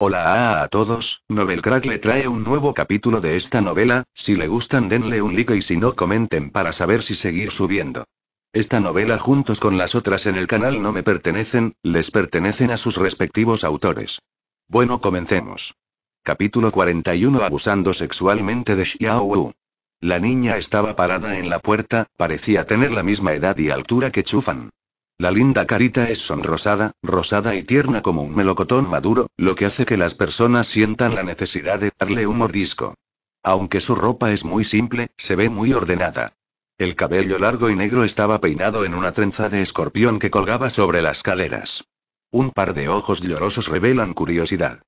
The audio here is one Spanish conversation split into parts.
Hola a, todos, Novelcrack Crack le trae un nuevo capítulo de esta novela, si le gustan denle un like y si no comenten para saber si seguir subiendo. Esta novela juntos con las otras en el canal no me pertenecen, les pertenecen a sus respectivos autores. Bueno comencemos. Capítulo 41 Abusando sexualmente de Xiao La niña estaba parada en la puerta, parecía tener la misma edad y altura que Chufan. La linda carita es sonrosada, rosada y tierna como un melocotón maduro, lo que hace que las personas sientan la necesidad de darle un mordisco. Aunque su ropa es muy simple, se ve muy ordenada. El cabello largo y negro estaba peinado en una trenza de escorpión que colgaba sobre las caleras. Un par de ojos llorosos revelan curiosidad.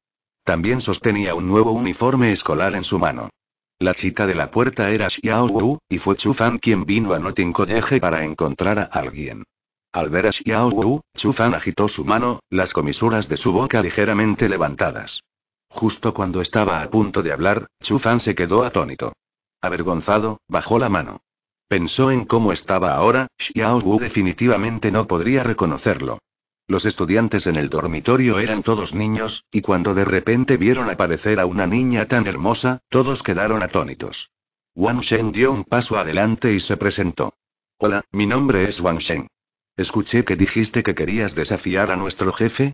También sostenía un nuevo uniforme escolar en su mano. La chica de la puerta era Xiao Wu, y fue Chu Fan quien vino a Notting College para encontrar a alguien. Al ver a Xiao Wu, Chu Fan agitó su mano, las comisuras de su boca ligeramente levantadas. Justo cuando estaba a punto de hablar, Chu Fan se quedó atónito. Avergonzado, bajó la mano. Pensó en cómo estaba ahora, Xiao Wu definitivamente no podría reconocerlo. Los estudiantes en el dormitorio eran todos niños, y cuando de repente vieron aparecer a una niña tan hermosa, todos quedaron atónitos. Wang Shen dio un paso adelante y se presentó. Hola, mi nombre es Wang Shen. Escuché que dijiste que querías desafiar a nuestro jefe.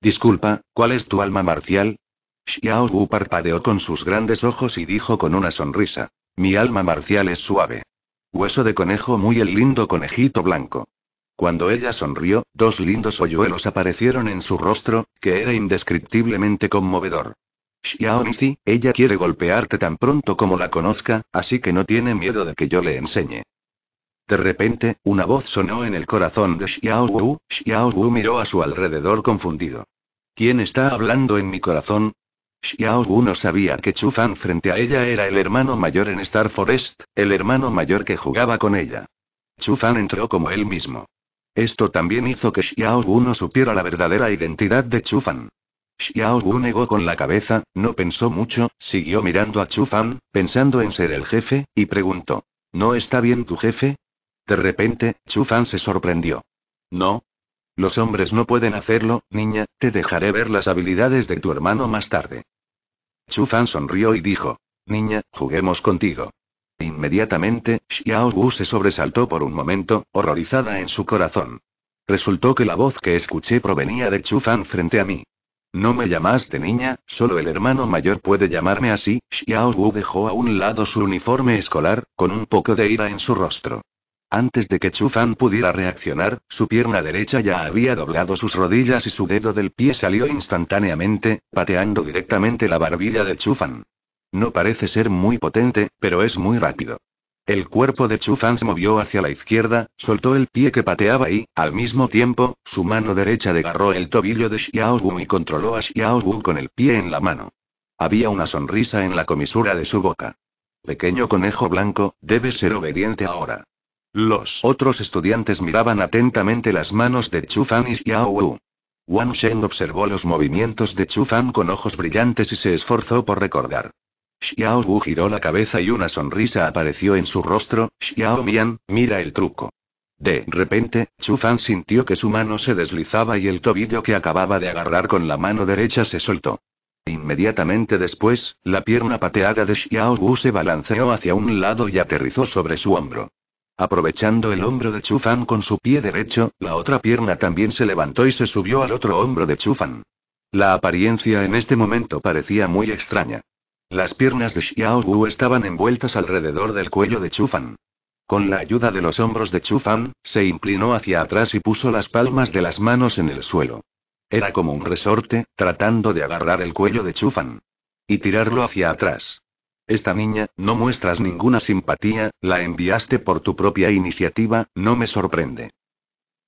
Disculpa, ¿cuál es tu alma marcial? Xiao Wu parpadeó con sus grandes ojos y dijo con una sonrisa. Mi alma marcial es suave. Hueso de conejo muy el lindo conejito blanco. Cuando ella sonrió, dos lindos hoyuelos aparecieron en su rostro, que era indescriptiblemente conmovedor. Xiao Nici, ella quiere golpearte tan pronto como la conozca, así que no tiene miedo de que yo le enseñe. De repente, una voz sonó en el corazón de Xiao Wu. Xiao Wu miró a su alrededor confundido. ¿Quién está hablando en mi corazón? Xiao Wu no sabía que Chu Fan frente a ella era el hermano mayor en Star Forest, el hermano mayor que jugaba con ella. Chu Fan entró como él mismo. Esto también hizo que Xiao Wu no supiera la verdadera identidad de Chu Fan. Xiao Wu negó con la cabeza, no pensó mucho, siguió mirando a Chu Fan, pensando en ser el jefe, y preguntó. ¿No está bien tu jefe? De repente, Chufan se sorprendió. No. Los hombres no pueden hacerlo, niña, te dejaré ver las habilidades de tu hermano más tarde. Fan sonrió y dijo. Niña, juguemos contigo. Inmediatamente, Xiao Wu se sobresaltó por un momento, horrorizada en su corazón. Resultó que la voz que escuché provenía de Fan frente a mí. No me llamaste niña, solo el hermano mayor puede llamarme así. Xiao Wu dejó a un lado su uniforme escolar, con un poco de ira en su rostro. Antes de que Chufan pudiera reaccionar, su pierna derecha ya había doblado sus rodillas y su dedo del pie salió instantáneamente, pateando directamente la barbilla de Chufan. No parece ser muy potente, pero es muy rápido. El cuerpo de Chufan se movió hacia la izquierda, soltó el pie que pateaba y, al mismo tiempo, su mano derecha agarró el tobillo de Xiao Wu y controló a Xiao Wu con el pie en la mano. Había una sonrisa en la comisura de su boca. Pequeño conejo blanco, debe ser obediente ahora. Los otros estudiantes miraban atentamente las manos de Chu Fan y Xiao Wu. Wang Shen observó los movimientos de Chu Fan con ojos brillantes y se esforzó por recordar. Xiao Wu giró la cabeza y una sonrisa apareció en su rostro. Xiao Mian, mira el truco. De repente, Chu Fan sintió que su mano se deslizaba y el tobillo que acababa de agarrar con la mano derecha se soltó. Inmediatamente después, la pierna pateada de Xiao Wu se balanceó hacia un lado y aterrizó sobre su hombro. Aprovechando el hombro de Chufan con su pie derecho, la otra pierna también se levantó y se subió al otro hombro de Chufan. La apariencia en este momento parecía muy extraña. Las piernas de Xiao Wu estaban envueltas alrededor del cuello de Chufan. Con la ayuda de los hombros de Chufan, se inclinó hacia atrás y puso las palmas de las manos en el suelo. Era como un resorte, tratando de agarrar el cuello de Chufan. Y tirarlo hacia atrás. Esta niña, no muestras ninguna simpatía, la enviaste por tu propia iniciativa, no me sorprende.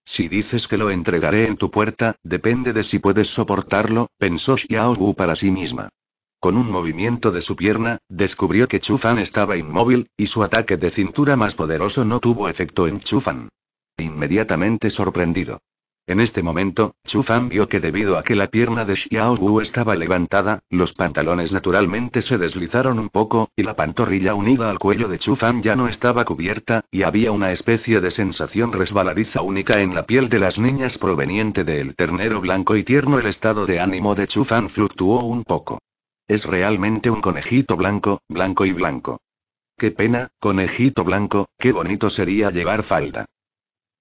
Si dices que lo entregaré en tu puerta, depende de si puedes soportarlo, pensó Xiao Wu para sí misma. Con un movimiento de su pierna, descubrió que Chufan estaba inmóvil, y su ataque de cintura más poderoso no tuvo efecto en Chufan. Inmediatamente sorprendido. En este momento, Chufan vio que debido a que la pierna de Xiao Wu estaba levantada, los pantalones naturalmente se deslizaron un poco, y la pantorrilla unida al cuello de Chufan ya no estaba cubierta, y había una especie de sensación resbaladiza única en la piel de las niñas proveniente del ternero blanco y tierno. El estado de ánimo de Chufan fluctuó un poco. Es realmente un conejito blanco, blanco y blanco. Qué pena, conejito blanco, qué bonito sería llevar falda.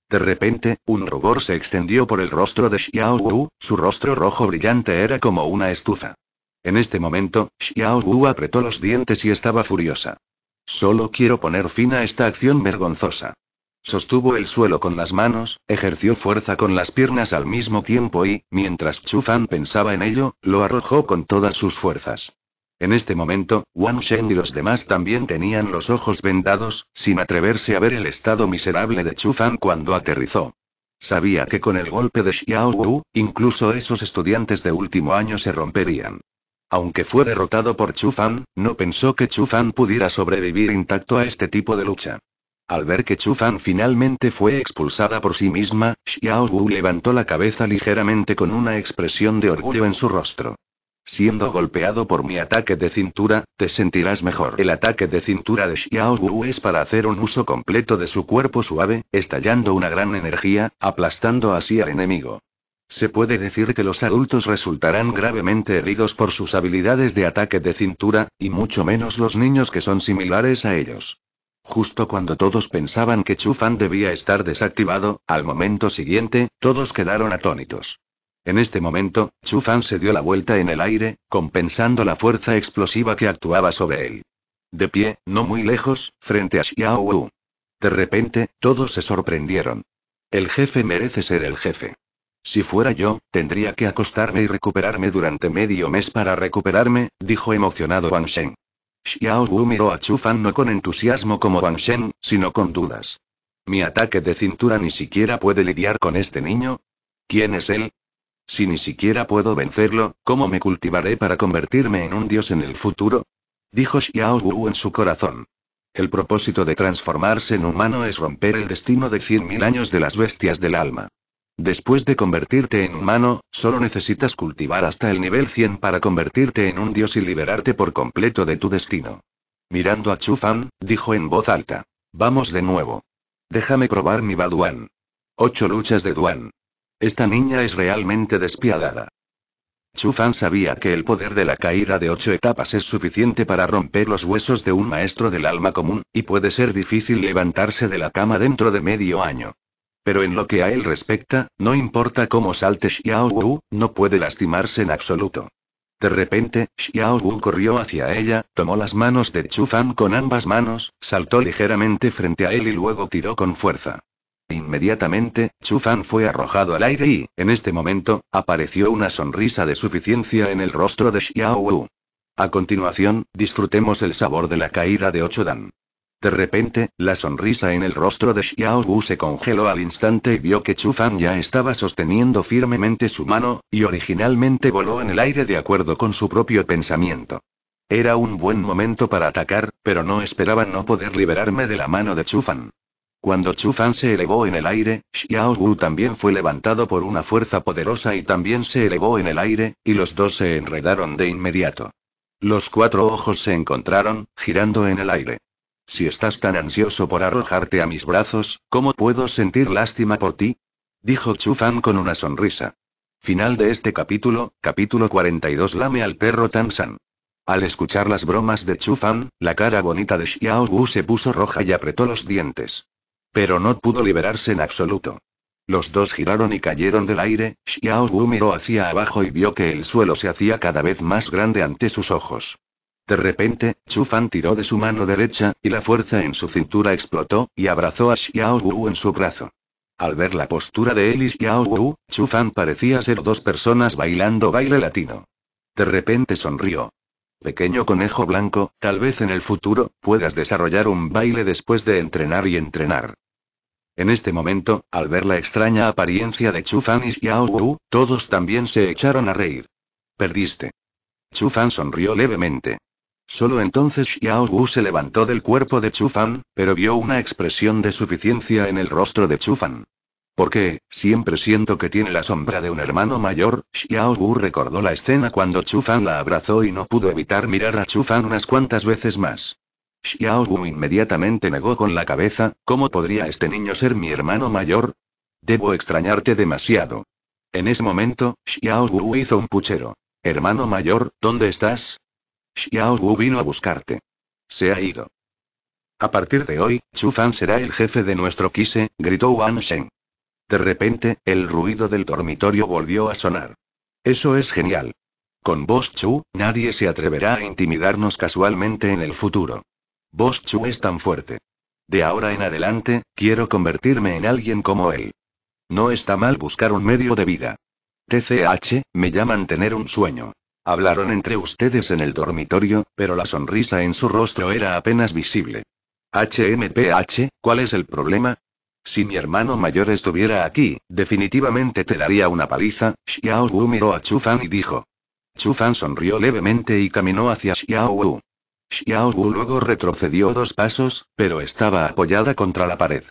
De repente, un rubor se extendió por el rostro de Xiao Wu, su rostro rojo brillante era como una estufa. En este momento, Xiao Wu apretó los dientes y estaba furiosa. Solo quiero poner fin a esta acción vergonzosa. Sostuvo el suelo con las manos, ejerció fuerza con las piernas al mismo tiempo y, mientras Chu Fan pensaba en ello, lo arrojó con todas sus fuerzas. En este momento, Wang Shen y los demás también tenían los ojos vendados, sin atreverse a ver el estado miserable de Chu Fan cuando aterrizó. Sabía que con el golpe de Xiao Wu, incluso esos estudiantes de último año se romperían. Aunque fue derrotado por Chu Fan, no pensó que Chu Fan pudiera sobrevivir intacto a este tipo de lucha. Al ver que Chu Fan finalmente fue expulsada por sí misma, Xiao Wu levantó la cabeza ligeramente con una expresión de orgullo en su rostro. Siendo golpeado por mi ataque de cintura, te sentirás mejor. El ataque de cintura de Xiao Wu es para hacer un uso completo de su cuerpo suave, estallando una gran energía, aplastando así al enemigo. Se puede decir que los adultos resultarán gravemente heridos por sus habilidades de ataque de cintura, y mucho menos los niños que son similares a ellos. Justo cuando todos pensaban que Chufan debía estar desactivado, al momento siguiente, todos quedaron atónitos. En este momento, Fan se dio la vuelta en el aire, compensando la fuerza explosiva que actuaba sobre él. De pie, no muy lejos, frente a Xiao Wu. De repente, todos se sorprendieron. El jefe merece ser el jefe. Si fuera yo, tendría que acostarme y recuperarme durante medio mes para recuperarme, dijo emocionado Wang Shen. Xiao Wu miró a Fan no con entusiasmo como Wang Shen, sino con dudas. Mi ataque de cintura ni siquiera puede lidiar con este niño, ¿Quién es él? Si ni siquiera puedo vencerlo, ¿cómo me cultivaré para convertirme en un dios en el futuro? Dijo Xiao Wu en su corazón. El propósito de transformarse en humano es romper el destino de 100.000 años de las bestias del alma. Después de convertirte en humano, solo necesitas cultivar hasta el nivel 100 para convertirte en un dios y liberarte por completo de tu destino. Mirando a Chu Fan, dijo en voz alta. Vamos de nuevo. Déjame probar mi Baduan. Ocho luchas de Duan. Esta niña es realmente despiadada. Fan sabía que el poder de la caída de ocho etapas es suficiente para romper los huesos de un maestro del alma común, y puede ser difícil levantarse de la cama dentro de medio año. Pero en lo que a él respecta, no importa cómo salte Xiao Wu, no puede lastimarse en absoluto. De repente, Xiao Wu corrió hacia ella, tomó las manos de Fan con ambas manos, saltó ligeramente frente a él y luego tiró con fuerza. Inmediatamente, Chu Fan fue arrojado al aire y, en este momento, apareció una sonrisa de suficiencia en el rostro de Xiao Wu. A continuación, disfrutemos el sabor de la caída de Ocho Dan. De repente, la sonrisa en el rostro de Xiao Wu se congeló al instante y vio que Chu Fan ya estaba sosteniendo firmemente su mano, y originalmente voló en el aire de acuerdo con su propio pensamiento. Era un buen momento para atacar, pero no esperaba no poder liberarme de la mano de Chu Fan. Cuando Chu Fan se elevó en el aire, Xiao Wu también fue levantado por una fuerza poderosa y también se elevó en el aire, y los dos se enredaron de inmediato. Los cuatro ojos se encontraron, girando en el aire. Si estás tan ansioso por arrojarte a mis brazos, ¿cómo puedo sentir lástima por ti? Dijo Chu Fan con una sonrisa. Final de este capítulo, capítulo 42 Lame al perro San. Al escuchar las bromas de Chu Fan, la cara bonita de Xiao Wu se puso roja y apretó los dientes. Pero no pudo liberarse en absoluto. Los dos giraron y cayeron del aire, Xiao Wu miró hacia abajo y vio que el suelo se hacía cada vez más grande ante sus ojos. De repente, Chu Fan tiró de su mano derecha, y la fuerza en su cintura explotó, y abrazó a Xiao Wu en su brazo. Al ver la postura de él y Xiao Wu, Chu Fan parecía ser dos personas bailando baile latino. De repente sonrió. Pequeño conejo blanco, tal vez en el futuro, puedas desarrollar un baile después de entrenar y entrenar. En este momento, al ver la extraña apariencia de Chufan y Xiao Wu, todos también se echaron a reír. Perdiste. Chufan sonrió levemente. Solo entonces Xiao Wu se levantó del cuerpo de Chufan, pero vio una expresión de suficiencia en el rostro de Chufan. Porque, siempre siento que tiene la sombra de un hermano mayor, Xiao Wu recordó la escena cuando Chu Fan la abrazó y no pudo evitar mirar a Fan unas cuantas veces más. Xiao Wu inmediatamente negó con la cabeza, ¿cómo podría este niño ser mi hermano mayor? Debo extrañarte demasiado. En ese momento, Xiao Wu hizo un puchero. Hermano mayor, ¿dónde estás? Xiao Wu vino a buscarte. Se ha ido. A partir de hoy, Chu Fan será el jefe de nuestro kise. gritó Wang Sheng de repente, el ruido del dormitorio volvió a sonar. Eso es genial. Con Boschu, nadie se atreverá a intimidarnos casualmente en el futuro. Boschu es tan fuerte. De ahora en adelante, quiero convertirme en alguien como él. No está mal buscar un medio de vida. TCH, me llaman tener un sueño. Hablaron entre ustedes en el dormitorio, pero la sonrisa en su rostro era apenas visible. HMPH, ¿cuál es el problema? Si mi hermano mayor estuviera aquí, definitivamente te daría una paliza. Xiao Wu miró a Chu Fan y dijo. Chu Fan sonrió levemente y caminó hacia Xiao Wu. Xiao Wu luego retrocedió dos pasos, pero estaba apoyada contra la pared.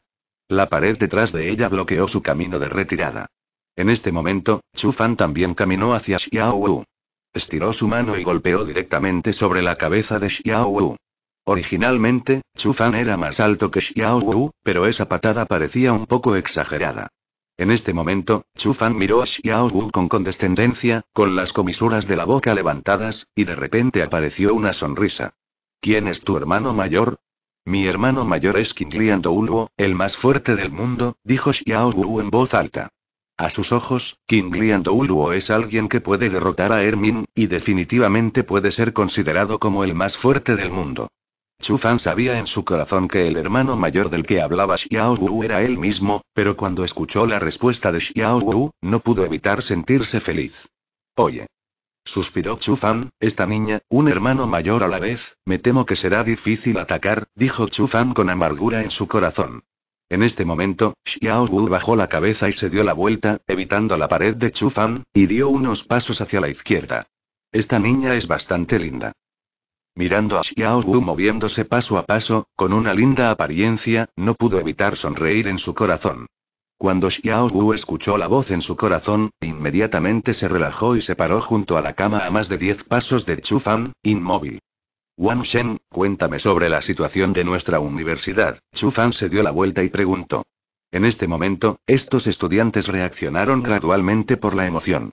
La pared detrás de ella bloqueó su camino de retirada. En este momento, Chu Fan también caminó hacia Xiao Wu. Estiró su mano y golpeó directamente sobre la cabeza de Xiao Wu. Originalmente, Chufan era más alto que Xiao Wu, pero esa patada parecía un poco exagerada. En este momento, Chufan miró a Xiao Wu con condescendencia, con las comisuras de la boca levantadas, y de repente apareció una sonrisa. ¿Quién es tu hermano mayor? Mi hermano mayor es Qinglian Douluo, el más fuerte del mundo, dijo Xiao Wu en voz alta. A sus ojos, Qinglian Douluo es alguien que puede derrotar a Ermin y definitivamente puede ser considerado como el más fuerte del mundo. Chu Fan sabía en su corazón que el hermano mayor del que hablaba Xiao Wu era él mismo, pero cuando escuchó la respuesta de Xiao Wu, no pudo evitar sentirse feliz. Oye. Suspiró Fan. esta niña, un hermano mayor a la vez, me temo que será difícil atacar, dijo Fan con amargura en su corazón. En este momento, Xiao Wu bajó la cabeza y se dio la vuelta, evitando la pared de Fan, y dio unos pasos hacia la izquierda. Esta niña es bastante linda. Mirando a Xiao Wu moviéndose paso a paso, con una linda apariencia, no pudo evitar sonreír en su corazón. Cuando Xiao Wu escuchó la voz en su corazón, inmediatamente se relajó y se paró junto a la cama a más de diez pasos de Chu Fan, inmóvil. Wang Shen, cuéntame sobre la situación de nuestra universidad. Chu Fan se dio la vuelta y preguntó. En este momento, estos estudiantes reaccionaron gradualmente por la emoción.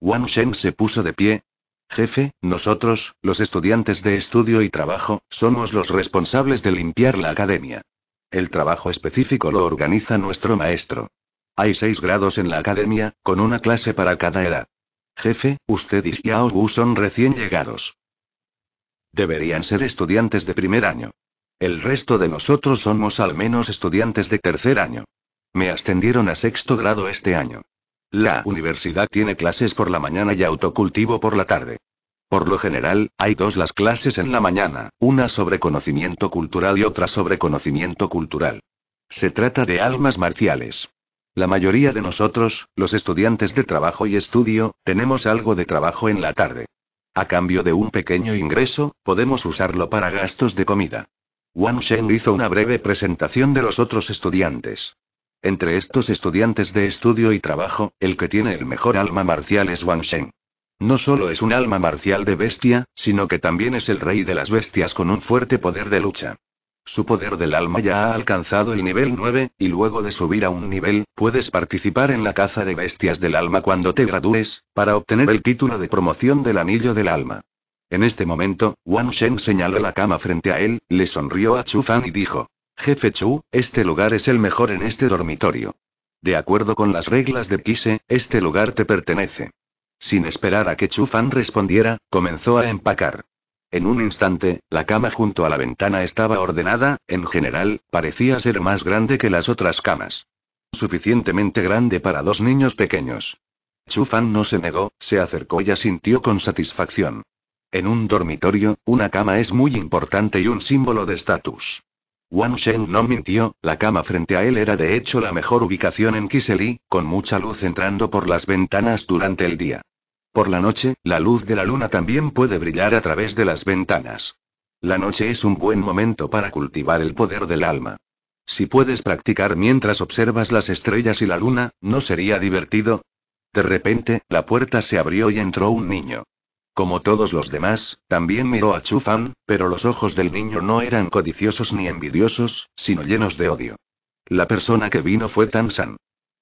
Wang Shen se puso de pie, Jefe, nosotros, los estudiantes de estudio y trabajo, somos los responsables de limpiar la academia. El trabajo específico lo organiza nuestro maestro. Hay seis grados en la academia, con una clase para cada edad. Jefe, usted y Xiao Wu son recién llegados. Deberían ser estudiantes de primer año. El resto de nosotros somos al menos estudiantes de tercer año. Me ascendieron a sexto grado este año. La universidad tiene clases por la mañana y autocultivo por la tarde. Por lo general, hay dos las clases en la mañana, una sobre conocimiento cultural y otra sobre conocimiento cultural. Se trata de almas marciales. La mayoría de nosotros, los estudiantes de trabajo y estudio, tenemos algo de trabajo en la tarde. A cambio de un pequeño ingreso, podemos usarlo para gastos de comida. Wang Shen hizo una breve presentación de los otros estudiantes. Entre estos estudiantes de estudio y trabajo, el que tiene el mejor alma marcial es Wang Sheng No solo es un alma marcial de bestia, sino que también es el rey de las bestias con un fuerte poder de lucha. Su poder del alma ya ha alcanzado el nivel 9, y luego de subir a un nivel, puedes participar en la caza de bestias del alma cuando te gradúes, para obtener el título de promoción del anillo del alma. En este momento, Wang Shen señaló la cama frente a él, le sonrió a Chu Fan y dijo, Jefe Chu, este lugar es el mejor en este dormitorio. De acuerdo con las reglas de Kise, este lugar te pertenece. Sin esperar a que Chu Fan respondiera, comenzó a empacar. En un instante, la cama junto a la ventana estaba ordenada, en general, parecía ser más grande que las otras camas. Suficientemente grande para dos niños pequeños. Chu Fan no se negó, se acercó y asintió con satisfacción. En un dormitorio, una cama es muy importante y un símbolo de estatus. Wang Shen no mintió, la cama frente a él era de hecho la mejor ubicación en Kiseli, con mucha luz entrando por las ventanas durante el día. Por la noche, la luz de la luna también puede brillar a través de las ventanas. La noche es un buen momento para cultivar el poder del alma. Si puedes practicar mientras observas las estrellas y la luna, ¿no sería divertido? De repente, la puerta se abrió y entró un niño. Como todos los demás, también miró a Chufan, pero los ojos del niño no eran codiciosos ni envidiosos, sino llenos de odio. La persona que vino fue Tan San.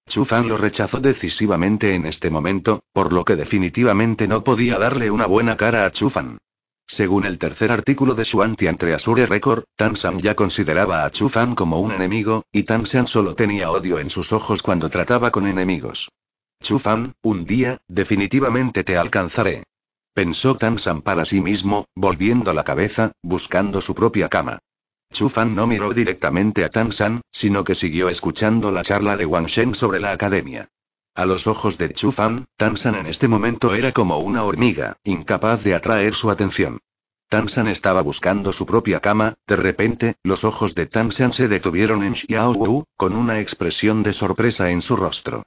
Chufan lo rechazó decisivamente en este momento, por lo que definitivamente no podía darle una buena cara a Chufan. Según el tercer artículo de su anti-antreasure Record, Tan San ya consideraba a Chufan como un enemigo, y Tan San solo tenía odio en sus ojos cuando trataba con enemigos. Chufan, un día, definitivamente te alcanzaré pensó Tang para sí mismo, volviendo la cabeza, buscando su propia cama. Chu Fan no miró directamente a Tang sino que siguió escuchando la charla de Wang Sheng sobre la academia. A los ojos de Chufan, Fan, san en este momento era como una hormiga, incapaz de atraer su atención. San estaba buscando su propia cama, de repente, los ojos de San se detuvieron en Xiao Wu, con una expresión de sorpresa en su rostro.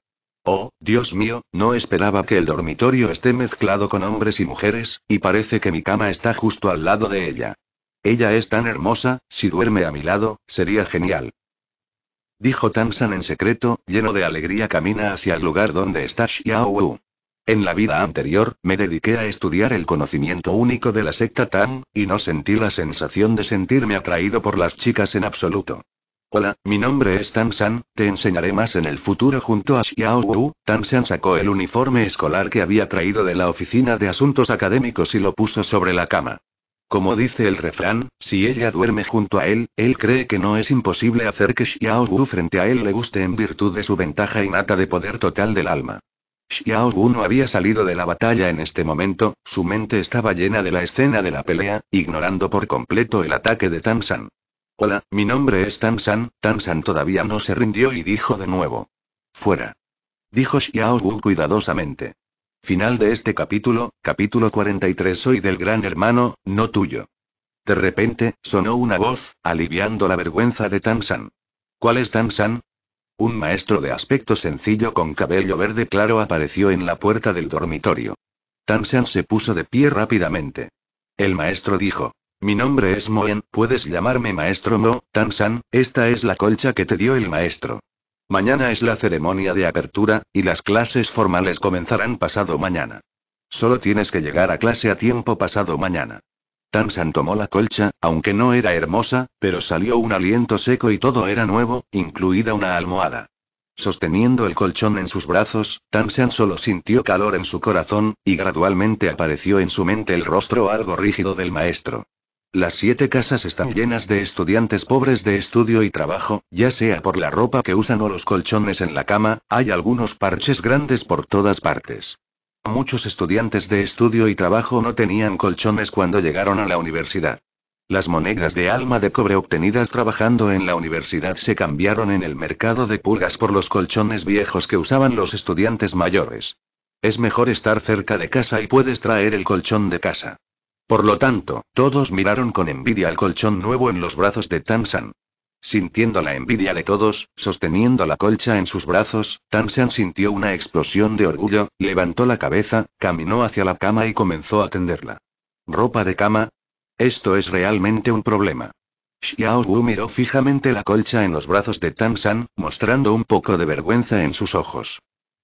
Oh, Dios mío, no esperaba que el dormitorio esté mezclado con hombres y mujeres, y parece que mi cama está justo al lado de ella. Ella es tan hermosa, si duerme a mi lado, sería genial. Dijo Tansan en secreto, lleno de alegría camina hacia el lugar donde está Xiao Wu. En la vida anterior, me dediqué a estudiar el conocimiento único de la secta Tang, y no sentí la sensación de sentirme atraído por las chicas en absoluto. Hola, mi nombre es Tansan, te enseñaré más en el futuro junto a Xiao Wu. Tansan sacó el uniforme escolar que había traído de la oficina de asuntos académicos y lo puso sobre la cama. Como dice el refrán, si ella duerme junto a él, él cree que no es imposible hacer que Xiao Wu frente a él le guste en virtud de su ventaja innata de poder total del alma. Xiao Wu no había salido de la batalla en este momento, su mente estaba llena de la escena de la pelea, ignorando por completo el ataque de Tansan. Hola, mi nombre es Tamsan. Tamsan todavía no se rindió y dijo de nuevo. Fuera. Dijo Xiao cuidadosamente. Final de este capítulo, capítulo 43 Soy del gran hermano, no tuyo. De repente, sonó una voz, aliviando la vergüenza de Tamsan. ¿Cuál es Tamsan?" Un maestro de aspecto sencillo con cabello verde claro apareció en la puerta del dormitorio. Tamsan se puso de pie rápidamente. El maestro dijo. Mi nombre es Moen, puedes llamarme maestro Mo, Tansan, esta es la colcha que te dio el maestro. Mañana es la ceremonia de apertura, y las clases formales comenzarán pasado mañana. Solo tienes que llegar a clase a tiempo pasado mañana. Tansan tomó la colcha, aunque no era hermosa, pero salió un aliento seco y todo era nuevo, incluida una almohada. Sosteniendo el colchón en sus brazos, Tansan solo sintió calor en su corazón, y gradualmente apareció en su mente el rostro algo rígido del maestro. Las siete casas están llenas de estudiantes pobres de estudio y trabajo, ya sea por la ropa que usan o los colchones en la cama, hay algunos parches grandes por todas partes. Muchos estudiantes de estudio y trabajo no tenían colchones cuando llegaron a la universidad. Las monedas de alma de cobre obtenidas trabajando en la universidad se cambiaron en el mercado de pulgas por los colchones viejos que usaban los estudiantes mayores. Es mejor estar cerca de casa y puedes traer el colchón de casa. Por lo tanto, todos miraron con envidia al colchón nuevo en los brazos de Tansan. Sintiendo la envidia de todos, sosteniendo la colcha en sus brazos, Tansan sintió una explosión de orgullo, levantó la cabeza, caminó hacia la cama y comenzó a tenderla. ¿Ropa de cama? Esto es realmente un problema. Xiao Wu miró fijamente la colcha en los brazos de Tansan, mostrando un poco de vergüenza en sus ojos.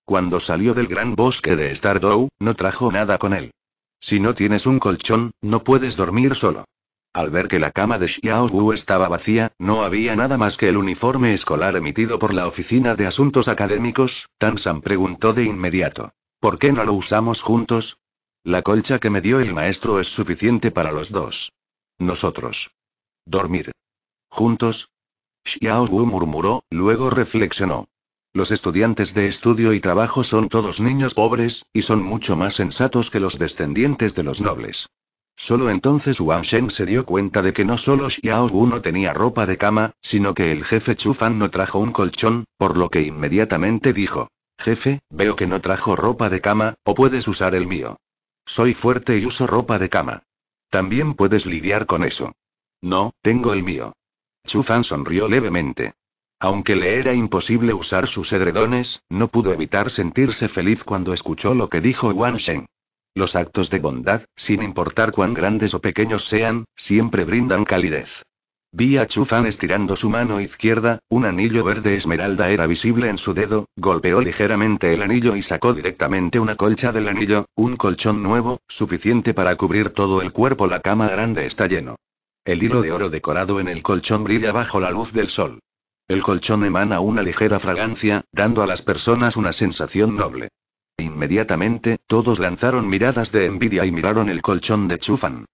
Cuando salió del gran bosque de Stardou, no trajo nada con él. Si no tienes un colchón, no puedes dormir solo. Al ver que la cama de Xiao Wu estaba vacía, no había nada más que el uniforme escolar emitido por la Oficina de Asuntos Académicos, Tan San preguntó de inmediato. ¿Por qué no lo usamos juntos? La colcha que me dio el maestro es suficiente para los dos. Nosotros. Dormir. ¿Juntos? Xiao Wu murmuró, luego reflexionó. Los estudiantes de estudio y trabajo son todos niños pobres, y son mucho más sensatos que los descendientes de los nobles. Solo entonces Wang Sheng se dio cuenta de que no solo Xiao Wu no tenía ropa de cama, sino que el jefe Chu Fan no trajo un colchón, por lo que inmediatamente dijo: Jefe, veo que no trajo ropa de cama, o puedes usar el mío. Soy fuerte y uso ropa de cama. También puedes lidiar con eso. No, tengo el mío. Chu Fan sonrió levemente. Aunque le era imposible usar sus edredones, no pudo evitar sentirse feliz cuando escuchó lo que dijo Wang Sheng. Los actos de bondad, sin importar cuán grandes o pequeños sean, siempre brindan calidez. Vi a Chufan estirando su mano izquierda, un anillo verde esmeralda era visible en su dedo, golpeó ligeramente el anillo y sacó directamente una colcha del anillo, un colchón nuevo, suficiente para cubrir todo el cuerpo. La cama grande está lleno. El hilo de oro decorado en el colchón brilla bajo la luz del sol. El colchón emana una ligera fragancia, dando a las personas una sensación noble. Inmediatamente, todos lanzaron miradas de envidia y miraron el colchón de Chufan.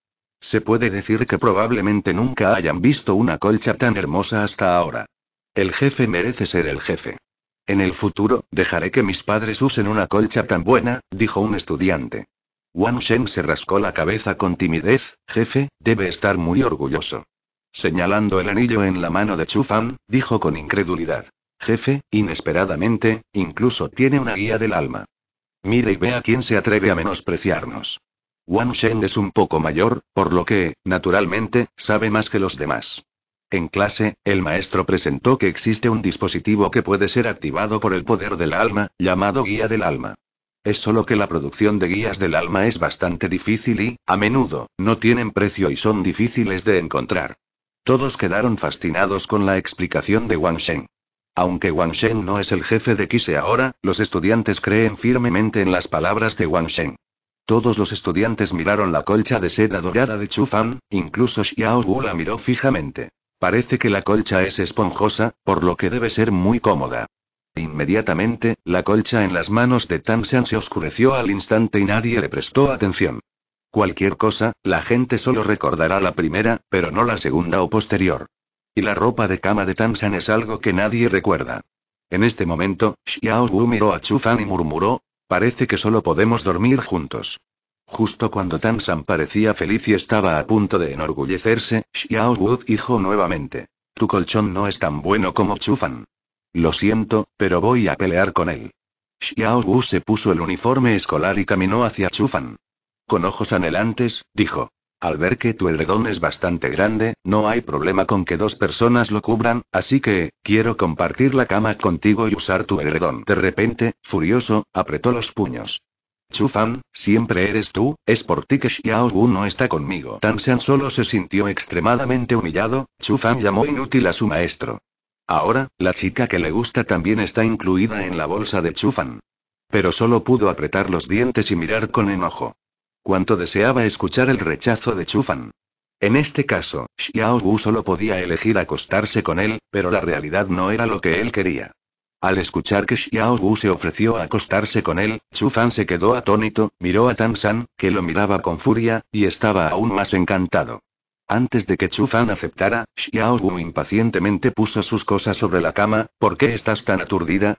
Se puede decir que probablemente nunca hayan visto una colcha tan hermosa hasta ahora. El jefe merece ser el jefe. En el futuro, dejaré que mis padres usen una colcha tan buena, dijo un estudiante. Wang Sheng se rascó la cabeza con timidez, jefe, debe estar muy orgulloso. Señalando el anillo en la mano de Fan, dijo con incredulidad. Jefe, inesperadamente, incluso tiene una guía del alma. Mire y ve a quién se atreve a menospreciarnos. Wang Shen es un poco mayor, por lo que, naturalmente, sabe más que los demás. En clase, el maestro presentó que existe un dispositivo que puede ser activado por el poder del alma, llamado guía del alma. Es solo que la producción de guías del alma es bastante difícil y, a menudo, no tienen precio y son difíciles de encontrar. Todos quedaron fascinados con la explicación de Wang Sheng. Aunque Wang Sheng no es el jefe de Kise ahora, los estudiantes creen firmemente en las palabras de Wang Sheng. Todos los estudiantes miraron la colcha de seda dorada de Chufan, incluso Xiao Wu la miró fijamente. Parece que la colcha es esponjosa, por lo que debe ser muy cómoda. Inmediatamente, la colcha en las manos de Tan Shan se oscureció al instante y nadie le prestó atención. Cualquier cosa, la gente solo recordará la primera, pero no la segunda o posterior. Y la ropa de cama de Tansan es algo que nadie recuerda. En este momento, Xiao Wu miró a Chufan y murmuró, parece que solo podemos dormir juntos. Justo cuando Tansan parecía feliz y estaba a punto de enorgullecerse, Xiao Wu dijo nuevamente, tu colchón no es tan bueno como Chufan. Lo siento, pero voy a pelear con él. Xiao Wu se puso el uniforme escolar y caminó hacia Chufan. Con ojos anhelantes, dijo. Al ver que tu edredón es bastante grande, no hay problema con que dos personas lo cubran, así que, quiero compartir la cama contigo y usar tu edredón. De repente, furioso, apretó los puños. Chufan, siempre eres tú, es por ti que Wu no está conmigo. Tan San solo se sintió extremadamente humillado, Chufan llamó inútil a su maestro. Ahora, la chica que le gusta también está incluida en la bolsa de Chufan. Pero solo pudo apretar los dientes y mirar con enojo. Cuanto deseaba escuchar el rechazo de Chufan. En este caso, Xiao Wu solo podía elegir acostarse con él, pero la realidad no era lo que él quería. Al escuchar que Xiao Wu se ofreció a acostarse con él, Chufan se quedó atónito, miró a Tan San, que lo miraba con furia, y estaba aún más encantado. Antes de que Chufan aceptara, Xiao Wu impacientemente puso sus cosas sobre la cama, ¿por qué estás tan aturdida?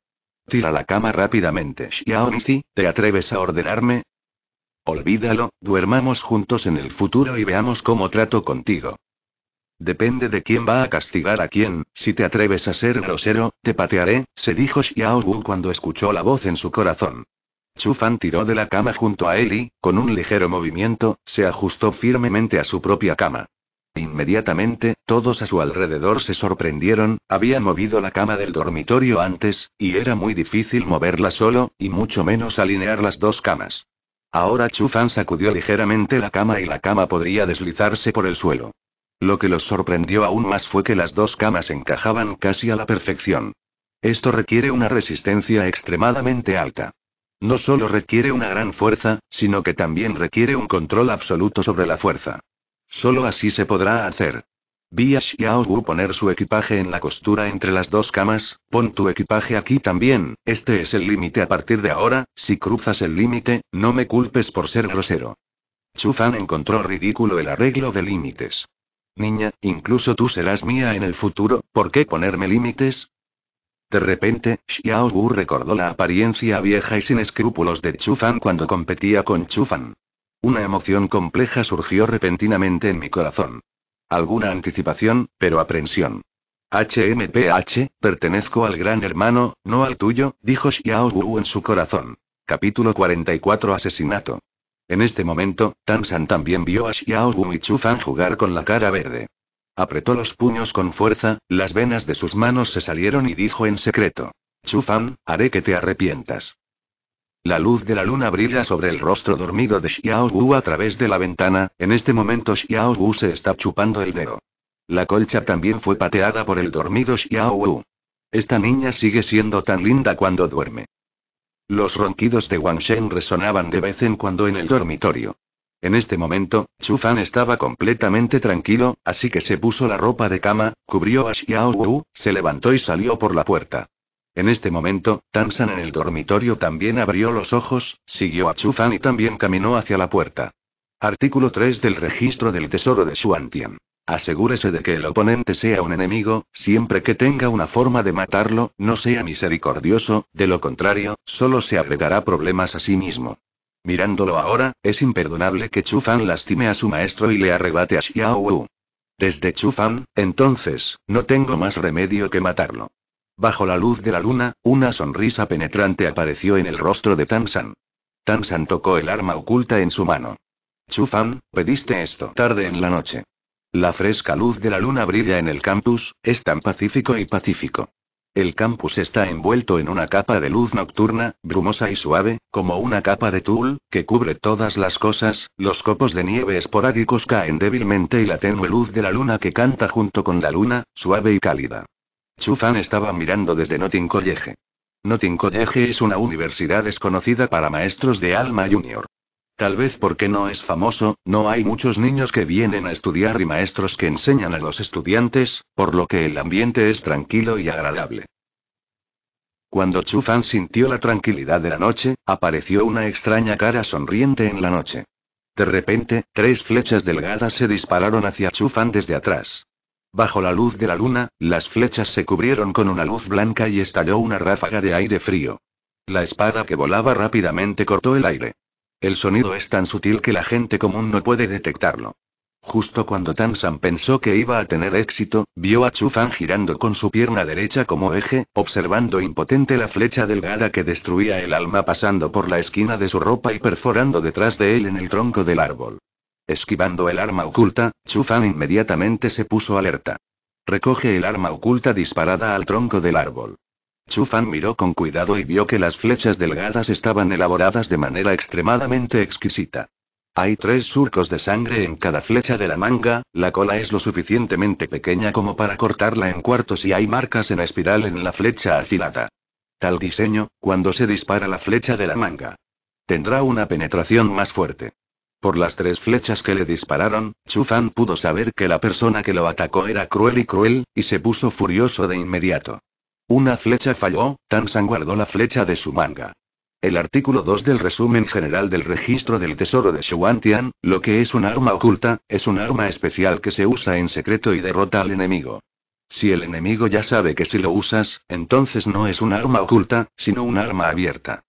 Tira la cama rápidamente. Xiao Nizi, ¿te atreves a ordenarme? Olvídalo, duermamos juntos en el futuro y veamos cómo trato contigo. Depende de quién va a castigar a quién, si te atreves a ser grosero, te patearé, se dijo Xiao Wu cuando escuchó la voz en su corazón. Chu Fan tiró de la cama junto a él y, con un ligero movimiento, se ajustó firmemente a su propia cama. Inmediatamente, todos a su alrededor se sorprendieron, había movido la cama del dormitorio antes, y era muy difícil moverla solo, y mucho menos alinear las dos camas. Ahora Chufan sacudió ligeramente la cama y la cama podría deslizarse por el suelo. Lo que los sorprendió aún más fue que las dos camas encajaban casi a la perfección. Esto requiere una resistencia extremadamente alta. No solo requiere una gran fuerza, sino que también requiere un control absoluto sobre la fuerza. Solo así se podrá hacer. Vi a Wu poner su equipaje en la costura entre las dos camas, pon tu equipaje aquí también, este es el límite a partir de ahora, si cruzas el límite, no me culpes por ser grosero. Chu Fan encontró ridículo el arreglo de límites. Niña, incluso tú serás mía en el futuro, ¿por qué ponerme límites? De repente, Wu recordó la apariencia vieja y sin escrúpulos de Chu Fan cuando competía con Chu Fan. Una emoción compleja surgió repentinamente en mi corazón alguna anticipación, pero aprensión. HMPH, pertenezco al gran hermano, no al tuyo, dijo Xiao Wu en su corazón. Capítulo 44 Asesinato. En este momento, Tan San también vio a Xiao Wu y Chu Fan jugar con la cara verde. Apretó los puños con fuerza, las venas de sus manos se salieron y dijo en secreto. Chu Fan, haré que te arrepientas. La luz de la luna brilla sobre el rostro dormido de Xiao Wu a través de la ventana, en este momento Xiao Wu se está chupando el dedo. La colcha también fue pateada por el dormido Xiao Wu. Esta niña sigue siendo tan linda cuando duerme. Los ronquidos de Wang Shen resonaban de vez en cuando en el dormitorio. En este momento, Chu Fan estaba completamente tranquilo, así que se puso la ropa de cama, cubrió a Xiao Wu, se levantó y salió por la puerta. En este momento, Tansan en el dormitorio también abrió los ojos, siguió a Chufan y también caminó hacia la puerta. Artículo 3 del registro del tesoro de Xuantian. Asegúrese de que el oponente sea un enemigo, siempre que tenga una forma de matarlo, no sea misericordioso, de lo contrario, solo se agregará problemas a sí mismo. Mirándolo ahora, es imperdonable que Chufan lastime a su maestro y le arrebate a Xiao Wu. Desde Chufan, entonces, no tengo más remedio que matarlo. Bajo la luz de la luna, una sonrisa penetrante apareció en el rostro de Tansan. Tansan tocó el arma oculta en su mano. Chufan, pediste esto tarde en la noche. La fresca luz de la luna brilla en el campus, es tan pacífico y pacífico. El campus está envuelto en una capa de luz nocturna, brumosa y suave, como una capa de tul, que cubre todas las cosas, los copos de nieve esporádicos caen débilmente y la tenue luz de la luna que canta junto con la luna, suave y cálida. Chufan estaba mirando desde Notting College. Notting College es una universidad desconocida para maestros de Alma Junior. Tal vez porque no es famoso, no hay muchos niños que vienen a estudiar y maestros que enseñan a los estudiantes, por lo que el ambiente es tranquilo y agradable. Cuando Chufan sintió la tranquilidad de la noche, apareció una extraña cara sonriente en la noche. De repente, tres flechas delgadas se dispararon hacia Chufan desde atrás. Bajo la luz de la luna, las flechas se cubrieron con una luz blanca y estalló una ráfaga de aire frío. La espada que volaba rápidamente cortó el aire. El sonido es tan sutil que la gente común no puede detectarlo. Justo cuando San pensó que iba a tener éxito, vio a Chu Fan girando con su pierna derecha como eje, observando impotente la flecha delgada que destruía el alma pasando por la esquina de su ropa y perforando detrás de él en el tronco del árbol. Esquivando el arma oculta, Chufan inmediatamente se puso alerta. Recoge el arma oculta disparada al tronco del árbol. Chufan miró con cuidado y vio que las flechas delgadas estaban elaboradas de manera extremadamente exquisita. Hay tres surcos de sangre en cada flecha de la manga, la cola es lo suficientemente pequeña como para cortarla en cuartos y hay marcas en espiral en la flecha afilada. Tal diseño, cuando se dispara la flecha de la manga, tendrá una penetración más fuerte. Por las tres flechas que le dispararon, Fan pudo saber que la persona que lo atacó era cruel y cruel, y se puso furioso de inmediato. Una flecha falló, San guardó la flecha de su manga. El artículo 2 del resumen general del registro del tesoro de Xuantian, lo que es un arma oculta, es un arma especial que se usa en secreto y derrota al enemigo. Si el enemigo ya sabe que si lo usas, entonces no es un arma oculta, sino un arma abierta.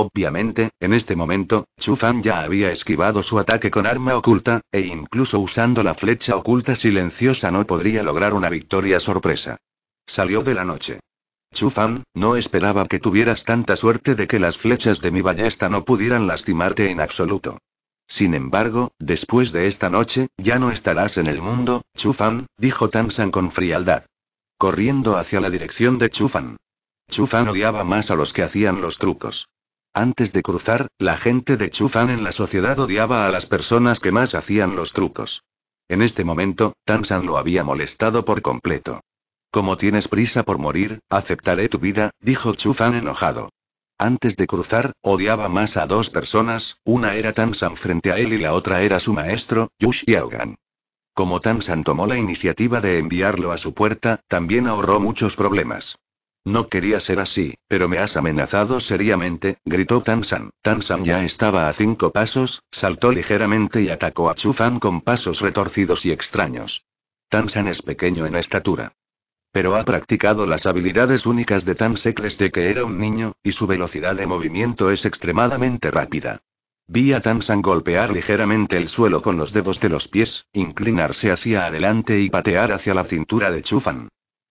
Obviamente, en este momento, Chufan ya había esquivado su ataque con arma oculta, e incluso usando la flecha oculta silenciosa no podría lograr una victoria sorpresa. Salió de la noche. Chufan, no esperaba que tuvieras tanta suerte de que las flechas de mi ballesta no pudieran lastimarte en absoluto. Sin embargo, después de esta noche, ya no estarás en el mundo, Chufan, dijo Tansan con frialdad. Corriendo hacia la dirección de Chufan. Chufan odiaba más a los que hacían los trucos. Antes de cruzar, la gente de Chufan en la sociedad odiaba a las personas que más hacían los trucos. En este momento, Tansan lo había molestado por completo. Como tienes prisa por morir, aceptaré tu vida, dijo Chufan enojado. Antes de cruzar, odiaba más a dos personas, una era Tansan frente a él y la otra era su maestro, Yush Yaogan. Como Tansan tomó la iniciativa de enviarlo a su puerta, también ahorró muchos problemas. No quería ser así, pero me has amenazado seriamente, gritó Tansan. Tansan ya estaba a cinco pasos, saltó ligeramente y atacó a Chufan con pasos retorcidos y extraños. Tansan es pequeño en estatura. Pero ha practicado las habilidades únicas de Tansek desde que era un niño, y su velocidad de movimiento es extremadamente rápida. Vi a Tansan golpear ligeramente el suelo con los dedos de los pies, inclinarse hacia adelante y patear hacia la cintura de Chufan.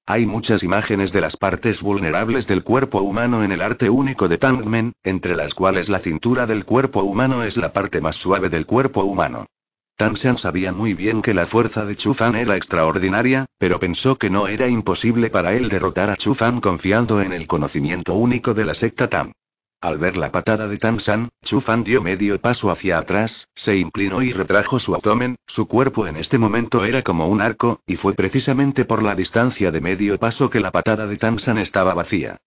Hay muchas imágenes de las partes vulnerables del cuerpo humano en el arte único de Tangmen, entre las cuales la cintura del cuerpo humano es la parte más suave del cuerpo humano. Tangshan sabía muy bien que la fuerza de Chufan era extraordinaria, pero pensó que no era imposible para él derrotar a Chufan confiando en el conocimiento único de la secta Tang. Al ver la patada de Tamsan, Chufan dio medio paso hacia atrás, se inclinó y retrajo su abdomen, su cuerpo en este momento era como un arco, y fue precisamente por la distancia de medio paso que la patada de Tamsan estaba vacía.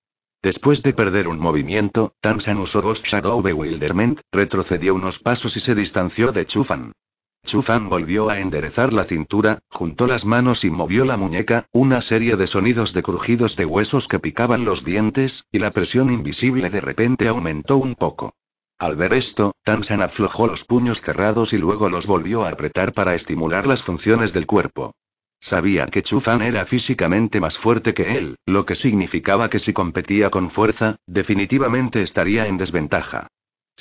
Después de perder un movimiento, Tamsan usó Ghost Shadow Bewilderment, retrocedió unos pasos y se distanció de Chufan. Fan volvió a enderezar la cintura, juntó las manos y movió la muñeca, una serie de sonidos de crujidos de huesos que picaban los dientes, y la presión invisible de repente aumentó un poco. Al ver esto, San aflojó los puños cerrados y luego los volvió a apretar para estimular las funciones del cuerpo. Sabía que Fan era físicamente más fuerte que él, lo que significaba que si competía con fuerza, definitivamente estaría en desventaja.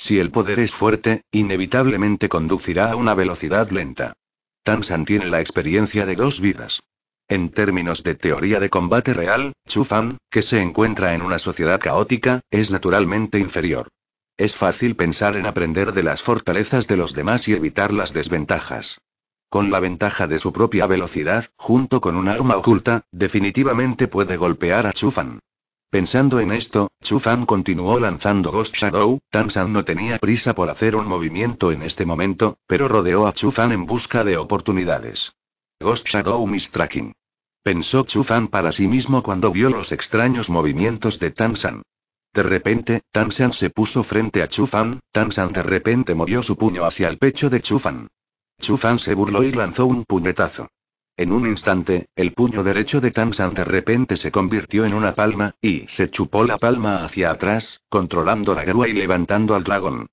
Si el poder es fuerte, inevitablemente conducirá a una velocidad lenta. Tansan tiene la experiencia de dos vidas. En términos de teoría de combate real, Chufan, que se encuentra en una sociedad caótica, es naturalmente inferior. Es fácil pensar en aprender de las fortalezas de los demás y evitar las desventajas. Con la ventaja de su propia velocidad, junto con un arma oculta, definitivamente puede golpear a Chufan. Pensando en esto, Chu continuó lanzando Ghost Shadow, San no tenía prisa por hacer un movimiento en este momento, pero rodeó a Chufan en busca de oportunidades. Ghost Shadow Mistracking. Pensó Chu Fan para sí mismo cuando vio los extraños movimientos de San. De repente, Tansan se puso frente a Chufan, San de repente movió su puño hacia el pecho de Chufan. Chufan se burló y lanzó un puñetazo. En un instante, el puño derecho de Tamsan de repente se convirtió en una palma, y se chupó la palma hacia atrás, controlando la grúa y levantando al dragón.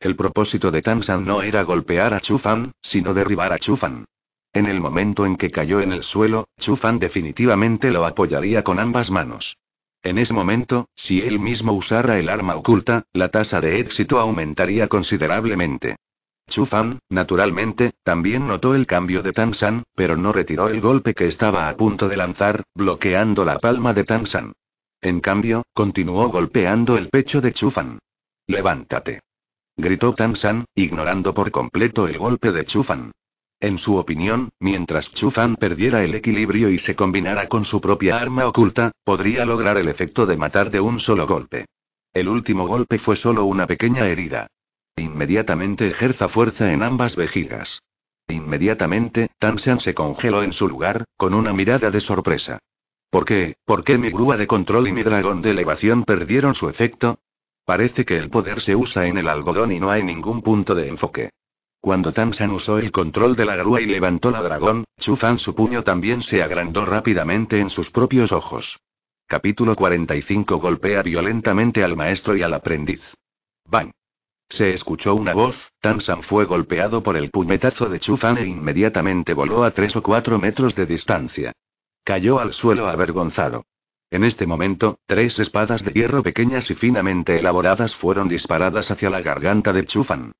El propósito de Tamsan no era golpear a Chufan, sino derribar a Chufan. En el momento en que cayó en el suelo, Chufan definitivamente lo apoyaría con ambas manos. En ese momento, si él mismo usara el arma oculta, la tasa de éxito aumentaría considerablemente. Chufan, naturalmente, también notó el cambio de Tang pero no retiró el golpe que estaba a punto de lanzar, bloqueando la palma de Tang En cambio, continuó golpeando el pecho de Chufan. Levántate. Gritó Tang ignorando por completo el golpe de Chufan. En su opinión, mientras Chufan perdiera el equilibrio y se combinara con su propia arma oculta, podría lograr el efecto de matar de un solo golpe. El último golpe fue solo una pequeña herida. Inmediatamente ejerza fuerza en ambas vejigas. Inmediatamente, Tansan se congeló en su lugar, con una mirada de sorpresa. ¿Por qué? ¿Por qué mi grúa de control y mi dragón de elevación perdieron su efecto? Parece que el poder se usa en el algodón y no hay ningún punto de enfoque. Cuando Tansan usó el control de la grúa y levantó la dragón, Chufan su puño también se agrandó rápidamente en sus propios ojos. Capítulo 45 Golpea violentamente al maestro y al aprendiz. Bang. Se escuchó una voz, Tansan fue golpeado por el puñetazo de Chufan e inmediatamente voló a tres o cuatro metros de distancia. Cayó al suelo avergonzado. En este momento, tres espadas de hierro pequeñas y finamente elaboradas fueron disparadas hacia la garganta de Chufan.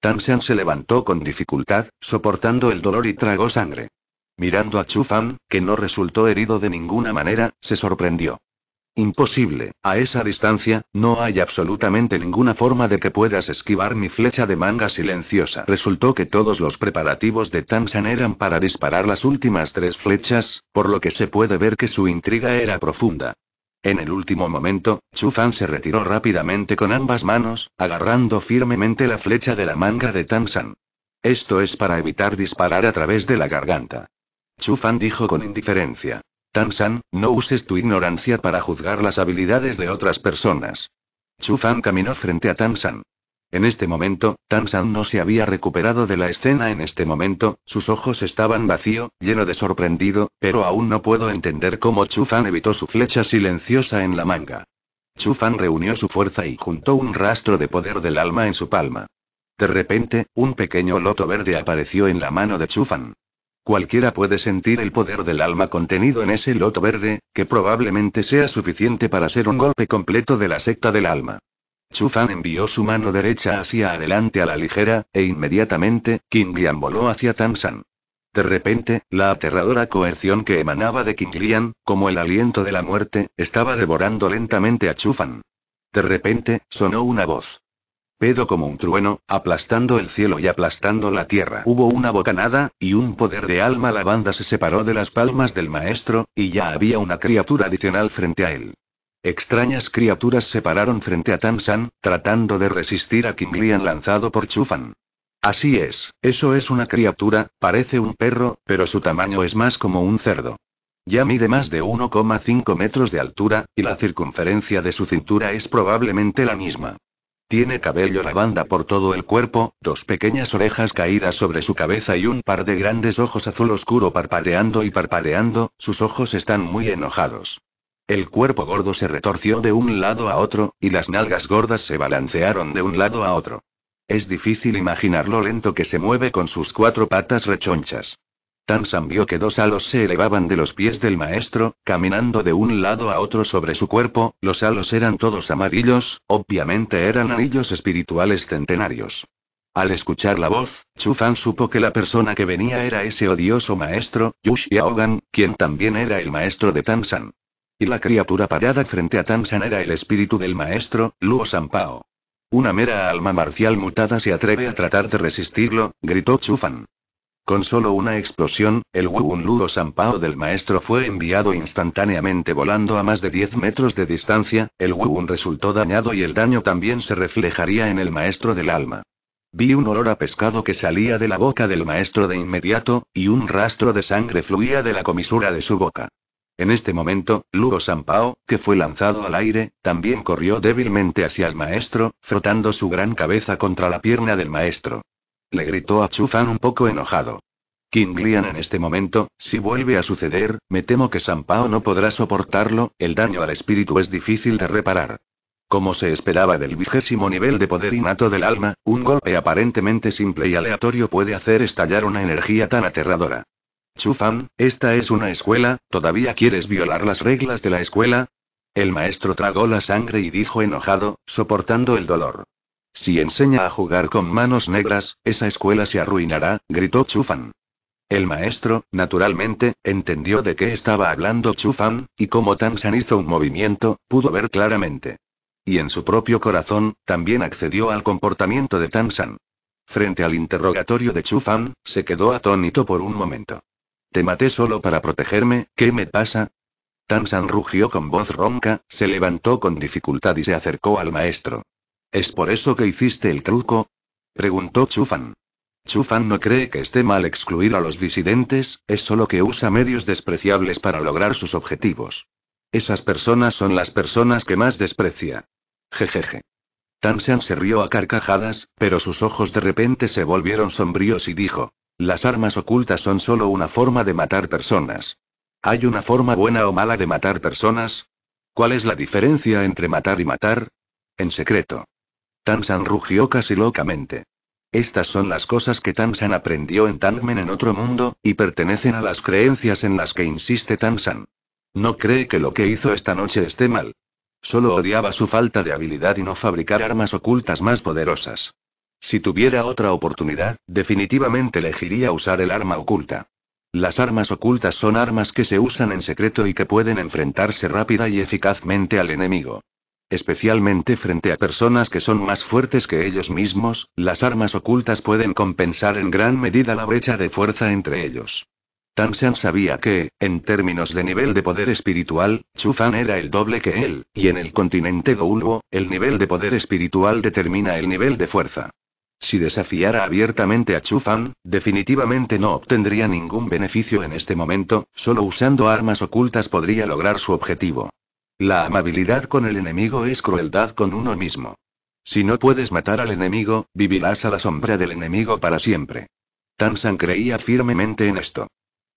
Tansan se levantó con dificultad, soportando el dolor y tragó sangre. Mirando a Chufan, que no resultó herido de ninguna manera, se sorprendió. Imposible, a esa distancia, no hay absolutamente ninguna forma de que puedas esquivar mi flecha de manga silenciosa. Resultó que todos los preparativos de Tansan eran para disparar las últimas tres flechas, por lo que se puede ver que su intriga era profunda. En el último momento, Chufan se retiró rápidamente con ambas manos, agarrando firmemente la flecha de la manga de Tansan. Esto es para evitar disparar a través de la garganta. Chufan dijo con indiferencia. Tansan, no uses tu ignorancia para juzgar las habilidades de otras personas. chu caminó frente a Tansan. En este momento, tan no se había recuperado de la escena en este momento, sus ojos estaban vacío, lleno de sorprendido, pero aún no puedo entender cómo chu evitó su flecha silenciosa en la manga. chu reunió su fuerza y juntó un rastro de poder del alma en su palma. De repente, un pequeño loto verde apareció en la mano de Chufan. Cualquiera puede sentir el poder del alma contenido en ese loto verde, que probablemente sea suficiente para ser un golpe completo de la secta del alma. Chufan envió su mano derecha hacia adelante a la ligera, e inmediatamente, King Lian voló hacia San. De repente, la aterradora coerción que emanaba de King Lian, como el aliento de la muerte, estaba devorando lentamente a Chufan. De repente, sonó una voz. Pedo como un trueno, aplastando el cielo y aplastando la tierra. Hubo una bocanada, y un poder de alma la banda se separó de las palmas del maestro, y ya había una criatura adicional frente a él. Extrañas criaturas se pararon frente a Tamsan, tratando de resistir a Lian lanzado por Chufan. Así es, eso es una criatura, parece un perro, pero su tamaño es más como un cerdo. Ya mide más de 1,5 metros de altura, y la circunferencia de su cintura es probablemente la misma. Tiene cabello lavanda por todo el cuerpo, dos pequeñas orejas caídas sobre su cabeza y un par de grandes ojos azul oscuro parpadeando y parpadeando, sus ojos están muy enojados. El cuerpo gordo se retorció de un lado a otro, y las nalgas gordas se balancearon de un lado a otro. Es difícil imaginar lo lento que se mueve con sus cuatro patas rechonchas. Tansan vio que dos halos se elevaban de los pies del maestro, caminando de un lado a otro sobre su cuerpo, los halos eran todos amarillos, obviamente eran anillos espirituales centenarios. Al escuchar la voz, Chufan supo que la persona que venía era ese odioso maestro, Yushiaogan, quien también era el maestro de Tansan. Y la criatura parada frente a Tansan era el espíritu del maestro, Luo Sampao. Una mera alma marcial mutada se atreve a tratar de resistirlo, gritó Chufan. Con solo una explosión, el Luro Sampao del maestro fue enviado instantáneamente volando a más de 10 metros de distancia, el Wuun resultó dañado y el daño también se reflejaría en el maestro del alma. Vi un olor a pescado que salía de la boca del maestro de inmediato, y un rastro de sangre fluía de la comisura de su boca. En este momento, Lugo Sampao, que fue lanzado al aire, también corrió débilmente hacia el maestro, frotando su gran cabeza contra la pierna del maestro le gritó a Chufan un poco enojado. King Lian en este momento, si vuelve a suceder, me temo que Pao no podrá soportarlo, el daño al espíritu es difícil de reparar. Como se esperaba del vigésimo nivel de poder innato del alma, un golpe aparentemente simple y aleatorio puede hacer estallar una energía tan aterradora. Chufan, esta es una escuela, ¿todavía quieres violar las reglas de la escuela? El maestro tragó la sangre y dijo enojado, soportando el dolor. Si enseña a jugar con manos negras, esa escuela se arruinará, gritó Chufan. El maestro, naturalmente, entendió de qué estaba hablando Chufan, y como Tansan hizo un movimiento, pudo ver claramente. Y en su propio corazón, también accedió al comportamiento de Tansan. Frente al interrogatorio de Chufan, se quedó atónito por un momento. Te maté solo para protegerme, ¿qué me pasa? San rugió con voz ronca, se levantó con dificultad y se acercó al maestro. ¿Es por eso que hiciste el truco? Preguntó Chufan. Chufan no cree que esté mal excluir a los disidentes, es solo que usa medios despreciables para lograr sus objetivos. Esas personas son las personas que más desprecia. Jejeje. Tansan se rió a carcajadas, pero sus ojos de repente se volvieron sombríos y dijo, las armas ocultas son solo una forma de matar personas. ¿Hay una forma buena o mala de matar personas? ¿Cuál es la diferencia entre matar y matar? En secreto. Tansan rugió casi locamente. Estas son las cosas que Tansan aprendió en Tanmen en otro mundo, y pertenecen a las creencias en las que insiste Tansan. No cree que lo que hizo esta noche esté mal. Solo odiaba su falta de habilidad y no fabricar armas ocultas más poderosas. Si tuviera otra oportunidad, definitivamente elegiría usar el arma oculta. Las armas ocultas son armas que se usan en secreto y que pueden enfrentarse rápida y eficazmente al enemigo especialmente frente a personas que son más fuertes que ellos mismos, las armas ocultas pueden compensar en gran medida la brecha de fuerza entre ellos. Tanshan sabía que, en términos de nivel de poder espiritual, Chufan era el doble que él, y en el continente Goulbo, el nivel de poder espiritual determina el nivel de fuerza. Si desafiara abiertamente a Fan, definitivamente no obtendría ningún beneficio en este momento, solo usando armas ocultas podría lograr su objetivo. La amabilidad con el enemigo es crueldad con uno mismo. Si no puedes matar al enemigo, vivirás a la sombra del enemigo para siempre. Tansan creía firmemente en esto.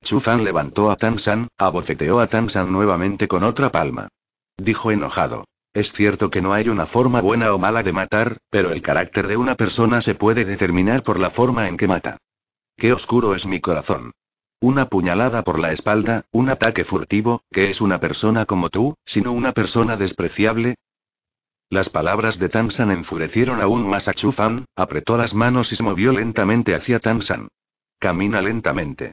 Fan levantó a Tansan, abofeteó a Tansan nuevamente con otra palma. Dijo enojado. Es cierto que no hay una forma buena o mala de matar, pero el carácter de una persona se puede determinar por la forma en que mata. Qué oscuro es mi corazón. Una puñalada por la espalda, un ataque furtivo, que es una persona como tú, sino una persona despreciable. Las palabras de Tansan enfurecieron aún más a Chufan, apretó las manos y se movió lentamente hacia Tansan. Camina lentamente.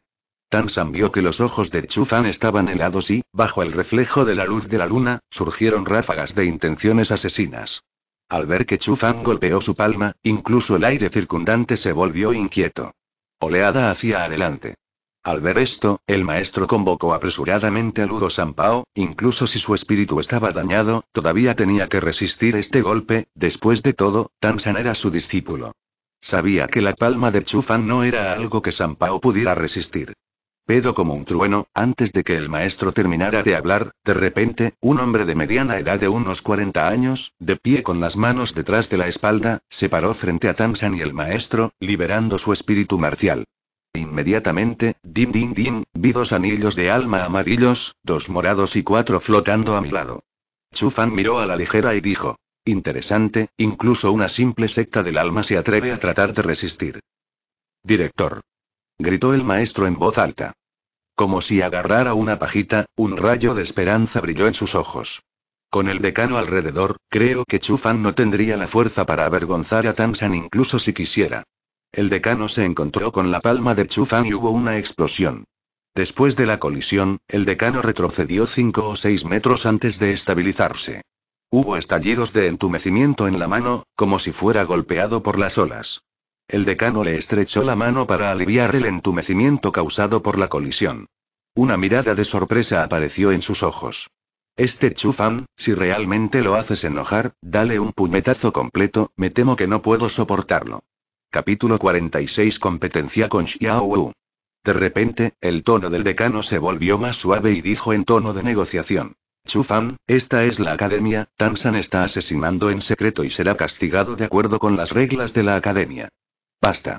Tansan vio que los ojos de Chufan estaban helados y, bajo el reflejo de la luz de la luna, surgieron ráfagas de intenciones asesinas. Al ver que Chufan golpeó su palma, incluso el aire circundante se volvió inquieto. Oleada hacia adelante. Al ver esto, el maestro convocó apresuradamente a Ludo Sampao, incluso si su espíritu estaba dañado, todavía tenía que resistir este golpe, después de todo, Tansan era su discípulo. Sabía que la palma de Chufan no era algo que Sampao pudiera resistir. Pero como un trueno, antes de que el maestro terminara de hablar, de repente, un hombre de mediana edad de unos 40 años, de pie con las manos detrás de la espalda, se paró frente a Tansan y el maestro, liberando su espíritu marcial. Inmediatamente, dim dim dim, vi dos anillos de alma amarillos, dos morados y cuatro flotando a mi lado. Chufan miró a la ligera y dijo. Interesante, incluso una simple secta del alma se atreve a tratar de resistir. Director. Gritó el maestro en voz alta. Como si agarrara una pajita, un rayo de esperanza brilló en sus ojos. Con el decano alrededor, creo que Chufan no tendría la fuerza para avergonzar a San incluso si quisiera. El decano se encontró con la palma de Chufan y hubo una explosión. Después de la colisión, el decano retrocedió cinco o seis metros antes de estabilizarse. Hubo estallidos de entumecimiento en la mano, como si fuera golpeado por las olas. El decano le estrechó la mano para aliviar el entumecimiento causado por la colisión. Una mirada de sorpresa apareció en sus ojos. Este Chufan, si realmente lo haces enojar, dale un puñetazo completo, me temo que no puedo soportarlo. Capítulo 46 Competencia con Xiao Wu. De repente, el tono del decano se volvió más suave y dijo en tono de negociación. Chufan, esta es la academia, Tansan está asesinando en secreto y será castigado de acuerdo con las reglas de la academia. Basta.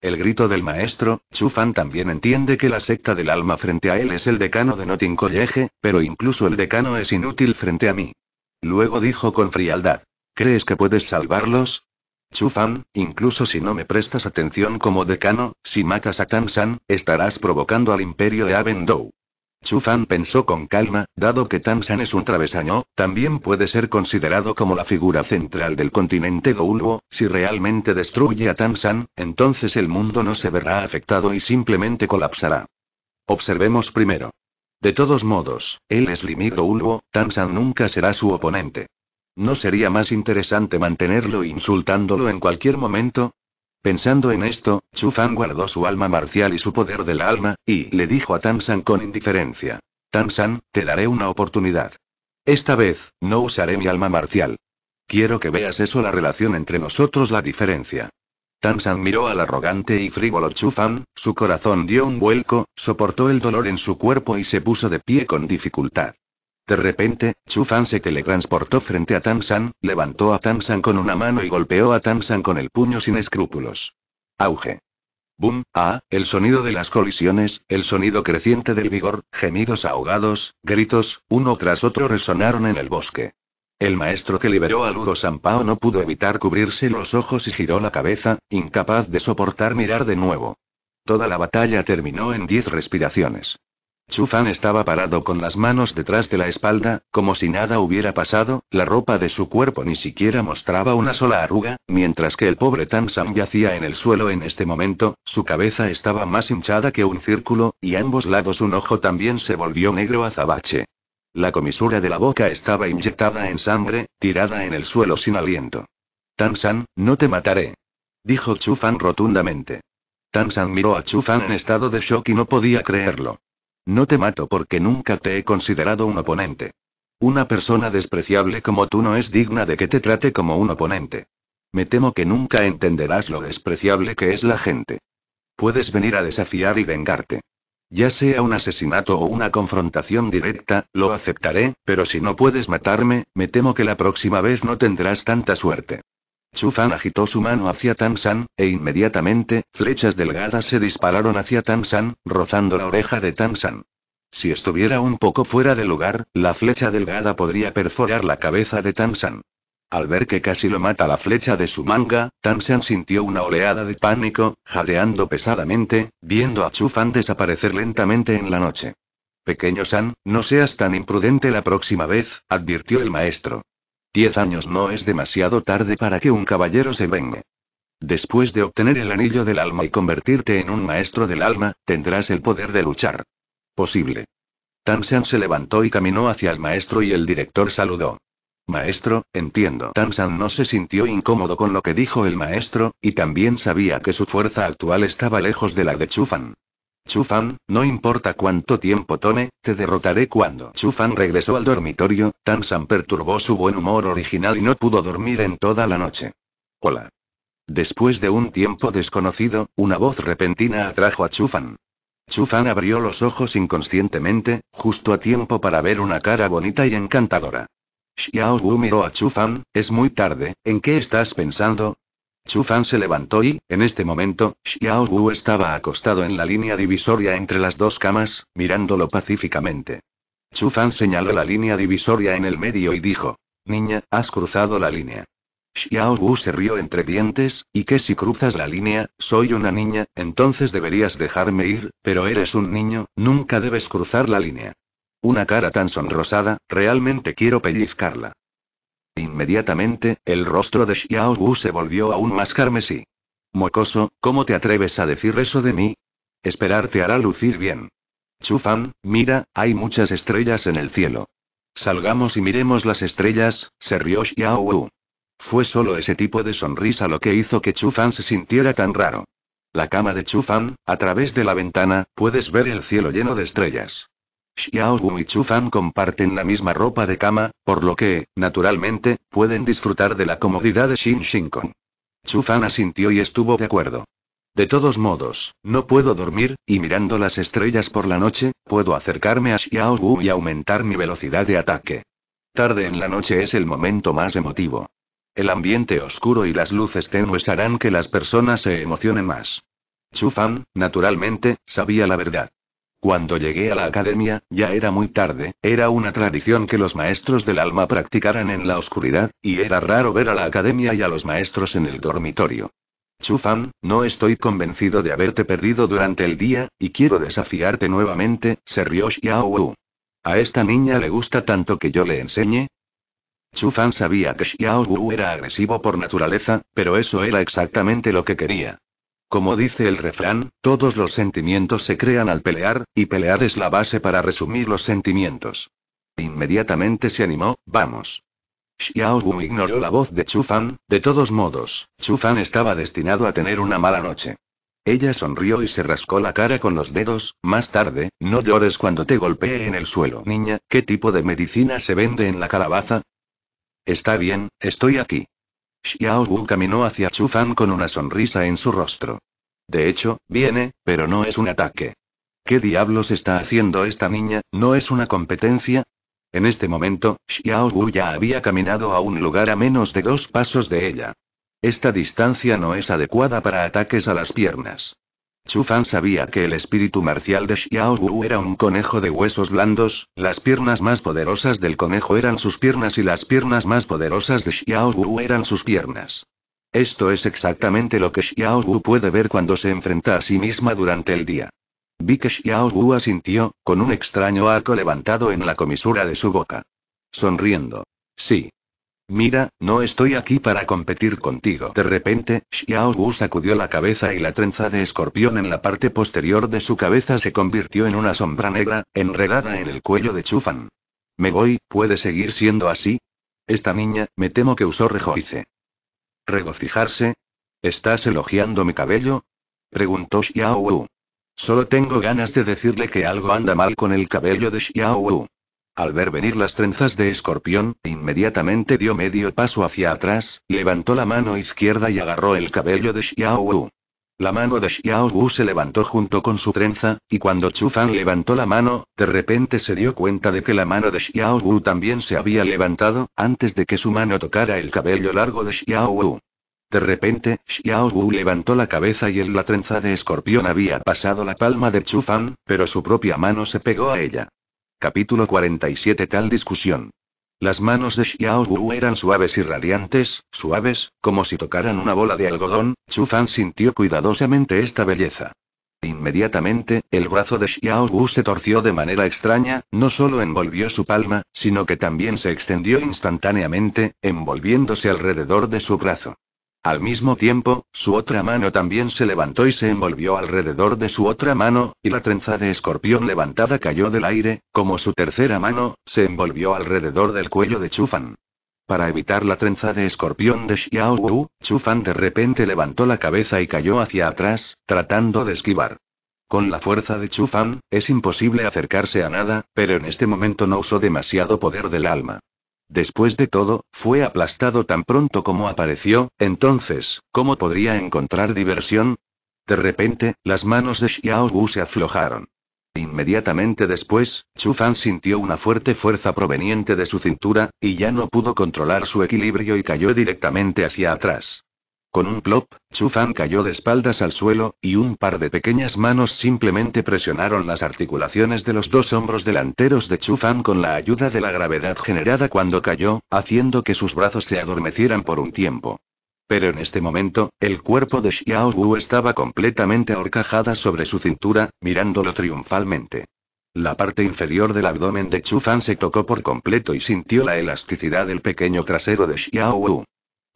El grito del maestro, Chufan también entiende que la secta del alma frente a él es el decano de Notin College, pero incluso el decano es inútil frente a mí. Luego dijo con frialdad. ¿Crees que puedes salvarlos? Chufan, incluso si no me prestas atención como decano, si matas a Tansan, estarás provocando al imperio de Avendou. Chufan pensó con calma, dado que Tansan es un travesaño, también puede ser considerado como la figura central del continente Ulvo, si realmente destruye a Tansan, entonces el mundo no se verá afectado y simplemente colapsará. Observemos primero. De todos modos, él es Limir Goulbo, Tansan nunca será su oponente. ¿No sería más interesante mantenerlo insultándolo en cualquier momento? Pensando en esto, Chufan guardó su alma marcial y su poder del alma, y le dijo a Tansan con indiferencia. Tansan, te daré una oportunidad. Esta vez, no usaré mi alma marcial. Quiero que veas eso la relación entre nosotros la diferencia. Tansan miró al arrogante y frívolo Chufan, su corazón dio un vuelco, soportó el dolor en su cuerpo y se puso de pie con dificultad. De repente, Fan se teletransportó frente a San, levantó a San con una mano y golpeó a San con el puño sin escrúpulos. Auge. Boom, ah, el sonido de las colisiones, el sonido creciente del vigor, gemidos ahogados, gritos, uno tras otro resonaron en el bosque. El maestro que liberó a Ludo Sampao no pudo evitar cubrirse los ojos y giró la cabeza, incapaz de soportar mirar de nuevo. Toda la batalla terminó en diez respiraciones. Chufan estaba parado con las manos detrás de la espalda, como si nada hubiera pasado, la ropa de su cuerpo ni siquiera mostraba una sola arruga, mientras que el pobre Tansan yacía en el suelo en este momento, su cabeza estaba más hinchada que un círculo, y a ambos lados un ojo también se volvió negro azabache. La comisura de la boca estaba inyectada en sangre, tirada en el suelo sin aliento. San, no te mataré. Dijo Chufan rotundamente. San miró a Chufan en estado de shock y no podía creerlo. No te mato porque nunca te he considerado un oponente. Una persona despreciable como tú no es digna de que te trate como un oponente. Me temo que nunca entenderás lo despreciable que es la gente. Puedes venir a desafiar y vengarte. Ya sea un asesinato o una confrontación directa, lo aceptaré, pero si no puedes matarme, me temo que la próxima vez no tendrás tanta suerte. Chufan agitó su mano hacia Tansan, e inmediatamente, flechas delgadas se dispararon hacia Tansan, rozando la oreja de Tansan. Si estuviera un poco fuera de lugar, la flecha delgada podría perforar la cabeza de Tansan. Al ver que casi lo mata la flecha de su manga, Tansan sintió una oleada de pánico, jadeando pesadamente, viendo a Chufan desaparecer lentamente en la noche. Pequeño San, no seas tan imprudente la próxima vez, advirtió el maestro. Diez años no es demasiado tarde para que un caballero se venga. Después de obtener el anillo del alma y convertirte en un maestro del alma, tendrás el poder de luchar. Posible. San se levantó y caminó hacia el maestro y el director saludó. Maestro, entiendo. San no se sintió incómodo con lo que dijo el maestro, y también sabía que su fuerza actual estaba lejos de la de Chufan. Chufan, no importa cuánto tiempo tome, te derrotaré cuando Chufan regresó al dormitorio, San perturbó su buen humor original y no pudo dormir en toda la noche. Hola. Después de un tiempo desconocido, una voz repentina atrajo a Chufan. Chufan abrió los ojos inconscientemente, justo a tiempo para ver una cara bonita y encantadora. Xiao Wu miró a Chufan, es muy tarde, ¿en qué estás pensando? Fan se levantó y, en este momento, Xiao Wu estaba acostado en la línea divisoria entre las dos camas, mirándolo pacíficamente. Chufan señaló la línea divisoria en el medio y dijo: Niña, has cruzado la línea. Xiao Wu se rió entre dientes, y que si cruzas la línea, soy una niña, entonces deberías dejarme ir, pero eres un niño, nunca debes cruzar la línea. Una cara tan sonrosada, realmente quiero pellizcarla. Inmediatamente, el rostro de Xiao Wu se volvió aún más carmesí. Mocoso, ¿cómo te atreves a decir eso de mí? Esperar te hará lucir bien. Chufan, mira, hay muchas estrellas en el cielo. Salgamos y miremos las estrellas, se rió Xiao Wu. Fue solo ese tipo de sonrisa lo que hizo que Chufan se sintiera tan raro. La cama de Chufan, a través de la ventana, puedes ver el cielo lleno de estrellas. Xiao y Chu Fan comparten la misma ropa de cama, por lo que, naturalmente, pueden disfrutar de la comodidad de Shin Kong. Chu Fan asintió y estuvo de acuerdo. De todos modos, no puedo dormir, y mirando las estrellas por la noche, puedo acercarme a Xiao Wu y aumentar mi velocidad de ataque. Tarde en la noche es el momento más emotivo. El ambiente oscuro y las luces tenues harán que las personas se emocionen más. Chu Fan, naturalmente, sabía la verdad. Cuando llegué a la academia, ya era muy tarde, era una tradición que los maestros del alma practicaran en la oscuridad, y era raro ver a la academia y a los maestros en el dormitorio. Fan, no estoy convencido de haberte perdido durante el día, y quiero desafiarte nuevamente, se rió Wu. ¿A esta niña le gusta tanto que yo le enseñe? Fan sabía que Xiao Wu era agresivo por naturaleza, pero eso era exactamente lo que quería. Como dice el refrán, todos los sentimientos se crean al pelear, y pelear es la base para resumir los sentimientos. Inmediatamente se animó, vamos. Xiao Wu ignoró la voz de Chufan, de todos modos, Chufan estaba destinado a tener una mala noche. Ella sonrió y se rascó la cara con los dedos, más tarde, no llores cuando te golpee en el suelo. Niña, ¿qué tipo de medicina se vende en la calabaza? Está bien, estoy aquí. Xiao Wu caminó hacia Chu Fan con una sonrisa en su rostro. De hecho, viene, pero no es un ataque. ¿Qué diablos está haciendo esta niña? ¿No es una competencia? En este momento, Xiao Wu ya había caminado a un lugar a menos de dos pasos de ella. Esta distancia no es adecuada para ataques a las piernas. Fan sabía que el espíritu marcial de Xiao Wu era un conejo de huesos blandos, las piernas más poderosas del conejo eran sus piernas y las piernas más poderosas de Xiao Wu eran sus piernas. Esto es exactamente lo que Xiao Wu puede ver cuando se enfrenta a sí misma durante el día. Vi que Xiao Wu asintió, con un extraño arco levantado en la comisura de su boca. Sonriendo. Sí. Mira, no estoy aquí para competir contigo. De repente, Xiao Wu sacudió la cabeza y la trenza de escorpión en la parte posterior de su cabeza se convirtió en una sombra negra, enredada en el cuello de Chufan. Me voy, ¿puede seguir siendo así? Esta niña, me temo que usó rejoice. ¿Regocijarse? ¿Estás elogiando mi cabello? Preguntó Xiao Wu. Solo tengo ganas de decirle que algo anda mal con el cabello de Xiao Wu. Al ver venir las trenzas de escorpión, inmediatamente dio medio paso hacia atrás, levantó la mano izquierda y agarró el cabello de Xiao Wu. La mano de Xiao Wu se levantó junto con su trenza, y cuando Chu Fan levantó la mano, de repente se dio cuenta de que la mano de Xiao Wu también se había levantado, antes de que su mano tocara el cabello largo de Xiao Wu. De repente, Xiao Wu levantó la cabeza y en la trenza de escorpión había pasado la palma de Chu Fan, pero su propia mano se pegó a ella. Capítulo 47 Tal discusión. Las manos de Xiao Wu eran suaves y radiantes, suaves, como si tocaran una bola de algodón, Chu Fan sintió cuidadosamente esta belleza. Inmediatamente, el brazo de Xiao Wu se torció de manera extraña, no solo envolvió su palma, sino que también se extendió instantáneamente, envolviéndose alrededor de su brazo. Al mismo tiempo, su otra mano también se levantó y se envolvió alrededor de su otra mano, y la trenza de escorpión levantada cayó del aire, como su tercera mano, se envolvió alrededor del cuello de Chufan. Para evitar la trenza de escorpión de Xiao Wu, Chufan de repente levantó la cabeza y cayó hacia atrás, tratando de esquivar. Con la fuerza de Chufan, es imposible acercarse a nada, pero en este momento no usó demasiado poder del alma. Después de todo, fue aplastado tan pronto como apareció, entonces, ¿cómo podría encontrar diversión? De repente, las manos de Xiao Wu se aflojaron. Inmediatamente después, Chu Fan sintió una fuerte fuerza proveniente de su cintura, y ya no pudo controlar su equilibrio y cayó directamente hacia atrás. Con un plop, Chu Fan cayó de espaldas al suelo, y un par de pequeñas manos simplemente presionaron las articulaciones de los dos hombros delanteros de Chu Fan con la ayuda de la gravedad generada cuando cayó, haciendo que sus brazos se adormecieran por un tiempo. Pero en este momento, el cuerpo de Xiao Wu estaba completamente ahorcajada sobre su cintura, mirándolo triunfalmente. La parte inferior del abdomen de Chufan se tocó por completo y sintió la elasticidad del pequeño trasero de Xiao Wu.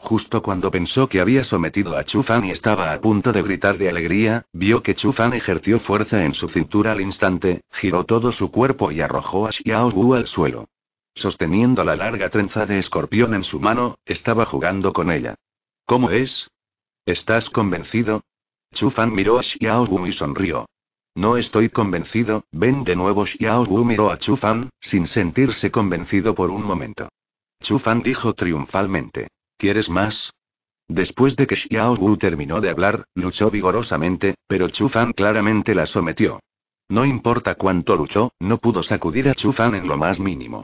Justo cuando pensó que había sometido a Chufan y estaba a punto de gritar de alegría, vio que Chufan ejerció fuerza en su cintura al instante, giró todo su cuerpo y arrojó a Xiao Wu al suelo. Sosteniendo la larga trenza de escorpión en su mano, estaba jugando con ella. ¿Cómo es? ¿Estás convencido? Chufan miró a Xiao Wu y sonrió. No estoy convencido, ven de nuevo Xiao Wu miró a Chufan, sin sentirse convencido por un momento. Chufan dijo triunfalmente. ¿Quieres más? Después de que Xiao Wu terminó de hablar, luchó vigorosamente, pero Chu Fan claramente la sometió. No importa cuánto luchó, no pudo sacudir a Chu Fan en lo más mínimo.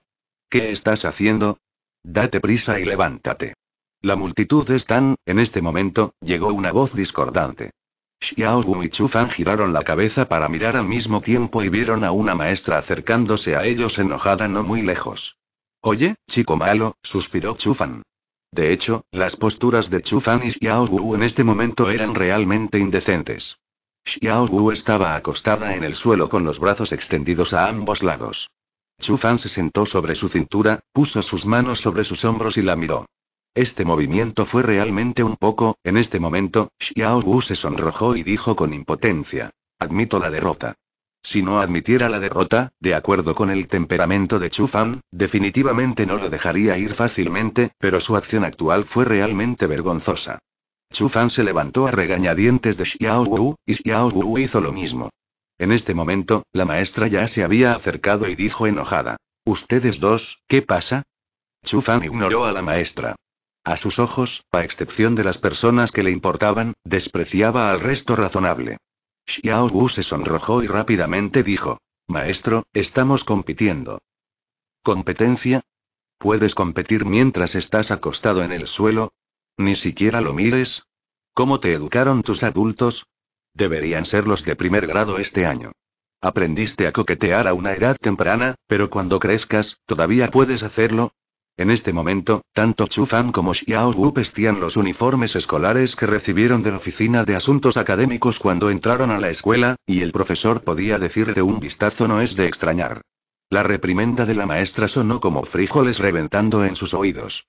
¿Qué estás haciendo? Date prisa y levántate. La multitud es en este momento, llegó una voz discordante. Xiao Wu y Chu Fan giraron la cabeza para mirar al mismo tiempo y vieron a una maestra acercándose a ellos enojada no muy lejos. Oye, chico malo, suspiró Chu Fan. De hecho, las posturas de Chu Fan y Xiao Wu en este momento eran realmente indecentes. Xiao Wu estaba acostada en el suelo con los brazos extendidos a ambos lados. Chu Fan se sentó sobre su cintura, puso sus manos sobre sus hombros y la miró. Este movimiento fue realmente un poco, en este momento, Xiao Wu se sonrojó y dijo con impotencia. Admito la derrota. Si no admitiera la derrota, de acuerdo con el temperamento de Chu Fan, definitivamente no lo dejaría ir fácilmente, pero su acción actual fue realmente vergonzosa. Chu Fan se levantó a regañadientes de Xiao Wu, y Xiao Wu hizo lo mismo. En este momento, la maestra ya se había acercado y dijo enojada: ¿Ustedes dos, qué pasa? Chu ignoró a la maestra. A sus ojos, a excepción de las personas que le importaban, despreciaba al resto razonable. Xiao Wu se sonrojó y rápidamente dijo. Maestro, estamos compitiendo. ¿Competencia? ¿Puedes competir mientras estás acostado en el suelo? ¿Ni siquiera lo mires? ¿Cómo te educaron tus adultos? Deberían ser los de primer grado este año. Aprendiste a coquetear a una edad temprana, pero cuando crezcas, todavía puedes hacerlo, en este momento, tanto Chu Fan como Xiao Wu vestían los uniformes escolares que recibieron de la Oficina de Asuntos Académicos cuando entraron a la escuela, y el profesor podía decir de un vistazo no es de extrañar. La reprimenda de la maestra sonó como frijoles reventando en sus oídos.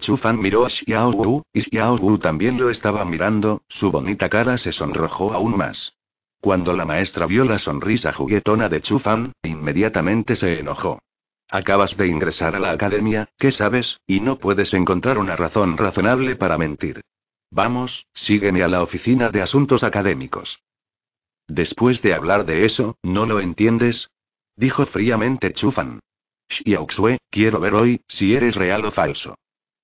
Chu miró a Xiao Wu, y Xiao Wu también lo estaba mirando, su bonita cara se sonrojó aún más. Cuando la maestra vio la sonrisa juguetona de Chu Fan, inmediatamente se enojó. Acabas de ingresar a la academia, ¿qué sabes? Y no puedes encontrar una razón razonable para mentir. Vamos, sígueme a la oficina de asuntos académicos. Después de hablar de eso, ¿no lo entiendes? Dijo fríamente Chufan. Xiaoxue, quiero ver hoy, si eres real o falso.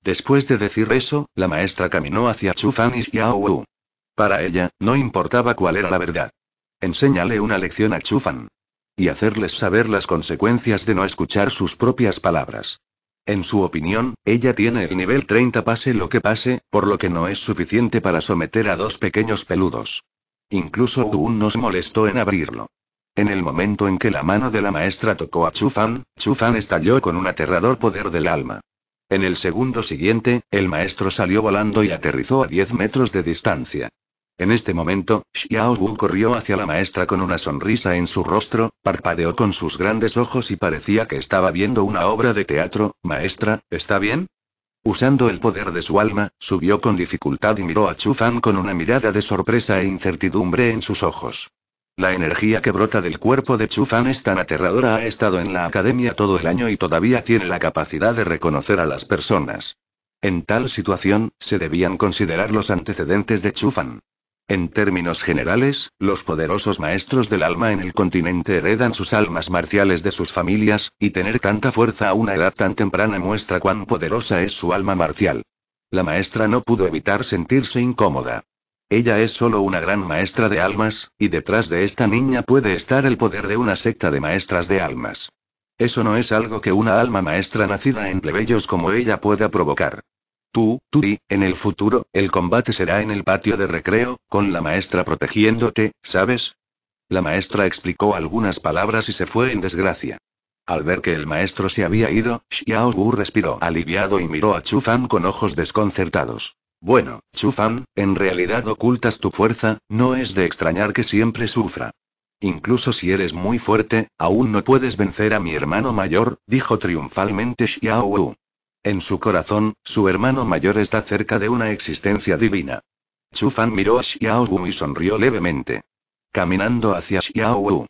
Después de decir eso, la maestra caminó hacia Chufan y Xiao Para ella, no importaba cuál era la verdad. Enséñale una lección a Chufan y hacerles saber las consecuencias de no escuchar sus propias palabras. En su opinión, ella tiene el nivel 30 pase lo que pase, por lo que no es suficiente para someter a dos pequeños peludos. Incluso tú nos molestó en abrirlo. En el momento en que la mano de la maestra tocó a Chufan, Chufan estalló con un aterrador poder del alma. En el segundo siguiente, el maestro salió volando y aterrizó a 10 metros de distancia. En este momento, Xiao Wu corrió hacia la maestra con una sonrisa en su rostro, parpadeó con sus grandes ojos y parecía que estaba viendo una obra de teatro. Maestra, ¿está bien? Usando el poder de su alma, subió con dificultad y miró a Chufan con una mirada de sorpresa e incertidumbre en sus ojos. La energía que brota del cuerpo de Chufan es tan aterradora. Ha estado en la academia todo el año y todavía tiene la capacidad de reconocer a las personas. En tal situación, se debían considerar los antecedentes de Chufan. En términos generales, los poderosos maestros del alma en el continente heredan sus almas marciales de sus familias, y tener tanta fuerza a una edad tan temprana muestra cuán poderosa es su alma marcial. La maestra no pudo evitar sentirse incómoda. Ella es solo una gran maestra de almas, y detrás de esta niña puede estar el poder de una secta de maestras de almas. Eso no es algo que una alma maestra nacida en plebeyos como ella pueda provocar. Tú, Turi, en el futuro, el combate será en el patio de recreo, con la maestra protegiéndote, ¿sabes? La maestra explicó algunas palabras y se fue en desgracia. Al ver que el maestro se había ido, Xiao Wu respiró aliviado y miró a Chu Fan con ojos desconcertados. Bueno, Chu Fan, en realidad ocultas tu fuerza, no es de extrañar que siempre sufra. Incluso si eres muy fuerte, aún no puedes vencer a mi hermano mayor, dijo triunfalmente Xiao Wu. En su corazón, su hermano mayor está cerca de una existencia divina. Chufan miró a Xiao Wu y sonrió levemente. Caminando hacia Xiao Wu.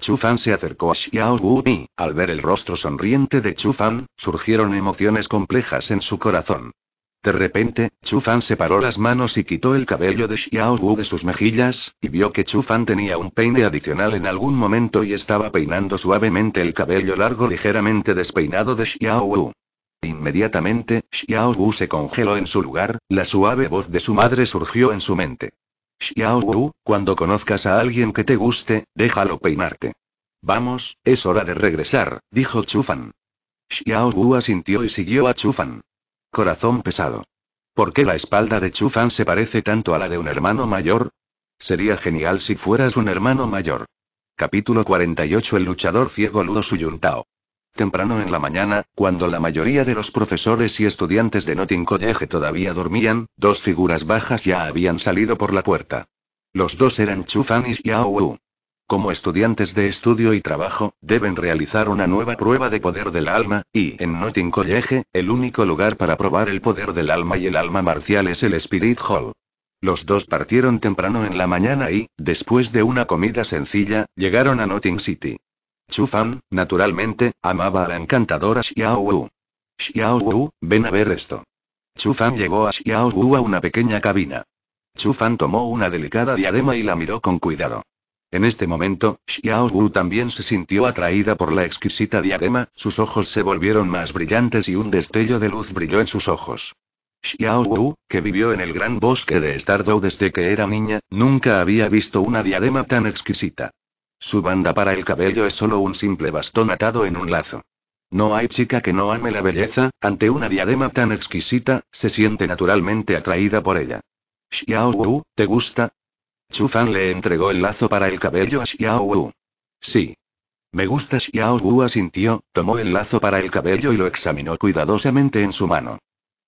Chufan se acercó a Xiao Wu y, al ver el rostro sonriente de Chufan, surgieron emociones complejas en su corazón. De repente, Chufan separó las manos y quitó el cabello de Xiao Wu de sus mejillas, y vio que Chufan tenía un peine adicional en algún momento y estaba peinando suavemente el cabello largo ligeramente despeinado de Xiao Wu. Inmediatamente, Xiao Wu se congeló en su lugar, la suave voz de su madre surgió en su mente. Xiao Wu, cuando conozcas a alguien que te guste, déjalo peinarte. Vamos, es hora de regresar, dijo Chufan. Wu asintió y siguió a Chufan. Corazón pesado. ¿Por qué la espalda de Chufan se parece tanto a la de un hermano mayor? Sería genial si fueras un hermano mayor. Capítulo 48 El luchador ciego Ludo Suyuntao. Temprano en la mañana, cuando la mayoría de los profesores y estudiantes de Notting College todavía dormían, dos figuras bajas ya habían salido por la puerta. Los dos eran Chufanis y Wu. Como estudiantes de estudio y trabajo, deben realizar una nueva prueba de poder del alma, y, en Notting College, el único lugar para probar el poder del alma y el alma marcial es el Spirit Hall. Los dos partieron temprano en la mañana y, después de una comida sencilla, llegaron a Notting City. Chufan, Fan, naturalmente, amaba a la encantadora Xiao Wu. Xiao Wu, ven a ver esto. Chu Fan llegó a Xiao Wu a una pequeña cabina. Chufan Fan tomó una delicada diadema y la miró con cuidado. En este momento, Xiao Wu también se sintió atraída por la exquisita diadema, sus ojos se volvieron más brillantes y un destello de luz brilló en sus ojos. Xiao Wu, que vivió en el gran bosque de Stardew desde que era niña, nunca había visto una diadema tan exquisita. Su banda para el cabello es solo un simple bastón atado en un lazo. No hay chica que no ame la belleza, ante una diadema tan exquisita, se siente naturalmente atraída por ella. Xiao Wu, ¿te gusta? Chu le entregó el lazo para el cabello a Xiao Wu. Sí. Me gusta Xiao Wu asintió, tomó el lazo para el cabello y lo examinó cuidadosamente en su mano.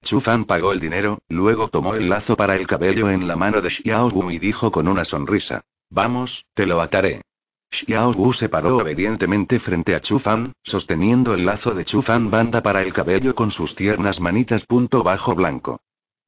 Chufan pagó el dinero, luego tomó el lazo para el cabello en la mano de Xiao Wu y dijo con una sonrisa. Vamos, te lo ataré. Xiaogu se paró obedientemente frente a Chu Fan, sosteniendo el lazo de Chu Fan banda para el cabello con sus tiernas manitas punto bajo blanco.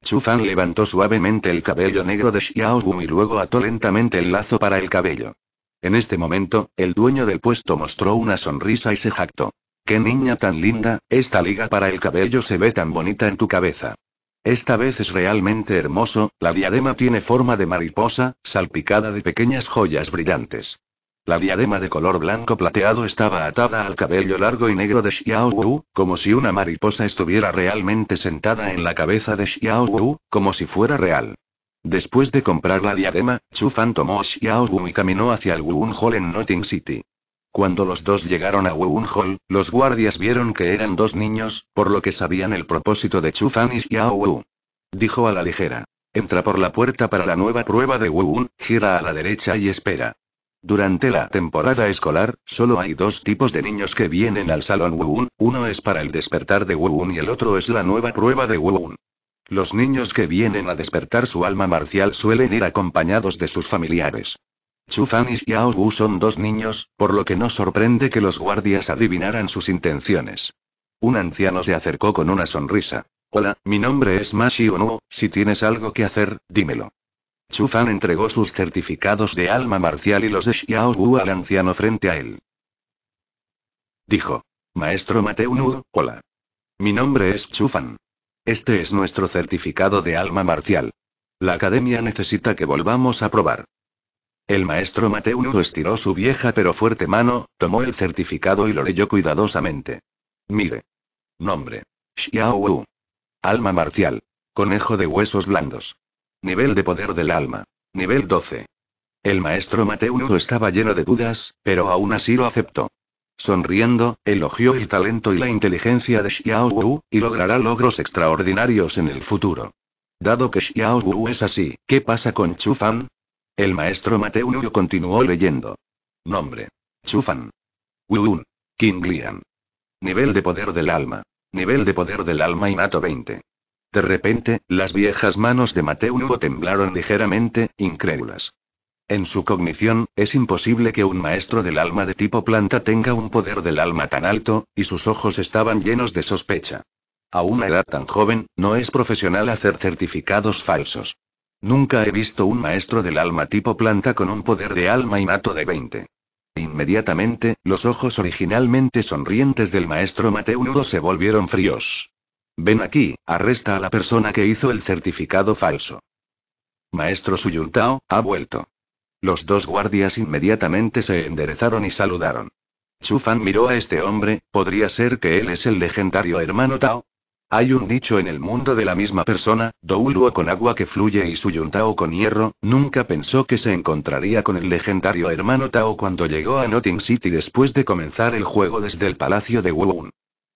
Chu Fan levantó suavemente el cabello negro de Xiao y luego ató lentamente el lazo para el cabello. En este momento, el dueño del puesto mostró una sonrisa y se jactó. ¡Qué niña tan linda! Esta liga para el cabello se ve tan bonita en tu cabeza. Esta vez es realmente hermoso, la diadema tiene forma de mariposa, salpicada de pequeñas joyas brillantes. La diadema de color blanco plateado estaba atada al cabello largo y negro de Xiao Wu, como si una mariposa estuviera realmente sentada en la cabeza de Xiao Wu, como si fuera real. Después de comprar la diadema, Chu Fan tomó a Xiao Wu y caminó hacia el Wuun Hall en Notting City. Cuando los dos llegaron a Wuun Hall, los guardias vieron que eran dos niños, por lo que sabían el propósito de Chu Fan y Xiao Wu. Dijo a la ligera. Entra por la puerta para la nueva prueba de Wuun, gira a la derecha y espera. Durante la temporada escolar, solo hay dos tipos de niños que vienen al salón Wuun, uno es para el despertar de Wuun y el otro es la nueva prueba de Wuun. Los niños que vienen a despertar su alma marcial suelen ir acompañados de sus familiares. Chufan y Xiao Wu son dos niños, por lo que no sorprende que los guardias adivinaran sus intenciones. Un anciano se acercó con una sonrisa. Hola, mi nombre es Mashi Onu, si tienes algo que hacer, dímelo. Chufan entregó sus certificados de alma marcial y los de Xiao Wu al anciano frente a él. Dijo. Maestro Mateo hola. Mi nombre es Chufan. Este es nuestro certificado de alma marcial. La academia necesita que volvamos a probar. El maestro Mateo estiró su vieja pero fuerte mano, tomó el certificado y lo leyó cuidadosamente. Mire. Nombre. Xiao Wu. Alma marcial. Conejo de huesos blandos. Nivel de poder del alma. Nivel 12. El maestro Mateo estaba lleno de dudas, pero aún así lo aceptó. Sonriendo, elogió el talento y la inteligencia de Xiao Wu, y logrará logros extraordinarios en el futuro. Dado que Xiao Wu es así, ¿qué pasa con Chufan? El maestro Mateo continuó leyendo. Nombre. Chufan. Wu King Lian. Nivel de poder del alma. Nivel de poder del alma y innato 20. De repente, las viejas manos de Mateo Nudo temblaron ligeramente, incrédulas. En su cognición, es imposible que un maestro del alma de tipo planta tenga un poder del alma tan alto, y sus ojos estaban llenos de sospecha. A una edad tan joven, no es profesional hacer certificados falsos. Nunca he visto un maestro del alma tipo planta con un poder de alma innato de 20. Inmediatamente, los ojos originalmente sonrientes del maestro Mateo Nudo se volvieron fríos. Ven aquí, arresta a la persona que hizo el certificado falso. Maestro Suyuntao, ha vuelto. Los dos guardias inmediatamente se enderezaron y saludaron. Fan miró a este hombre, ¿podría ser que él es el legendario hermano Tao? Hay un dicho en el mundo de la misma persona, Douluo con agua que fluye y Suyuntao con hierro, nunca pensó que se encontraría con el legendario hermano Tao cuando llegó a Notting City después de comenzar el juego desde el palacio de Wuun.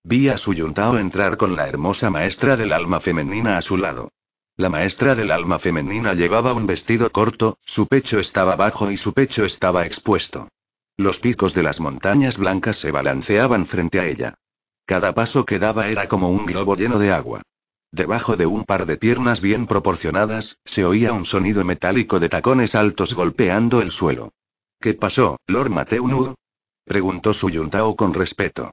Vi a Suyuntao entrar con la hermosa maestra del alma femenina a su lado. La maestra del alma femenina llevaba un vestido corto, su pecho estaba bajo y su pecho estaba expuesto. Los picos de las montañas blancas se balanceaban frente a ella. Cada paso que daba era como un globo lleno de agua. Debajo de un par de piernas bien proporcionadas, se oía un sonido metálico de tacones altos golpeando el suelo. ¿Qué pasó, Lord Mateu Preguntó preguntó Suyuntao con respeto.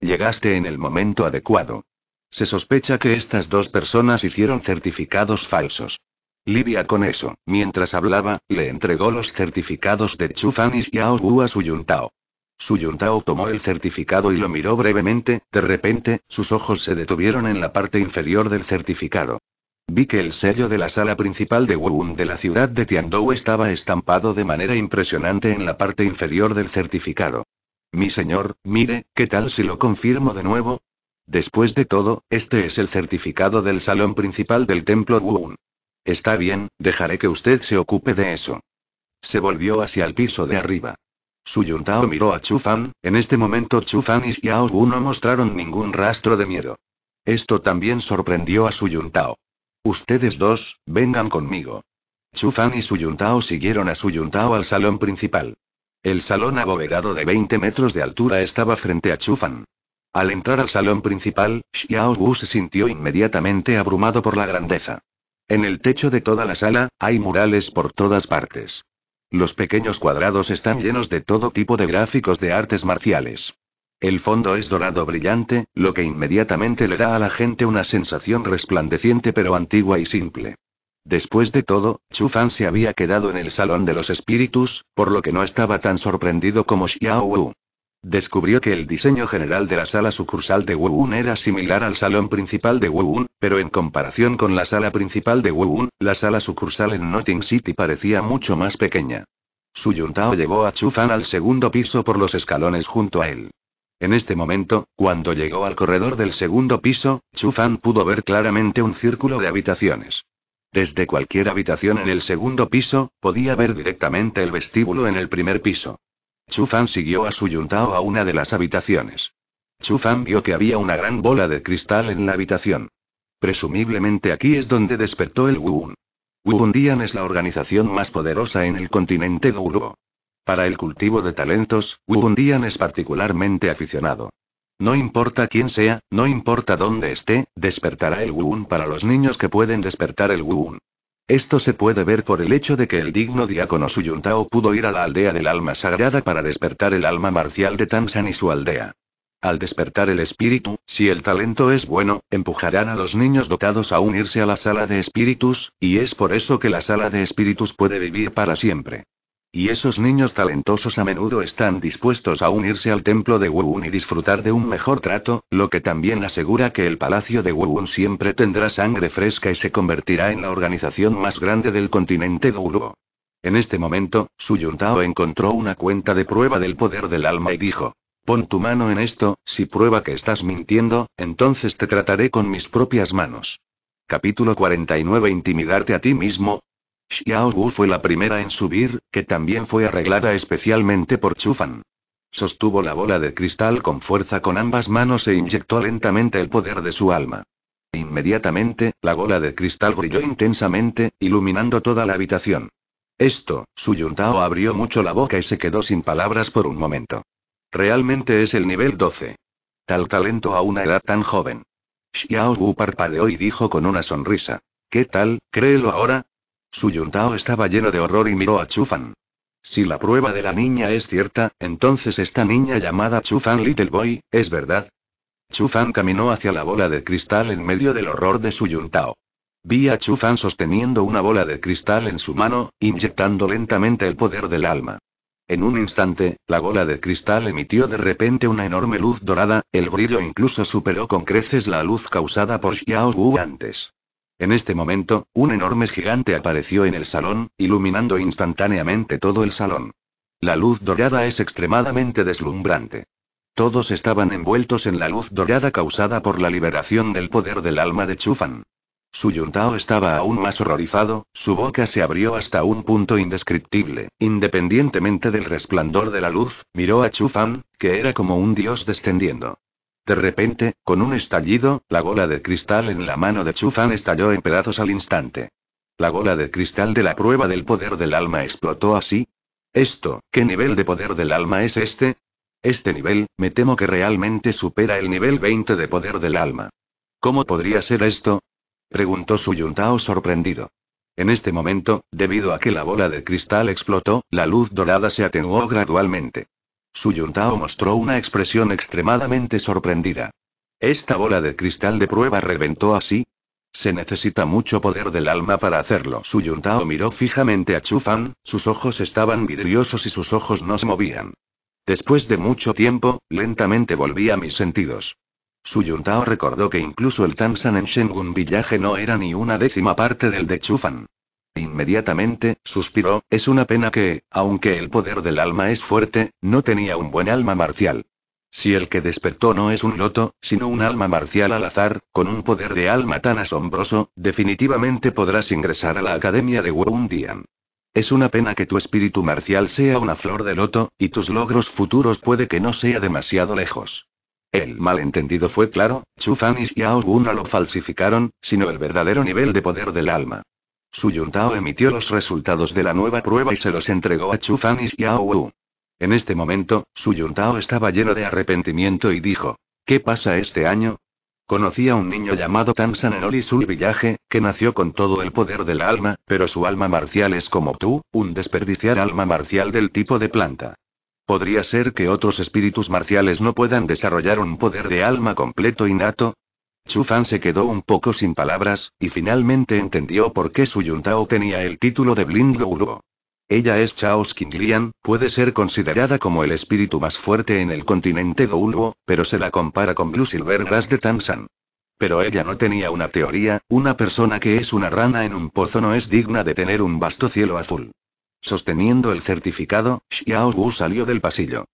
Llegaste en el momento adecuado. Se sospecha que estas dos personas hicieron certificados falsos. Lidia con eso, mientras hablaba, le entregó los certificados de Chufanis y Wu a Su Suyuntao tomó el certificado y lo miró brevemente, de repente, sus ojos se detuvieron en la parte inferior del certificado. Vi que el sello de la sala principal de Wuun de la ciudad de Tiandou estaba estampado de manera impresionante en la parte inferior del certificado. Mi señor, mire, ¿qué tal si lo confirmo de nuevo? Después de todo, este es el certificado del salón principal del templo Wuun. Está bien, dejaré que usted se ocupe de eso. Se volvió hacia el piso de arriba. Su Yuntao miró a Fan, en este momento Fan y Xiao Wu no mostraron ningún rastro de miedo. Esto también sorprendió a Su Yuntao. Ustedes dos, vengan conmigo. Fan y Su Yuntao siguieron a Su Yuntao al salón principal. El salón abovedado de 20 metros de altura estaba frente a Chufan. Al entrar al salón principal, Xiao Wu se sintió inmediatamente abrumado por la grandeza. En el techo de toda la sala, hay murales por todas partes. Los pequeños cuadrados están llenos de todo tipo de gráficos de artes marciales. El fondo es dorado brillante, lo que inmediatamente le da a la gente una sensación resplandeciente pero antigua y simple. Después de todo, Chu Fan se había quedado en el Salón de los Espíritus, por lo que no estaba tan sorprendido como Xiao Wu. Descubrió que el diseño general de la sala sucursal de Un era similar al salón principal de Un, pero en comparación con la sala principal de Un, la sala sucursal en Notting City parecía mucho más pequeña. Su Yuntao llevó a Chu Fan al segundo piso por los escalones junto a él. En este momento, cuando llegó al corredor del segundo piso, Chu Fan pudo ver claramente un círculo de habitaciones. Desde cualquier habitación en el segundo piso, podía ver directamente el vestíbulo en el primer piso. Chufan siguió a su Yuntao a una de las habitaciones. Chufan vio que había una gran bola de cristal en la habitación. Presumiblemente aquí es donde despertó el Wuun. Wuun Dian es la organización más poderosa en el continente Douluo. Para el cultivo de talentos, Wuun Dian es particularmente aficionado. No importa quién sea, no importa dónde esté, despertará el Wuun para los niños que pueden despertar el Wuun. Esto se puede ver por el hecho de que el digno diácono Suyuntao pudo ir a la aldea del alma sagrada para despertar el alma marcial de Tansan y su aldea. Al despertar el espíritu, si el talento es bueno, empujarán a los niños dotados a unirse a la sala de espíritus, y es por eso que la sala de espíritus puede vivir para siempre. Y esos niños talentosos a menudo están dispuestos a unirse al templo de Wuun y disfrutar de un mejor trato, lo que también asegura que el palacio de Wuun siempre tendrá sangre fresca y se convertirá en la organización más grande del continente Douluo. En este momento, Su Suyuntao encontró una cuenta de prueba del poder del alma y dijo: Pon tu mano en esto, si prueba que estás mintiendo, entonces te trataré con mis propias manos. Capítulo 49 Intimidarte a ti mismo, Xiao Wu fue la primera en subir, que también fue arreglada especialmente por Chufan. Sostuvo la bola de cristal con fuerza con ambas manos e inyectó lentamente el poder de su alma. Inmediatamente, la bola de cristal brilló intensamente, iluminando toda la habitación. Esto, su Yuntao abrió mucho la boca y se quedó sin palabras por un momento. Realmente es el nivel 12. Tal talento a una edad tan joven. Xiao Wu parpadeó y dijo con una sonrisa. ¿Qué tal, créelo ahora? Su yuntao estaba lleno de horror y miró a Chufan. Si la prueba de la niña es cierta, entonces esta niña llamada Chufan Little Boy, ¿es verdad? Chufan caminó hacia la bola de cristal en medio del horror de su yuntao. Vi a Chufan sosteniendo una bola de cristal en su mano, inyectando lentamente el poder del alma. En un instante, la bola de cristal emitió de repente una enorme luz dorada, el brillo incluso superó con creces la luz causada por Xiao Wu antes. En este momento, un enorme gigante apareció en el salón, iluminando instantáneamente todo el salón. La luz dorada es extremadamente deslumbrante. Todos estaban envueltos en la luz dorada causada por la liberación del poder del alma de Chufan. Su Yuntao estaba aún más horrorizado, su boca se abrió hasta un punto indescriptible, independientemente del resplandor de la luz, miró a Chufan, que era como un dios descendiendo. De repente, con un estallido, la bola de cristal en la mano de Chufan estalló en pedazos al instante. La bola de cristal de la prueba del poder del alma explotó así. Esto, ¿qué nivel de poder del alma es este? Este nivel, me temo que realmente supera el nivel 20 de poder del alma. ¿Cómo podría ser esto? preguntó su Suyuntao sorprendido. En este momento, debido a que la bola de cristal explotó, la luz dorada se atenuó gradualmente. Su Yuntao mostró una expresión extremadamente sorprendida. ¿Esta bola de cristal de prueba reventó así? Se necesita mucho poder del alma para hacerlo. Su Yuntao miró fijamente a Chufan, sus ojos estaban vidriosos y sus ojos no se movían. Después de mucho tiempo, lentamente volví a mis sentidos. Su Yuntao recordó que incluso el Tansan en Shengun Villaje no era ni una décima parte del de Chufan. Inmediatamente, suspiró, es una pena que, aunque el poder del alma es fuerte, no tenía un buen alma marcial. Si el que despertó no es un loto, sino un alma marcial al azar, con un poder de alma tan asombroso, definitivamente podrás ingresar a la Academia de Woundian. Es una pena que tu espíritu marcial sea una flor de loto, y tus logros futuros puede que no sea demasiado lejos. El malentendido fue claro, Chufanis y no lo falsificaron, sino el verdadero nivel de poder del alma. Su Yuntao emitió los resultados de la nueva prueba y se los entregó a Fan y a Wu. En este momento, Su Yuntao estaba lleno de arrepentimiento y dijo: ¿Qué pasa este año? Conocí a un niño llamado Tansan en Olisul Villaje, que nació con todo el poder del alma, pero su alma marcial es como tú, un desperdiciar alma marcial del tipo de planta. Podría ser que otros espíritus marciales no puedan desarrollar un poder de alma completo innato, Fan se quedó un poco sin palabras, y finalmente entendió por qué su Yuntao tenía el título de Blind Goluo. Ella es Chaos Qinglian, puede ser considerada como el espíritu más fuerte en el continente Goulbo, pero se la compara con Blue Silver Grass de Tansan. Pero ella no tenía una teoría, una persona que es una rana en un pozo no es digna de tener un vasto cielo azul. Sosteniendo el certificado, Xiao Wu salió del pasillo.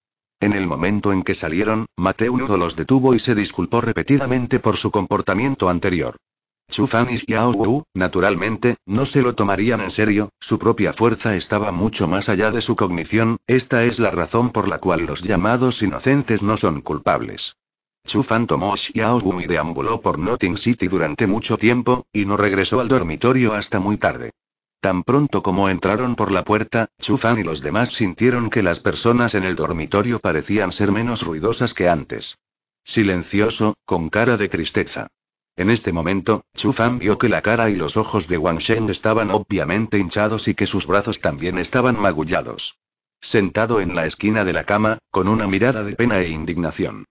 En el momento en que salieron, Mateo Nudo los detuvo y se disculpó repetidamente por su comportamiento anterior. Chufan y Xiao Wu, naturalmente, no se lo tomarían en serio, su propia fuerza estaba mucho más allá de su cognición, esta es la razón por la cual los llamados inocentes no son culpables. Chufan tomó Xiao Wu y deambuló por Notting City durante mucho tiempo, y no regresó al dormitorio hasta muy tarde. Tan pronto como entraron por la puerta, Chufan y los demás sintieron que las personas en el dormitorio parecían ser menos ruidosas que antes. Silencioso, con cara de tristeza. En este momento, Chufan vio que la cara y los ojos de Wang Sheng estaban obviamente hinchados y que sus brazos también estaban magullados. Sentado en la esquina de la cama, con una mirada de pena e indignación.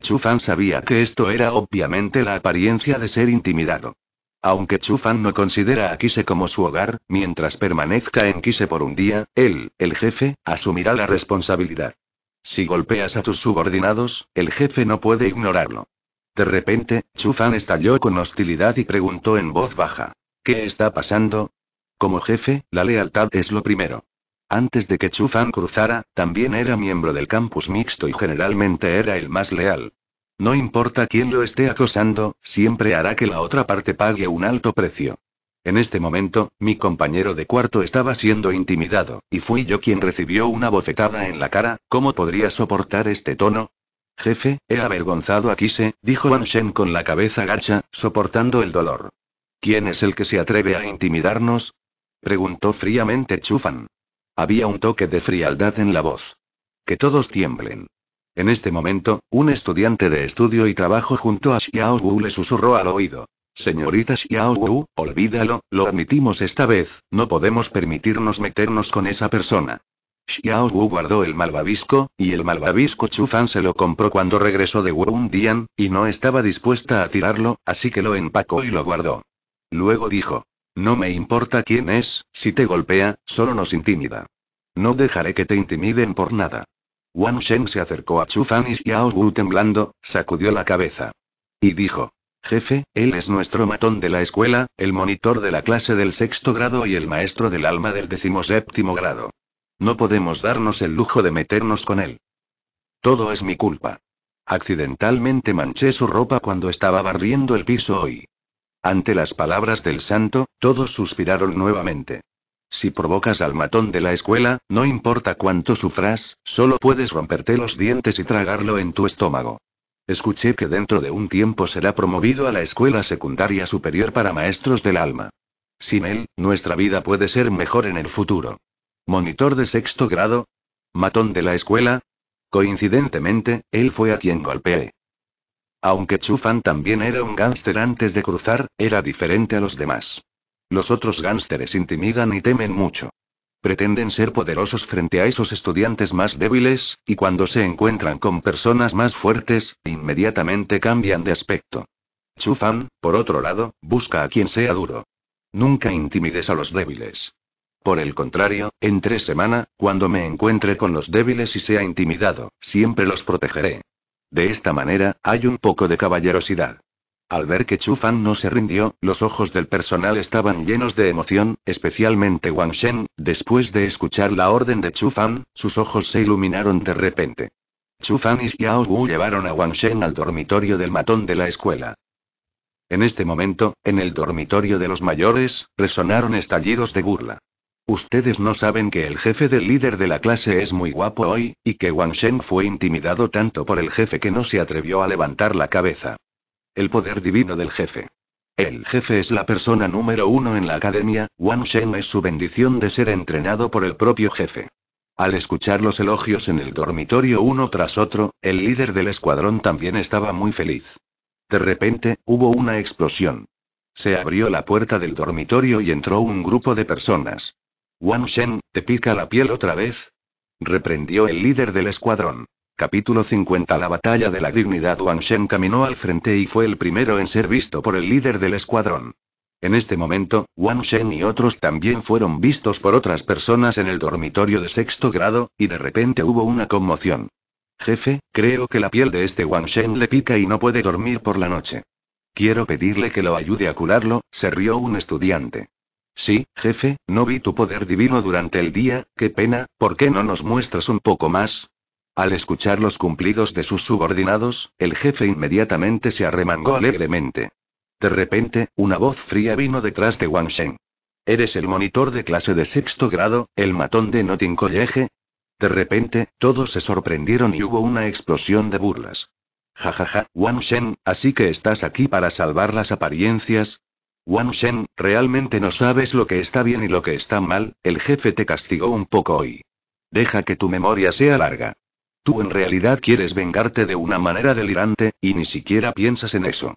Chufan sabía que esto era obviamente la apariencia de ser intimidado. Aunque Chufan no considera a Kise como su hogar, mientras permanezca en Kise por un día, él, el jefe, asumirá la responsabilidad. Si golpeas a tus subordinados, el jefe no puede ignorarlo. De repente, Chufan estalló con hostilidad y preguntó en voz baja. ¿Qué está pasando? Como jefe, la lealtad es lo primero. Antes de que Chufan cruzara, también era miembro del campus mixto y generalmente era el más leal. No importa quién lo esté acosando, siempre hará que la otra parte pague un alto precio. En este momento, mi compañero de cuarto estaba siendo intimidado, y fui yo quien recibió una bofetada en la cara, ¿cómo podría soportar este tono? Jefe, he avergonzado a Se, dijo Wan Shen con la cabeza gacha, soportando el dolor. ¿Quién es el que se atreve a intimidarnos? preguntó fríamente Chufan. Había un toque de frialdad en la voz. Que todos tiemblen. En este momento, un estudiante de estudio y trabajo junto a Xiao Wu le susurró al oído. Señorita Xiao Wu, olvídalo, lo admitimos esta vez, no podemos permitirnos meternos con esa persona. Xiao Wu guardó el malvavisco, y el malvavisco Chufan se lo compró cuando regresó de Wundian, y no estaba dispuesta a tirarlo, así que lo empacó y lo guardó. Luego dijo, no me importa quién es, si te golpea, solo nos intimida. No dejaré que te intimiden por nada. Wang Shen se acercó a Chu Fan y Xiao Wu temblando, sacudió la cabeza. Y dijo. Jefe, él es nuestro matón de la escuela, el monitor de la clase del sexto grado y el maestro del alma del decimoséptimo grado. No podemos darnos el lujo de meternos con él. Todo es mi culpa. Accidentalmente manché su ropa cuando estaba barriendo el piso hoy. Ante las palabras del santo, todos suspiraron nuevamente. Si provocas al matón de la escuela, no importa cuánto sufras, solo puedes romperte los dientes y tragarlo en tu estómago. Escuché que dentro de un tiempo será promovido a la escuela secundaria superior para maestros del alma. Sin él, nuestra vida puede ser mejor en el futuro. Monitor de sexto grado. Matón de la escuela. Coincidentemente, él fue a quien golpeé. Aunque Chufan también era un gángster antes de cruzar, era diferente a los demás. Los otros gánsteres intimidan y temen mucho. Pretenden ser poderosos frente a esos estudiantes más débiles, y cuando se encuentran con personas más fuertes, inmediatamente cambian de aspecto. Chufan, por otro lado, busca a quien sea duro. Nunca intimides a los débiles. Por el contrario, entre semana, cuando me encuentre con los débiles y sea intimidado, siempre los protegeré. De esta manera, hay un poco de caballerosidad. Al ver que Chufan no se rindió, los ojos del personal estaban llenos de emoción, especialmente Wang Shen, después de escuchar la orden de Chufan, sus ojos se iluminaron de repente. Chufan y Xiao Wu llevaron a Wang Shen al dormitorio del matón de la escuela. En este momento, en el dormitorio de los mayores, resonaron estallidos de burla. Ustedes no saben que el jefe del líder de la clase es muy guapo hoy, y que Wang Shen fue intimidado tanto por el jefe que no se atrevió a levantar la cabeza el poder divino del jefe. El jefe es la persona número uno en la academia, Wang Shen es su bendición de ser entrenado por el propio jefe. Al escuchar los elogios en el dormitorio uno tras otro, el líder del escuadrón también estaba muy feliz. De repente, hubo una explosión. Se abrió la puerta del dormitorio y entró un grupo de personas. Wang Shen, ¿te pica la piel otra vez? reprendió el líder del escuadrón. Capítulo 50 La batalla de la dignidad Wang Shen caminó al frente y fue el primero en ser visto por el líder del escuadrón. En este momento, Wang Shen y otros también fueron vistos por otras personas en el dormitorio de sexto grado, y de repente hubo una conmoción. Jefe, creo que la piel de este Wang Shen le pica y no puede dormir por la noche. Quiero pedirle que lo ayude a curarlo, se rió un estudiante. Sí, jefe, no vi tu poder divino durante el día, qué pena, ¿por qué no nos muestras un poco más? Al escuchar los cumplidos de sus subordinados, el jefe inmediatamente se arremangó alegremente. De repente, una voz fría vino detrás de Wang Shen. ¿Eres el monitor de clase de sexto grado, el matón de Notting College? De repente, todos se sorprendieron y hubo una explosión de burlas. Jajaja, ja, ja, Wang Shen, así que estás aquí para salvar las apariencias. Wang Shen, realmente no sabes lo que está bien y lo que está mal, el jefe te castigó un poco hoy. Deja que tu memoria sea larga. Tú en realidad quieres vengarte de una manera delirante, y ni siquiera piensas en eso.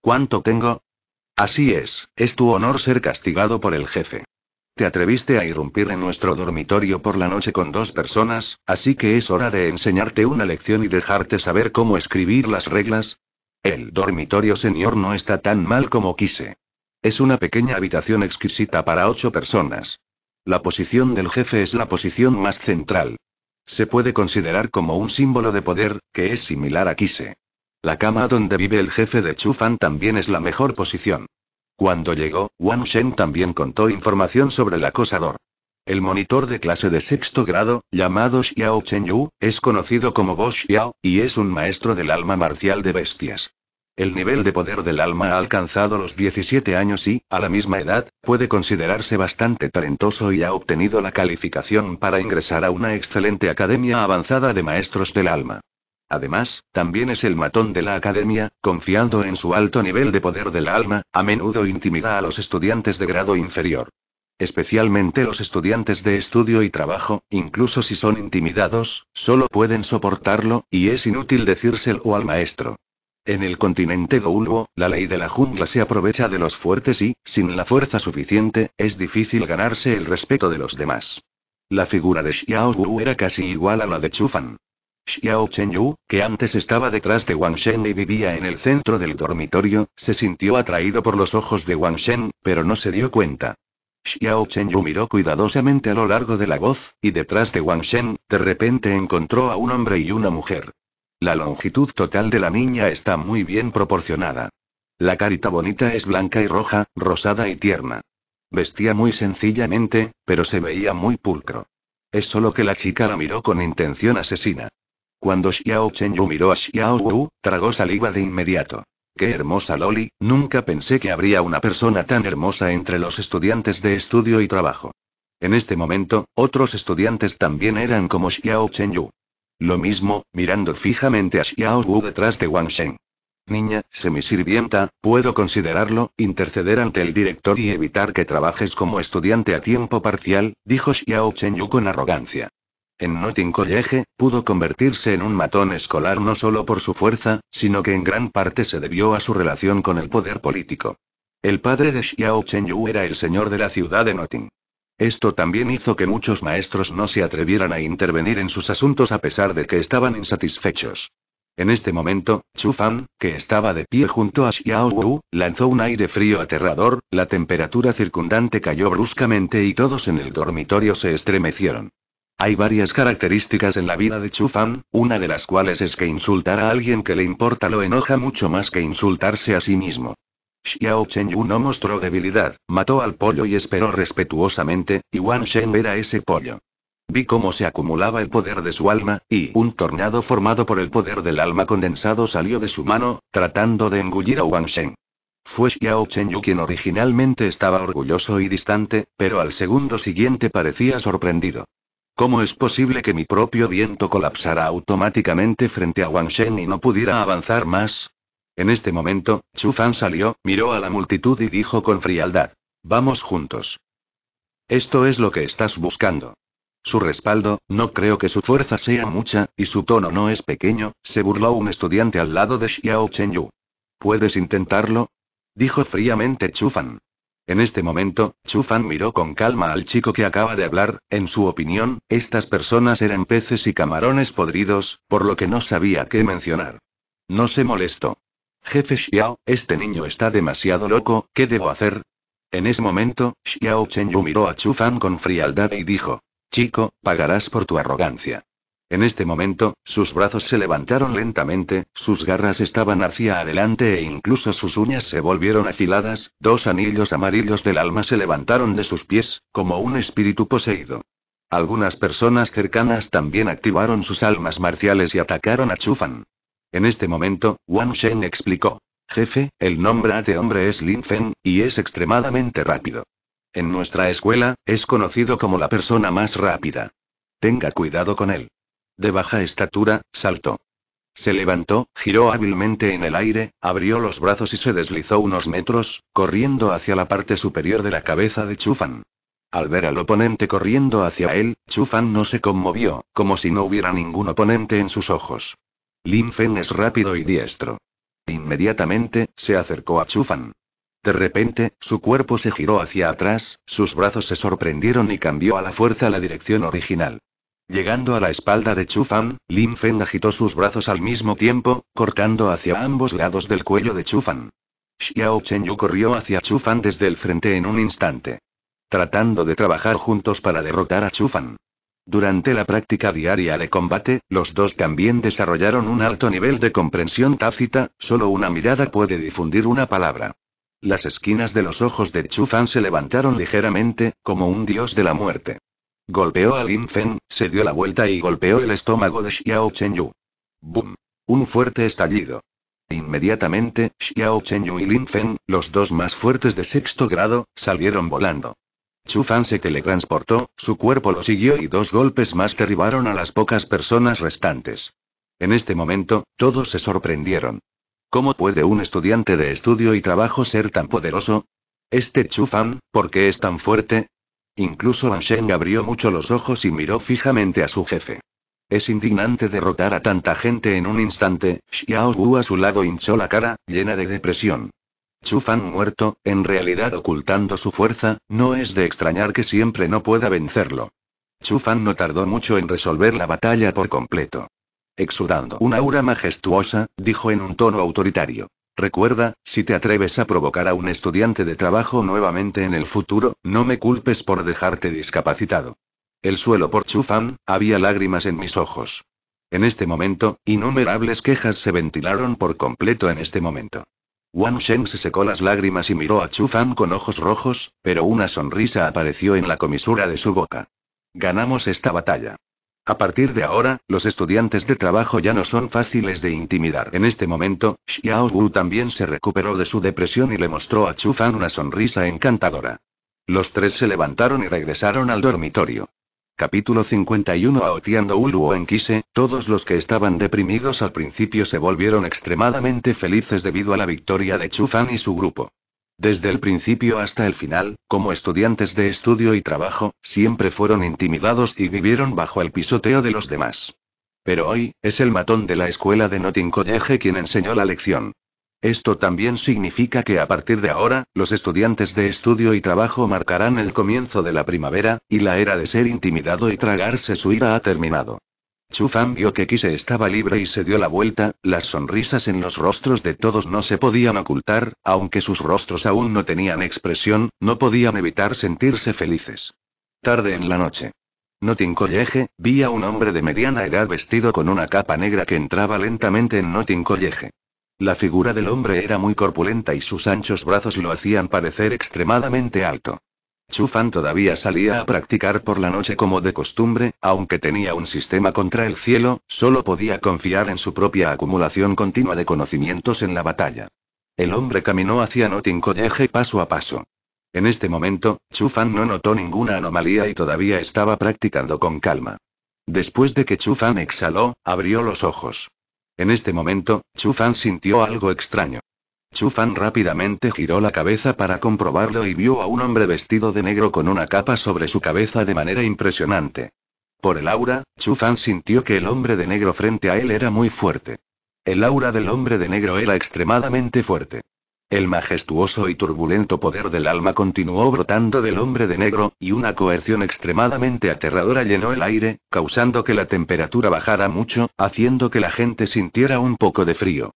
¿Cuánto tengo? Así es, es tu honor ser castigado por el jefe. Te atreviste a irrumpir en nuestro dormitorio por la noche con dos personas, así que es hora de enseñarte una lección y dejarte saber cómo escribir las reglas. El dormitorio señor no está tan mal como quise. Es una pequeña habitación exquisita para ocho personas. La posición del jefe es la posición más central. Se puede considerar como un símbolo de poder, que es similar a Kise. La cama donde vive el jefe de Chufan también es la mejor posición. Cuando llegó, Wang Shen también contó información sobre el acosador. El monitor de clase de sexto grado, llamado Xiao Chen Yu, es conocido como Bo Xiao, y es un maestro del alma marcial de bestias. El nivel de poder del alma ha alcanzado los 17 años y, a la misma edad, puede considerarse bastante talentoso y ha obtenido la calificación para ingresar a una excelente academia avanzada de maestros del alma. Además, también es el matón de la academia, confiando en su alto nivel de poder del alma, a menudo intimida a los estudiantes de grado inferior. Especialmente los estudiantes de estudio y trabajo, incluso si son intimidados, solo pueden soportarlo, y es inútil decírselo al maestro. En el continente Douluo, la ley de la jungla se aprovecha de los fuertes y, sin la fuerza suficiente, es difícil ganarse el respeto de los demás. La figura de Xiao Wu era casi igual a la de Chufan. Xiao Yu, que antes estaba detrás de Wang Shen y vivía en el centro del dormitorio, se sintió atraído por los ojos de Wang Shen, pero no se dio cuenta. Xiao Yu miró cuidadosamente a lo largo de la voz, y detrás de Wang Shen, de repente encontró a un hombre y una mujer. La longitud total de la niña está muy bien proporcionada. La carita bonita es blanca y roja, rosada y tierna. Vestía muy sencillamente, pero se veía muy pulcro. Es solo que la chica la miró con intención asesina. Cuando Xiao Chenyu miró a Xiao Wu, tragó saliva de inmediato. ¡Qué hermosa Loli! Nunca pensé que habría una persona tan hermosa entre los estudiantes de estudio y trabajo. En este momento, otros estudiantes también eran como Xiao Chenyu. Lo mismo, mirando fijamente a Xiao Wu detrás de Wang Sheng. Niña, semisirvienta, puedo considerarlo, interceder ante el director y evitar que trabajes como estudiante a tiempo parcial, dijo Xiao Chenyu con arrogancia. En Notting College, pudo convertirse en un matón escolar no solo por su fuerza, sino que en gran parte se debió a su relación con el poder político. El padre de Xiao Chenyu era el señor de la ciudad de Notting. Esto también hizo que muchos maestros no se atrevieran a intervenir en sus asuntos a pesar de que estaban insatisfechos. En este momento, Chu Fan, que estaba de pie junto a Xiao Wu, lanzó un aire frío aterrador, la temperatura circundante cayó bruscamente y todos en el dormitorio se estremecieron. Hay varias características en la vida de Chu Fan, una de las cuales es que insultar a alguien que le importa lo enoja mucho más que insultarse a sí mismo. Xiao Yu no mostró debilidad, mató al pollo y esperó respetuosamente, y Wang Shen era ese pollo. Vi cómo se acumulaba el poder de su alma, y un tornado formado por el poder del alma condensado salió de su mano, tratando de engullir a Wang Shen. Fue Xiao Yu quien originalmente estaba orgulloso y distante, pero al segundo siguiente parecía sorprendido. ¿Cómo es posible que mi propio viento colapsara automáticamente frente a Wang Shen y no pudiera avanzar más? En este momento, Chu Fan salió, miró a la multitud y dijo con frialdad: Vamos juntos. Esto es lo que estás buscando. Su respaldo, no creo que su fuerza sea mucha, y su tono no es pequeño, se burló un estudiante al lado de Xiao Chenyu. ¿Puedes intentarlo? Dijo fríamente Chufan. En este momento, Chufan miró con calma al chico que acaba de hablar, en su opinión, estas personas eran peces y camarones podridos, por lo que no sabía qué mencionar. No se molestó. Jefe Xiao, este niño está demasiado loco, ¿qué debo hacer? En ese momento, Xiao Chenyu miró a Chufan con frialdad y dijo: Chico, pagarás por tu arrogancia. En este momento, sus brazos se levantaron lentamente, sus garras estaban hacia adelante e incluso sus uñas se volvieron afiladas, dos anillos amarillos del alma se levantaron de sus pies, como un espíritu poseído. Algunas personas cercanas también activaron sus almas marciales y atacaron a Chufan. En este momento, Wang Shen explicó. Jefe, el nombre de hombre es Lin Fen, y es extremadamente rápido. En nuestra escuela, es conocido como la persona más rápida. Tenga cuidado con él. De baja estatura, saltó. Se levantó, giró hábilmente en el aire, abrió los brazos y se deslizó unos metros, corriendo hacia la parte superior de la cabeza de Chufan. Al ver al oponente corriendo hacia él, Chufan no se conmovió, como si no hubiera ningún oponente en sus ojos. Lin Fen es rápido y diestro. Inmediatamente, se acercó a Chufan. De repente, su cuerpo se giró hacia atrás, sus brazos se sorprendieron y cambió a la fuerza la dirección original. Llegando a la espalda de Chufan, Lin Fen agitó sus brazos al mismo tiempo, cortando hacia ambos lados del cuello de Chufan. Xiao Chenyu corrió hacia Chufan desde el frente en un instante. Tratando de trabajar juntos para derrotar a Chufan. Durante la práctica diaria de combate, los dos también desarrollaron un alto nivel de comprensión tácita, solo una mirada puede difundir una palabra. Las esquinas de los ojos de Fan se levantaron ligeramente, como un dios de la muerte. Golpeó a Lin Fen, se dio la vuelta y golpeó el estómago de Xiao Chenyu. ¡Bum! Un fuerte estallido. Inmediatamente, Xiao Chenyu y Lin Fen, los dos más fuertes de sexto grado, salieron volando. Chufan se teletransportó, su cuerpo lo siguió y dos golpes más derribaron a las pocas personas restantes. En este momento, todos se sorprendieron. ¿Cómo puede un estudiante de estudio y trabajo ser tan poderoso? Este Chufan, ¿por qué es tan fuerte? Incluso Ansheng abrió mucho los ojos y miró fijamente a su jefe. Es indignante derrotar a tanta gente en un instante, Xiao Wu a su lado hinchó la cara, llena de depresión. Chufan muerto, en realidad ocultando su fuerza, no es de extrañar que siempre no pueda vencerlo. Chufan no tardó mucho en resolver la batalla por completo. Exudando una aura majestuosa, dijo en un tono autoritario. Recuerda, si te atreves a provocar a un estudiante de trabajo nuevamente en el futuro, no me culpes por dejarte discapacitado. El suelo por Chufan, había lágrimas en mis ojos. En este momento, innumerables quejas se ventilaron por completo en este momento. Wang Shen se secó las lágrimas y miró a Chu Fan con ojos rojos, pero una sonrisa apareció en la comisura de su boca. Ganamos esta batalla. A partir de ahora, los estudiantes de trabajo ya no son fáciles de intimidar. En este momento, Xiao Wu también se recuperó de su depresión y le mostró a Chu Fan una sonrisa encantadora. Los tres se levantaron y regresaron al dormitorio. Capítulo 51 Aoteando Uluo en Quise, todos los que estaban deprimidos al principio se volvieron extremadamente felices debido a la victoria de Chufan y su grupo. Desde el principio hasta el final, como estudiantes de estudio y trabajo, siempre fueron intimidados y vivieron bajo el pisoteo de los demás. Pero hoy, es el matón de la escuela de Notting College quien enseñó la lección. Esto también significa que a partir de ahora, los estudiantes de estudio y trabajo marcarán el comienzo de la primavera, y la era de ser intimidado y tragarse su ira ha terminado. Chufan vio que Kise estaba libre y se dio la vuelta, las sonrisas en los rostros de todos no se podían ocultar, aunque sus rostros aún no tenían expresión, no podían evitar sentirse felices. Tarde en la noche. Notting College, vi a un hombre de mediana edad vestido con una capa negra que entraba lentamente en Notting College. La figura del hombre era muy corpulenta y sus anchos brazos lo hacían parecer extremadamente alto. Chufan todavía salía a practicar por la noche como de costumbre, aunque tenía un sistema contra el cielo, solo podía confiar en su propia acumulación continua de conocimientos en la batalla. El hombre caminó hacia Notin College paso a paso. En este momento, Chufan no notó ninguna anomalía y todavía estaba practicando con calma. Después de que Chufan exhaló, abrió los ojos. En este momento, Chufan sintió algo extraño. Chufan rápidamente giró la cabeza para comprobarlo y vio a un hombre vestido de negro con una capa sobre su cabeza de manera impresionante. Por el aura, Chufan sintió que el hombre de negro frente a él era muy fuerte. El aura del hombre de negro era extremadamente fuerte. El majestuoso y turbulento poder del alma continuó brotando del hombre de negro, y una coerción extremadamente aterradora llenó el aire, causando que la temperatura bajara mucho, haciendo que la gente sintiera un poco de frío.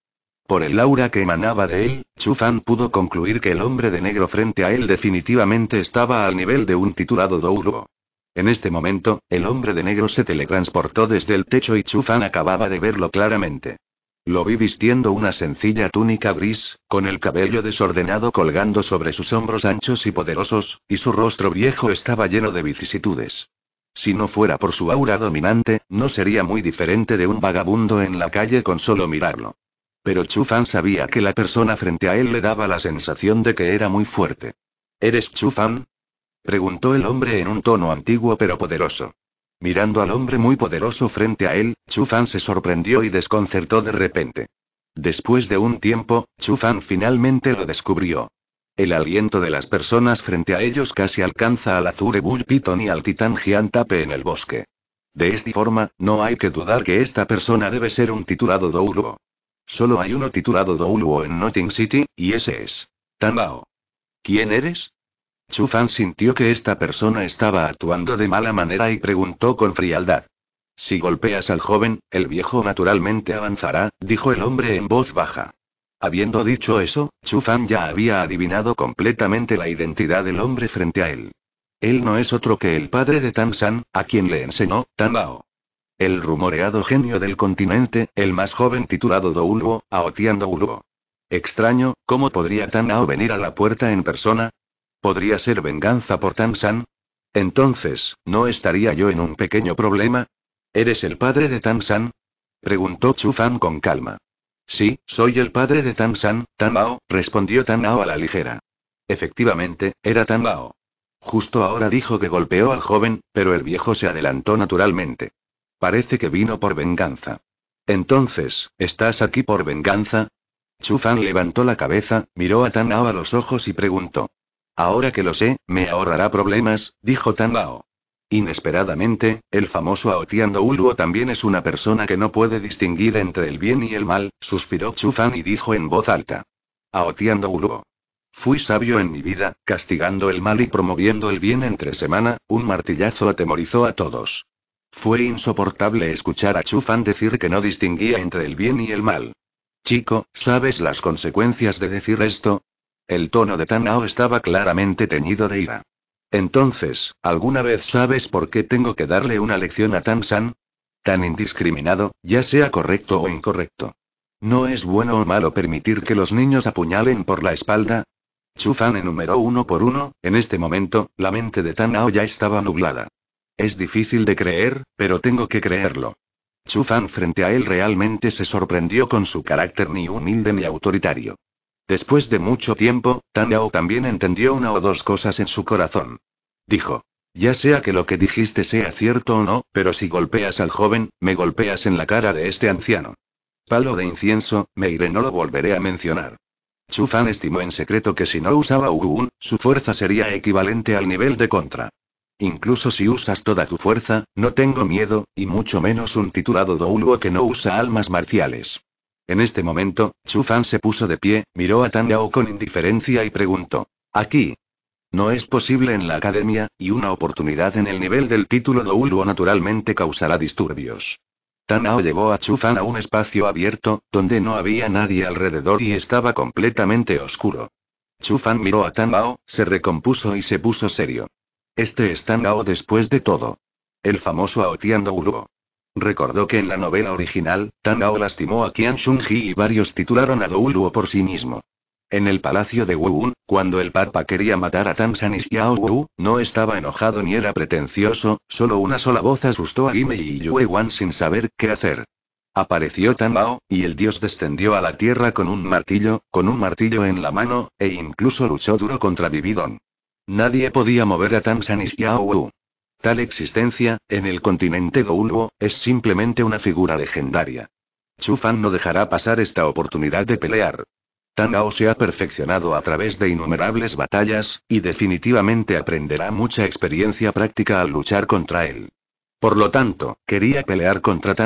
Por el aura que emanaba de él, Chufan pudo concluir que el hombre de negro frente a él definitivamente estaba al nivel de un titulado douluo. En este momento, el hombre de negro se teletransportó desde el techo y Chufan acababa de verlo claramente. Lo vi vistiendo una sencilla túnica gris, con el cabello desordenado colgando sobre sus hombros anchos y poderosos, y su rostro viejo estaba lleno de vicisitudes. Si no fuera por su aura dominante, no sería muy diferente de un vagabundo en la calle con solo mirarlo. Pero Chufan sabía que la persona frente a él le daba la sensación de que era muy fuerte. ¿Eres Chufan? preguntó el hombre en un tono antiguo pero poderoso. Mirando al hombre muy poderoso frente a él, Chufan se sorprendió y desconcertó de repente. Después de un tiempo, Chufan finalmente lo descubrió. El aliento de las personas frente a ellos casi alcanza al Azure Bull Piton y al titán Giantape en el bosque. De esta forma, no hay que dudar que esta persona debe ser un titulado Douluo. Solo hay uno titulado Douluo en Notting City, y ese es. Tanbao. ¿Quién eres? Chu Fan sintió que esta persona estaba actuando de mala manera y preguntó con frialdad. Si golpeas al joven, el viejo naturalmente avanzará, dijo el hombre en voz baja. Habiendo dicho eso, Chu Fan ya había adivinado completamente la identidad del hombre frente a él. Él no es otro que el padre de Tan San, a quien le enseñó Tan Bao. El rumoreado genio del continente, el más joven titulado Douluo, Aotian Douluo. Extraño, ¿cómo podría Tan Ao venir a la puerta en persona? ¿Podría ser venganza por Tansan. Entonces, ¿no estaría yo en un pequeño problema? ¿Eres el padre de Tansan, Preguntó Chufan con calma. Sí, soy el padre de Tan Mao respondió Tanao a la ligera. Efectivamente, era Tanbao. Justo ahora dijo que golpeó al joven, pero el viejo se adelantó naturalmente. Parece que vino por venganza. Entonces, ¿estás aquí por venganza? Chufan levantó la cabeza, miró a Tanao a los ojos y preguntó. Ahora que lo sé, me ahorrará problemas, dijo Bao. Inesperadamente, el famoso Aotian Uluo también es una persona que no puede distinguir entre el bien y el mal, suspiró Chufan y dijo en voz alta. Aotian Uluo. Fui sabio en mi vida, castigando el mal y promoviendo el bien entre semana, un martillazo atemorizó a todos. Fue insoportable escuchar a Chufan decir que no distinguía entre el bien y el mal. Chico, ¿sabes las consecuencias de decir esto? El tono de Tanao estaba claramente teñido de ira. Entonces, ¿alguna vez sabes por qué tengo que darle una lección a Tan-san? Tan indiscriminado, ya sea correcto o incorrecto. ¿No es bueno o malo permitir que los niños apuñalen por la espalda? Fan enumeró uno por uno, en este momento, la mente de Tanao ya estaba nublada. Es difícil de creer, pero tengo que creerlo. Fan frente a él realmente se sorprendió con su carácter ni humilde ni autoritario. Después de mucho tiempo, Yao también entendió una o dos cosas en su corazón. Dijo. Ya sea que lo que dijiste sea cierto o no, pero si golpeas al joven, me golpeas en la cara de este anciano. Palo de incienso, me iré, no lo volveré a mencionar. Chufan estimó en secreto que si no usaba Ugun, su fuerza sería equivalente al nivel de contra. Incluso si usas toda tu fuerza, no tengo miedo, y mucho menos un titulado douluo que no usa almas marciales. En este momento, Chufan se puso de pie, miró a Tan con indiferencia y preguntó. Aquí. No es posible en la academia, y una oportunidad en el nivel del título de Uluo naturalmente causará disturbios. Tanao llevó a Chufan a un espacio abierto, donde no había nadie alrededor y estaba completamente oscuro. Chufan miró a Tanao, se recompuso y se puso serio. Este es Tanao después de todo. El famoso Aotian Uluo. Recordó que en la novela original, Tan Gao lastimó a Qian shun y varios titularon a Douluo por sí mismo. En el palacio de Wu-un, cuando el Papa quería matar a Tang y Xiao Wu, no estaba enojado ni era pretencioso, solo una sola voz asustó a Yimei y Yue Wan sin saber qué hacer. Apareció Tan y el dios descendió a la tierra con un martillo, con un martillo en la mano, e incluso luchó duro contra Vividon. Nadie podía mover a Tang y Xiao Wu. Tal existencia, en el continente Douluo es simplemente una figura legendaria. Chu Fan no dejará pasar esta oportunidad de pelear. Tangao se ha perfeccionado a través de innumerables batallas, y definitivamente aprenderá mucha experiencia práctica al luchar contra él. Por lo tanto, quería pelear contra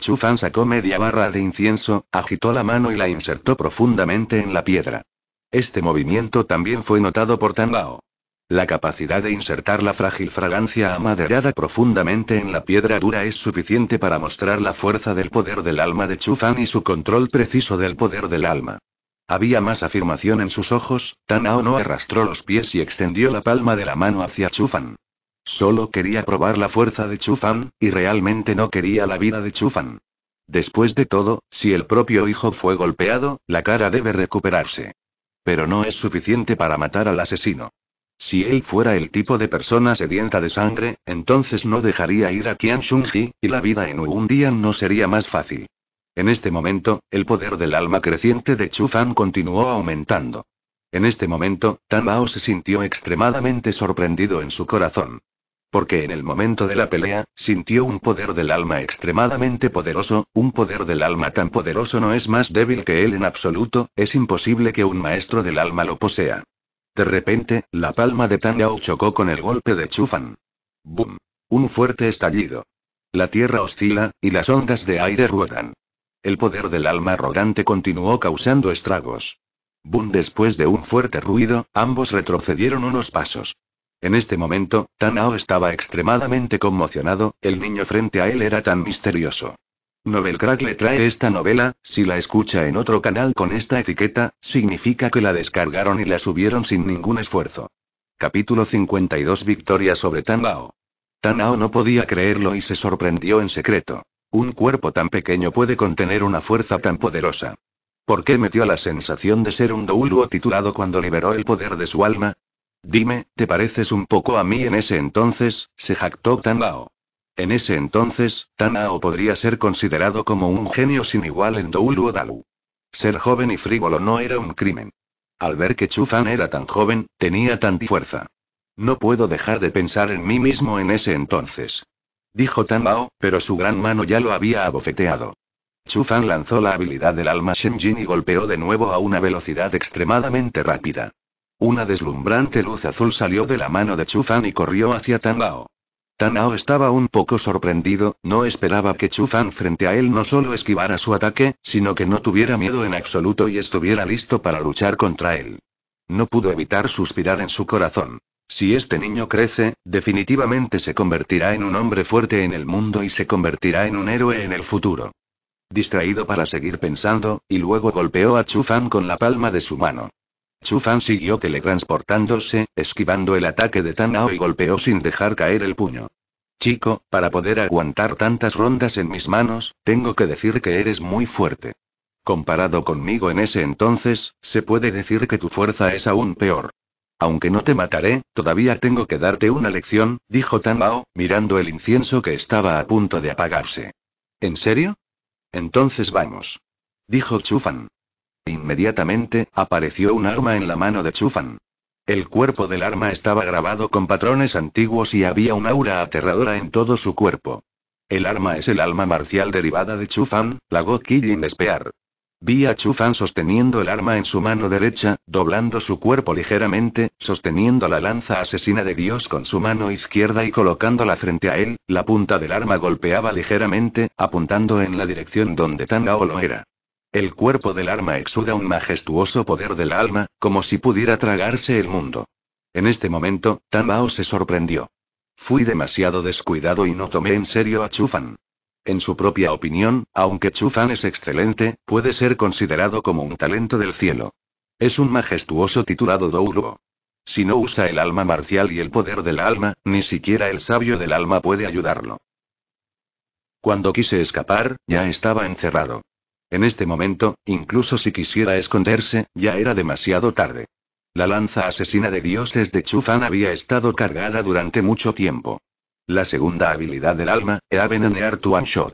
Chu Fan sacó media barra de incienso, agitó la mano y la insertó profundamente en la piedra. Este movimiento también fue notado por Tangao. La capacidad de insertar la frágil fragancia amaderada profundamente en la piedra dura es suficiente para mostrar la fuerza del poder del alma de Chufan y su control preciso del poder del alma. Había más afirmación en sus ojos, Tanao no arrastró los pies y extendió la palma de la mano hacia Chufan. Solo quería probar la fuerza de Chufan, y realmente no quería la vida de Chufan. Después de todo, si el propio hijo fue golpeado, la cara debe recuperarse. Pero no es suficiente para matar al asesino. Si él fuera el tipo de persona sedienta de sangre, entonces no dejaría ir a Qian Shunji, y la vida en un día no sería más fácil. En este momento, el poder del alma creciente de Chu Fan continuó aumentando. En este momento, Tan Bao se sintió extremadamente sorprendido en su corazón. Porque en el momento de la pelea, sintió un poder del alma extremadamente poderoso, un poder del alma tan poderoso no es más débil que él en absoluto, es imposible que un maestro del alma lo posea. De repente, la palma de Tanao chocó con el golpe de Chufan. ¡Bum! Un fuerte estallido. La tierra oscila, y las ondas de aire ruedan. El poder del alma arrogante continuó causando estragos. Boom. Después de un fuerte ruido, ambos retrocedieron unos pasos. En este momento, Tanao estaba extremadamente conmocionado, el niño frente a él era tan misterioso. Novelcrack le trae esta novela, si la escucha en otro canal con esta etiqueta, significa que la descargaron y la subieron sin ningún esfuerzo. Capítulo 52 Victoria sobre Tan Lao. no podía creerlo y se sorprendió en secreto. Un cuerpo tan pequeño puede contener una fuerza tan poderosa. ¿Por qué metió la sensación de ser un douluo titulado cuando liberó el poder de su alma? Dime, ¿te pareces un poco a mí en ese entonces? se jactó Tan en ese entonces, Tanao podría ser considerado como un genio sin igual en Dalu. Ser joven y frívolo no era un crimen. Al ver que Chu Fan era tan joven, tenía tanta fuerza. No puedo dejar de pensar en mí mismo en ese entonces. Dijo Tanao, pero su gran mano ya lo había abofeteado. Fan lanzó la habilidad del alma Shenjin y golpeó de nuevo a una velocidad extremadamente rápida. Una deslumbrante luz azul salió de la mano de Chu Fan y corrió hacia Tanao. Tanao estaba un poco sorprendido, no esperaba que Chufan frente a él no solo esquivara su ataque, sino que no tuviera miedo en absoluto y estuviera listo para luchar contra él. No pudo evitar suspirar en su corazón. Si este niño crece, definitivamente se convertirá en un hombre fuerte en el mundo y se convertirá en un héroe en el futuro. Distraído para seguir pensando, y luego golpeó a Chufan con la palma de su mano. Chufan siguió teletransportándose, esquivando el ataque de Tanao y golpeó sin dejar caer el puño. Chico, para poder aguantar tantas rondas en mis manos, tengo que decir que eres muy fuerte. Comparado conmigo en ese entonces, se puede decir que tu fuerza es aún peor. Aunque no te mataré, todavía tengo que darte una lección, dijo Tanao, mirando el incienso que estaba a punto de apagarse. ¿En serio? Entonces vamos. Dijo Chufan. Inmediatamente, apareció un arma en la mano de Chufan. El cuerpo del arma estaba grabado con patrones antiguos y había un aura aterradora en todo su cuerpo. El arma es el alma marcial derivada de Chufan, la God Killing Spear. Vi a Chufan sosteniendo el arma en su mano derecha, doblando su cuerpo ligeramente, sosteniendo la lanza asesina de Dios con su mano izquierda y colocándola frente a él, la punta del arma golpeaba ligeramente, apuntando en la dirección donde Tangao lo era. El cuerpo del arma exuda un majestuoso poder del alma, como si pudiera tragarse el mundo. En este momento, Bao se sorprendió. Fui demasiado descuidado y no tomé en serio a Chufan. En su propia opinión, aunque Chufan es excelente, puede ser considerado como un talento del cielo. Es un majestuoso titulado Douluo. Si no usa el alma marcial y el poder del alma, ni siquiera el sabio del alma puede ayudarlo. Cuando quise escapar, ya estaba encerrado. En este momento, incluso si quisiera esconderse, ya era demasiado tarde. La lanza asesina de dioses de Chufan había estado cargada durante mucho tiempo. La segunda habilidad del alma, era venenear tu one shot.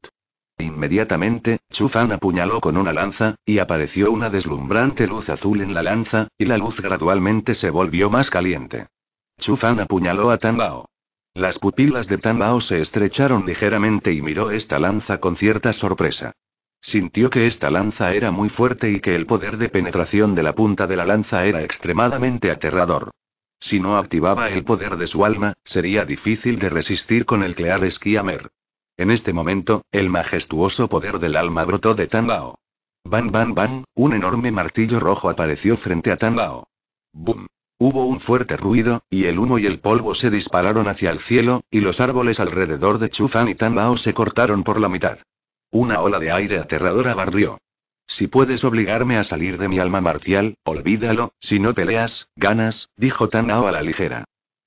Inmediatamente, Chufan apuñaló con una lanza, y apareció una deslumbrante luz azul en la lanza, y la luz gradualmente se volvió más caliente. Chufan apuñaló a Tan Las pupilas de Tan se estrecharon ligeramente y miró esta lanza con cierta sorpresa. Sintió que esta lanza era muy fuerte y que el poder de penetración de la punta de la lanza era extremadamente aterrador. Si no activaba el poder de su alma, sería difícil de resistir con el Clear Skiamer. En este momento, el majestuoso poder del alma brotó de Tan Lao. ¡Bam! ¡Bam! ban, un enorme martillo rojo apareció frente a Tan Lao. Boom. Hubo un fuerte ruido, y el humo y el polvo se dispararon hacia el cielo, y los árboles alrededor de Chufan y Tan Lao se cortaron por la mitad. Una ola de aire aterradora barrió. Si puedes obligarme a salir de mi alma marcial, olvídalo, si no peleas, ganas, dijo Tanao a la ligera.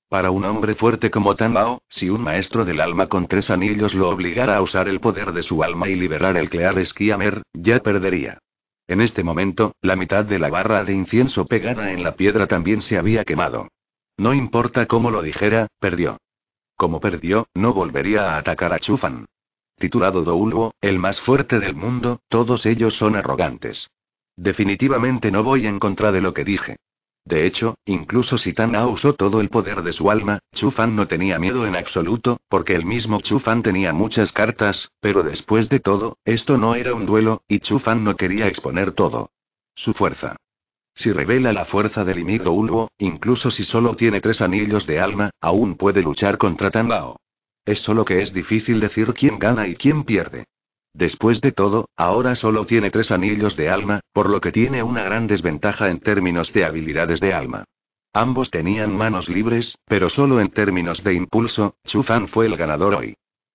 Para un hombre fuerte como Tanao, si un maestro del alma con tres anillos lo obligara a usar el poder de su alma y liberar el Clear Skiamer, ya perdería. En este momento, la mitad de la barra de incienso pegada en la piedra también se había quemado. No importa cómo lo dijera, perdió. Como perdió, no volvería a atacar a Chufan titulado Douluo, el más fuerte del mundo, todos ellos son arrogantes. Definitivamente no voy en contra de lo que dije. De hecho, incluso si Tan'ao usó todo el poder de su alma, Chufan no tenía miedo en absoluto, porque el mismo Chufan tenía muchas cartas, pero después de todo, esto no era un duelo, y Chufan no quería exponer todo. Su fuerza. Si revela la fuerza del Inigo Ulbo, incluso si solo tiene tres anillos de alma, aún puede luchar contra Tan'ao. Es solo que es difícil decir quién gana y quién pierde. Después de todo, ahora solo tiene tres anillos de alma, por lo que tiene una gran desventaja en términos de habilidades de alma. Ambos tenían manos libres, pero solo en términos de impulso, Chufan fue el ganador hoy.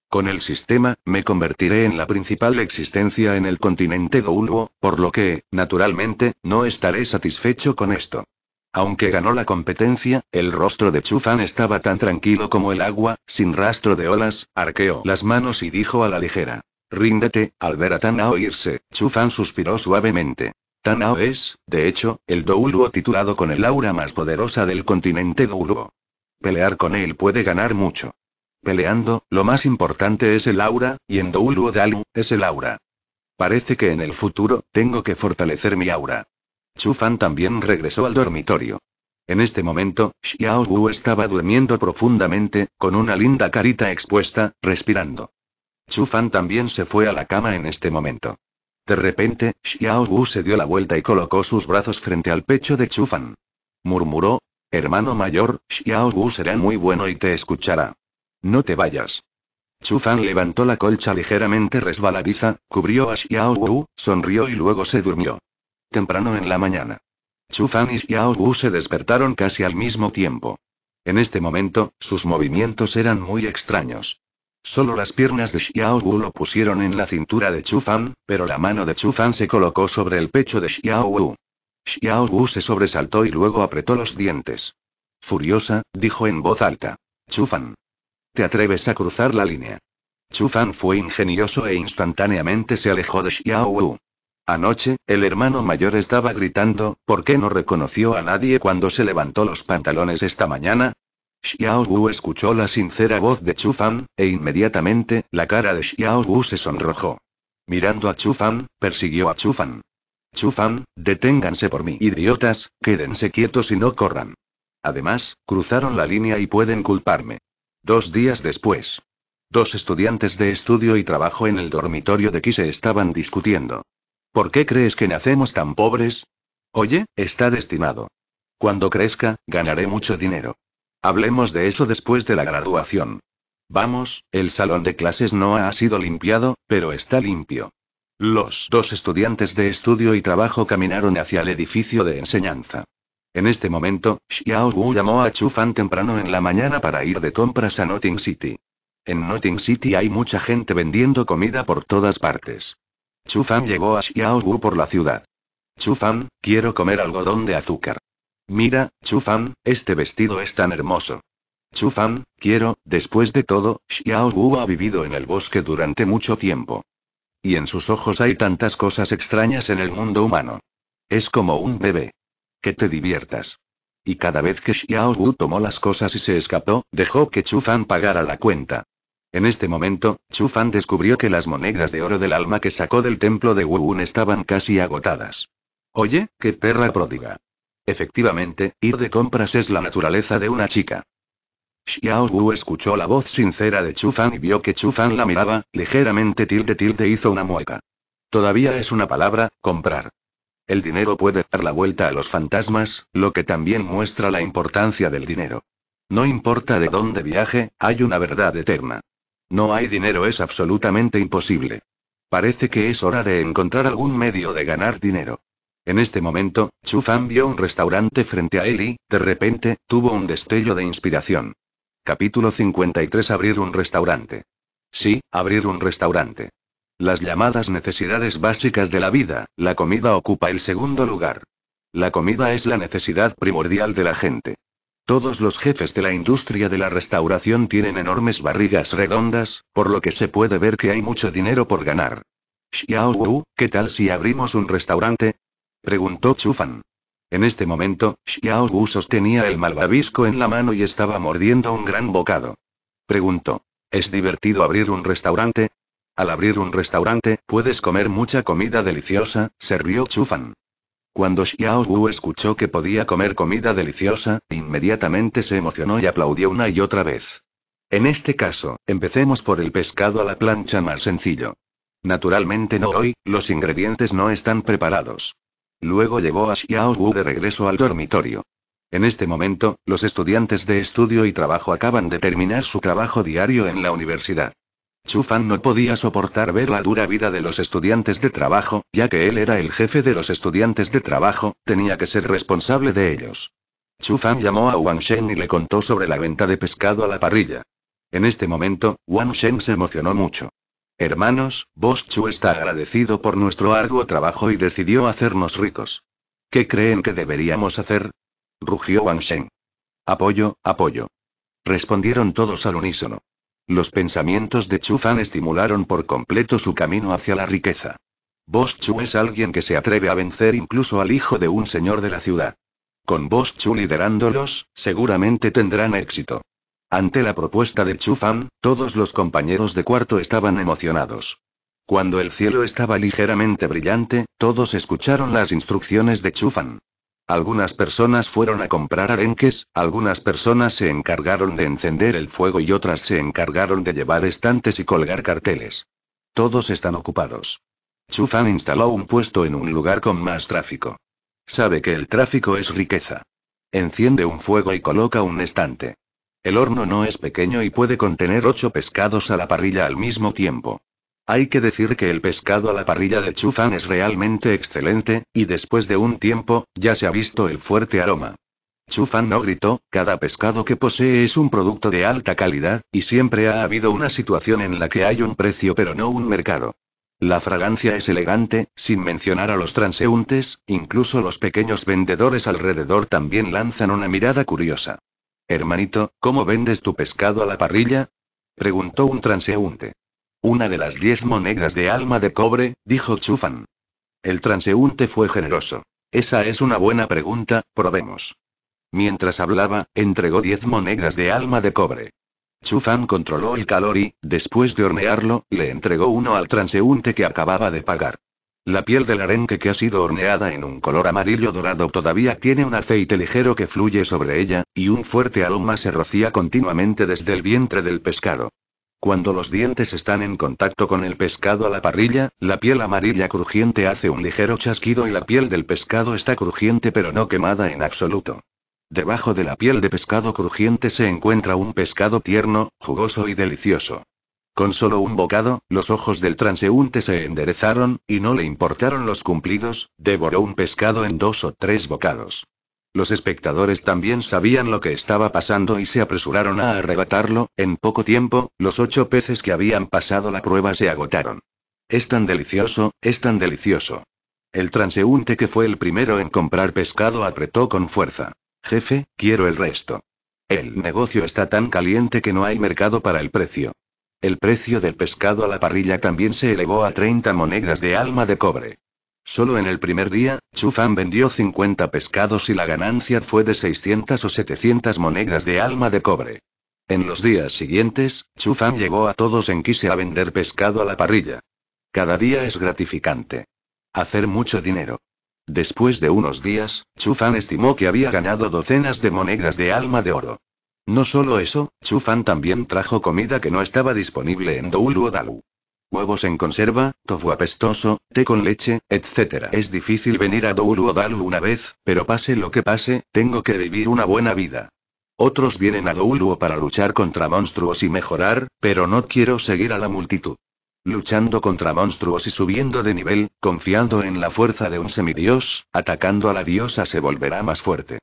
Con el sistema, me convertiré en la principal existencia en el continente Douluo, por lo que, naturalmente, no estaré satisfecho con esto. Aunque ganó la competencia, el rostro de Chufan estaba tan tranquilo como el agua, sin rastro de olas, arqueó las manos y dijo a la ligera. Ríndete, al ver a Tanao irse, Chufan suspiró suavemente. Tanao es, de hecho, el Douluo titulado con el aura más poderosa del continente Douluo. Pelear con él puede ganar mucho. Peleando, lo más importante es el aura, y en Douluo Dalu, es el aura. Parece que en el futuro, tengo que fortalecer mi aura. Chu Fan también regresó al dormitorio. En este momento, Xiao Wu estaba durmiendo profundamente, con una linda carita expuesta, respirando. Fan también se fue a la cama en este momento. De repente, Xiao Wu se dio la vuelta y colocó sus brazos frente al pecho de Fan. Murmuró, hermano mayor, Xiao Wu será muy bueno y te escuchará. No te vayas. Fan levantó la colcha ligeramente resbaladiza, cubrió a Xiao Wu, sonrió y luego se durmió temprano en la mañana. Chufan y Xiao Wu se despertaron casi al mismo tiempo. En este momento, sus movimientos eran muy extraños. Solo las piernas de Xiao Wu lo pusieron en la cintura de Fan, pero la mano de Fan se colocó sobre el pecho de Xiao Wu. Xiao Wu se sobresaltó y luego apretó los dientes. Furiosa, dijo en voz alta. Chufan. ¿Te atreves a cruzar la línea? Fan fue ingenioso e instantáneamente se alejó de Xiao Wu. Anoche, el hermano mayor estaba gritando, ¿por qué no reconoció a nadie cuando se levantó los pantalones esta mañana? Xiao Wu escuchó la sincera voz de Chu Fan, e inmediatamente, la cara de Xiao Wu se sonrojó. Mirando a Chu Fan, persiguió a Chu Fan. Chu Fan, deténganse por mí, idiotas, quédense quietos y no corran. Además, cruzaron la línea y pueden culparme. Dos días después. Dos estudiantes de estudio y trabajo en el dormitorio de Qi se estaban discutiendo. ¿Por qué crees que nacemos tan pobres? Oye, está destinado. Cuando crezca, ganaré mucho dinero. Hablemos de eso después de la graduación. Vamos, el salón de clases no ha sido limpiado, pero está limpio. Los dos estudiantes de estudio y trabajo caminaron hacia el edificio de enseñanza. En este momento, Xiao Wu llamó a Chu Fan temprano en la mañana para ir de compras a Notting City. En Notting City hay mucha gente vendiendo comida por todas partes. Chufan llegó a Xiao Wu por la ciudad. Chufan, quiero comer algodón de azúcar. Mira, Chufan, este vestido es tan hermoso. Chufan, quiero, después de todo, Xiaobu ha vivido en el bosque durante mucho tiempo. Y en sus ojos hay tantas cosas extrañas en el mundo humano. Es como un bebé. Que te diviertas. Y cada vez que Xiao Wu tomó las cosas y se escapó, dejó que Chufan pagara la cuenta. En este momento, Chufan Fan descubrió que las monedas de oro del alma que sacó del templo de Wuun estaban casi agotadas. Oye, qué perra pródiga. Efectivamente, ir de compras es la naturaleza de una chica. Xiao Wu escuchó la voz sincera de Chu Fan y vio que Chufan Fan la miraba, ligeramente tilde tilde hizo una mueca. Todavía es una palabra, comprar. El dinero puede dar la vuelta a los fantasmas, lo que también muestra la importancia del dinero. No importa de dónde viaje, hay una verdad eterna. No hay dinero, es absolutamente imposible. Parece que es hora de encontrar algún medio de ganar dinero. En este momento, Chu Fan vio un restaurante frente a él y, de repente, tuvo un destello de inspiración. Capítulo 53 Abrir un restaurante. Sí, abrir un restaurante. Las llamadas necesidades básicas de la vida, la comida ocupa el segundo lugar. La comida es la necesidad primordial de la gente. Todos los jefes de la industria de la restauración tienen enormes barrigas redondas, por lo que se puede ver que hay mucho dinero por ganar. Xiao Wu, ¿qué tal si abrimos un restaurante? preguntó Chufan. En este momento, Xiao Wu sostenía el malvavisco en la mano y estaba mordiendo un gran bocado. Preguntó: ¿Es divertido abrir un restaurante? Al abrir un restaurante, puedes comer mucha comida deliciosa, se rió Chufan. Cuando Xiao Wu escuchó que podía comer comida deliciosa, inmediatamente se emocionó y aplaudió una y otra vez. En este caso, empecemos por el pescado a la plancha más sencillo. Naturalmente no hoy, los ingredientes no están preparados. Luego llevó a Xiao Wu de regreso al dormitorio. En este momento, los estudiantes de estudio y trabajo acaban de terminar su trabajo diario en la universidad. Fan no podía soportar ver la dura vida de los estudiantes de trabajo, ya que él era el jefe de los estudiantes de trabajo, tenía que ser responsable de ellos. Chu Fan llamó a Wang Shen y le contó sobre la venta de pescado a la parrilla. En este momento, Wang Shen se emocionó mucho. Hermanos, vos Chu está agradecido por nuestro arduo trabajo y decidió hacernos ricos. ¿Qué creen que deberíamos hacer? rugió Wang Shen. Apoyo, apoyo. Respondieron todos al unísono. Los pensamientos de Chufan estimularon por completo su camino hacia la riqueza. Boss Chu es alguien que se atreve a vencer incluso al hijo de un señor de la ciudad. Con Boss Chu liderándolos, seguramente tendrán éxito. Ante la propuesta de Chufan, todos los compañeros de cuarto estaban emocionados. Cuando el cielo estaba ligeramente brillante, todos escucharon las instrucciones de Chufan. Algunas personas fueron a comprar arenques, algunas personas se encargaron de encender el fuego y otras se encargaron de llevar estantes y colgar carteles. Todos están ocupados. Chufan instaló un puesto en un lugar con más tráfico. Sabe que el tráfico es riqueza. Enciende un fuego y coloca un estante. El horno no es pequeño y puede contener ocho pescados a la parrilla al mismo tiempo. Hay que decir que el pescado a la parrilla de Chufan es realmente excelente, y después de un tiempo, ya se ha visto el fuerte aroma. Chufan no gritó, cada pescado que posee es un producto de alta calidad, y siempre ha habido una situación en la que hay un precio pero no un mercado. La fragancia es elegante, sin mencionar a los transeúntes, incluso los pequeños vendedores alrededor también lanzan una mirada curiosa. Hermanito, ¿cómo vendes tu pescado a la parrilla? preguntó un transeúnte. Una de las diez monedas de alma de cobre, dijo Chufan. El transeúnte fue generoso. Esa es una buena pregunta, probemos. Mientras hablaba, entregó diez monedas de alma de cobre. Chufan controló el calor y, después de hornearlo, le entregó uno al transeúnte que acababa de pagar. La piel del arenque que ha sido horneada en un color amarillo dorado todavía tiene un aceite ligero que fluye sobre ella, y un fuerte aroma se rocía continuamente desde el vientre del pescado. Cuando los dientes están en contacto con el pescado a la parrilla, la piel amarilla crujiente hace un ligero chasquido y la piel del pescado está crujiente pero no quemada en absoluto. Debajo de la piel de pescado crujiente se encuentra un pescado tierno, jugoso y delicioso. Con solo un bocado, los ojos del transeúnte se enderezaron, y no le importaron los cumplidos, devoró un pescado en dos o tres bocados. Los espectadores también sabían lo que estaba pasando y se apresuraron a arrebatarlo, en poco tiempo, los ocho peces que habían pasado la prueba se agotaron. Es tan delicioso, es tan delicioso. El transeúnte que fue el primero en comprar pescado apretó con fuerza. Jefe, quiero el resto. El negocio está tan caliente que no hay mercado para el precio. El precio del pescado a la parrilla también se elevó a 30 monedas de alma de cobre. Solo en el primer día, Chufan vendió 50 pescados y la ganancia fue de 600 o 700 monedas de alma de cobre. En los días siguientes, Chufan llegó a todos en Quise a vender pescado a la parrilla. Cada día es gratificante. Hacer mucho dinero. Después de unos días, Chufan estimó que había ganado docenas de monedas de alma de oro. No solo eso, Chufan también trajo comida que no estaba disponible en Douluodalu. Huevos en conserva, tofu apestoso, té con leche, etc. Es difícil venir a Douluo o Dalu una vez, pero pase lo que pase, tengo que vivir una buena vida. Otros vienen a Douluo para luchar contra monstruos y mejorar, pero no quiero seguir a la multitud. Luchando contra monstruos y subiendo de nivel, confiando en la fuerza de un semidios, atacando a la diosa se volverá más fuerte.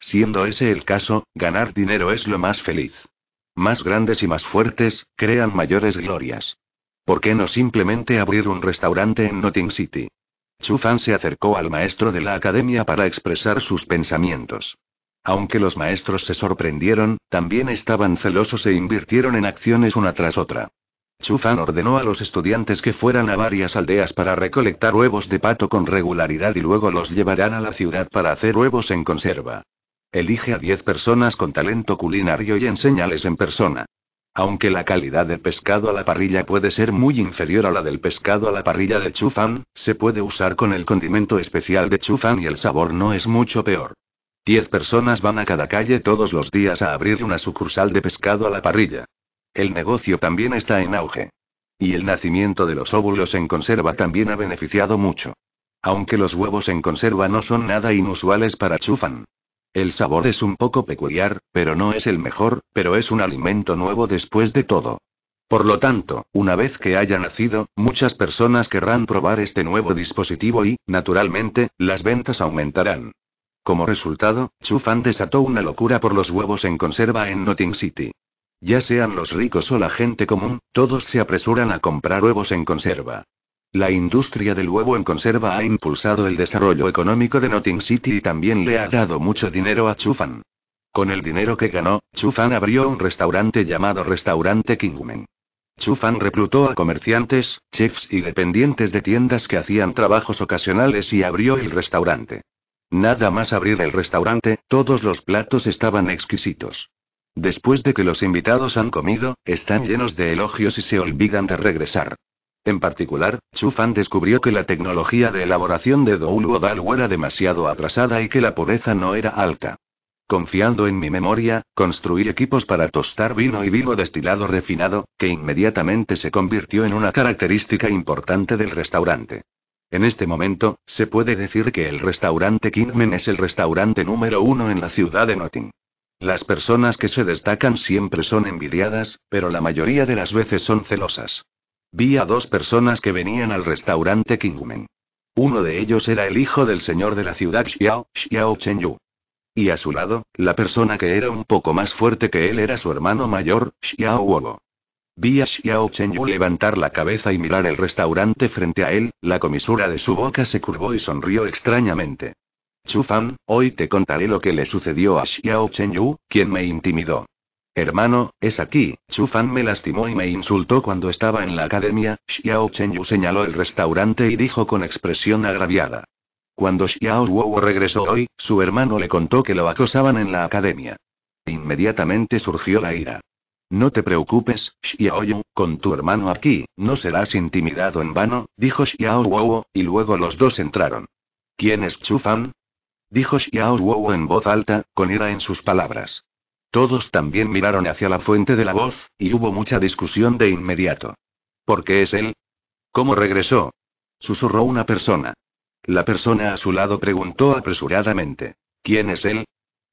Siendo ese el caso, ganar dinero es lo más feliz. Más grandes y más fuertes, crean mayores glorias. ¿Por qué no simplemente abrir un restaurante en Notting City? Chufan se acercó al maestro de la academia para expresar sus pensamientos. Aunque los maestros se sorprendieron, también estaban celosos e invirtieron en acciones una tras otra. Chufan ordenó a los estudiantes que fueran a varias aldeas para recolectar huevos de pato con regularidad y luego los llevarán a la ciudad para hacer huevos en conserva. Elige a 10 personas con talento culinario y enséñales en persona. Aunque la calidad del pescado a la parrilla puede ser muy inferior a la del pescado a la parrilla de Chufan, se puede usar con el condimento especial de Chufan y el sabor no es mucho peor. Diez personas van a cada calle todos los días a abrir una sucursal de pescado a la parrilla. El negocio también está en auge. Y el nacimiento de los óvulos en conserva también ha beneficiado mucho. Aunque los huevos en conserva no son nada inusuales para Chufan, el sabor es un poco peculiar, pero no es el mejor, pero es un alimento nuevo después de todo. Por lo tanto, una vez que haya nacido, muchas personas querrán probar este nuevo dispositivo y, naturalmente, las ventas aumentarán. Como resultado, Chufan desató una locura por los huevos en conserva en Notting City. Ya sean los ricos o la gente común, todos se apresuran a comprar huevos en conserva. La industria del huevo en conserva ha impulsado el desarrollo económico de Notting City y también le ha dado mucho dinero a Chufan. Con el dinero que ganó, Chufan abrió un restaurante llamado Restaurante Kingman. Chufan reclutó a comerciantes, chefs y dependientes de tiendas que hacían trabajos ocasionales y abrió el restaurante. Nada más abrir el restaurante, todos los platos estaban exquisitos. Después de que los invitados han comido, están llenos de elogios y se olvidan de regresar. En particular, Chufan descubrió que la tecnología de elaboración de Odalu era demasiado atrasada y que la pureza no era alta. Confiando en mi memoria, construí equipos para tostar vino y vino destilado refinado, que inmediatamente se convirtió en una característica importante del restaurante. En este momento, se puede decir que el restaurante Kinmen es el restaurante número uno en la ciudad de Notting. Las personas que se destacan siempre son envidiadas, pero la mayoría de las veces son celosas. Vi a dos personas que venían al restaurante Kingmen. Uno de ellos era el hijo del señor de la ciudad Xiao, Xiao Chenyu. Y a su lado, la persona que era un poco más fuerte que él era su hermano mayor, Xiao Wogo. Vi a Xiao Chenyu levantar la cabeza y mirar el restaurante frente a él, la comisura de su boca se curvó y sonrió extrañamente. Chu Fan, hoy te contaré lo que le sucedió a Xiao Chenyu, quien me intimidó. Hermano, es aquí, Fan me lastimó y me insultó cuando estaba en la academia, Xiao Chenyu señaló el restaurante y dijo con expresión agraviada. Cuando Xiao Wu regresó hoy, su hermano le contó que lo acosaban en la academia. Inmediatamente surgió la ira. No te preocupes, Xiao Yu, con tu hermano aquí, no serás intimidado en vano, dijo Xiao Wu, y luego los dos entraron. ¿Quién es Fan? Dijo Xiao Wu en voz alta, con ira en sus palabras. Todos también miraron hacia la fuente de la voz, y hubo mucha discusión de inmediato. ¿Por qué es él? ¿Cómo regresó? Susurró una persona. La persona a su lado preguntó apresuradamente. ¿Quién es él?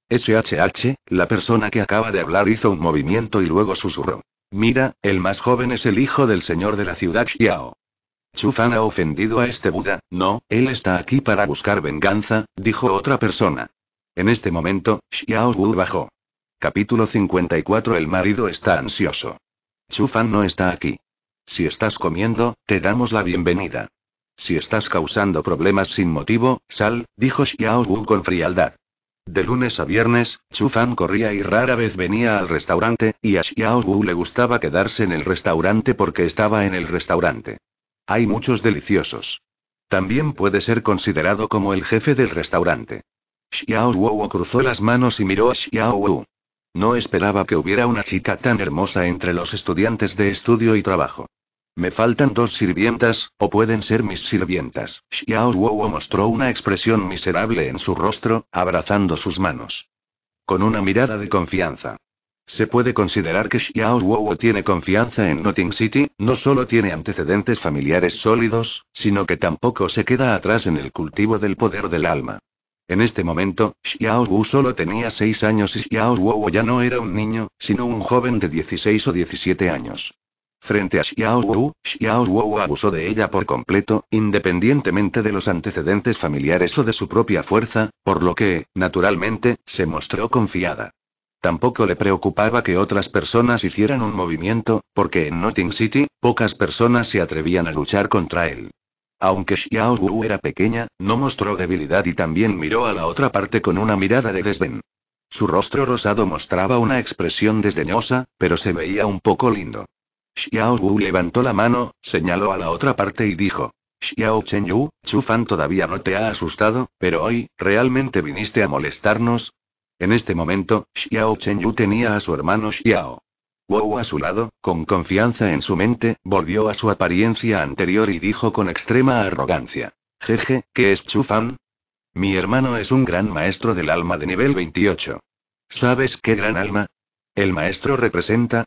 SHH, la persona que acaba de hablar hizo un movimiento y luego susurró. Mira, el más joven es el hijo del señor de la ciudad Xiao. Chufan ha ofendido a este Buda, no, él está aquí para buscar venganza, dijo otra persona. En este momento, Xiao Wu bajó. Capítulo 54 El marido está ansioso. Chufan no está aquí. Si estás comiendo, te damos la bienvenida. Si estás causando problemas sin motivo, sal, dijo Xiao Wu con frialdad. De lunes a viernes, Chufan corría y rara vez venía al restaurante, y a Xiao Wu le gustaba quedarse en el restaurante porque estaba en el restaurante. Hay muchos deliciosos. También puede ser considerado como el jefe del restaurante. Xiao Wu cruzó las manos y miró a Xiao Wu. No esperaba que hubiera una chica tan hermosa entre los estudiantes de estudio y trabajo. Me faltan dos sirvientas, o pueden ser mis sirvientas. Xiao Wuo mostró una expresión miserable en su rostro, abrazando sus manos. Con una mirada de confianza. Se puede considerar que Xiao Wuo tiene confianza en Notting City, no solo tiene antecedentes familiares sólidos, sino que tampoco se queda atrás en el cultivo del poder del alma. En este momento, Xiao Wu solo tenía 6 años y Xiao Wu ya no era un niño, sino un joven de 16 o 17 años. Frente a Xiao Wu, Xiao Wu abusó de ella por completo, independientemente de los antecedentes familiares o de su propia fuerza, por lo que, naturalmente, se mostró confiada. Tampoco le preocupaba que otras personas hicieran un movimiento, porque en Notting City, pocas personas se atrevían a luchar contra él. Aunque Xiao Wu era pequeña, no mostró debilidad y también miró a la otra parte con una mirada de desdén. Su rostro rosado mostraba una expresión desdeñosa, pero se veía un poco lindo. Xiao Wu levantó la mano, señaló a la otra parte y dijo: Xiao Chen Yu, Chu Fan todavía no te ha asustado, pero hoy, ¿realmente viniste a molestarnos? En este momento, Xiao Chen Yu tenía a su hermano Xiao Wow a su lado, con confianza en su mente, volvió a su apariencia anterior y dijo con extrema arrogancia. Jeje, ¿qué es Chufan? Mi hermano es un gran maestro del alma de nivel 28. ¿Sabes qué gran alma? El maestro representa...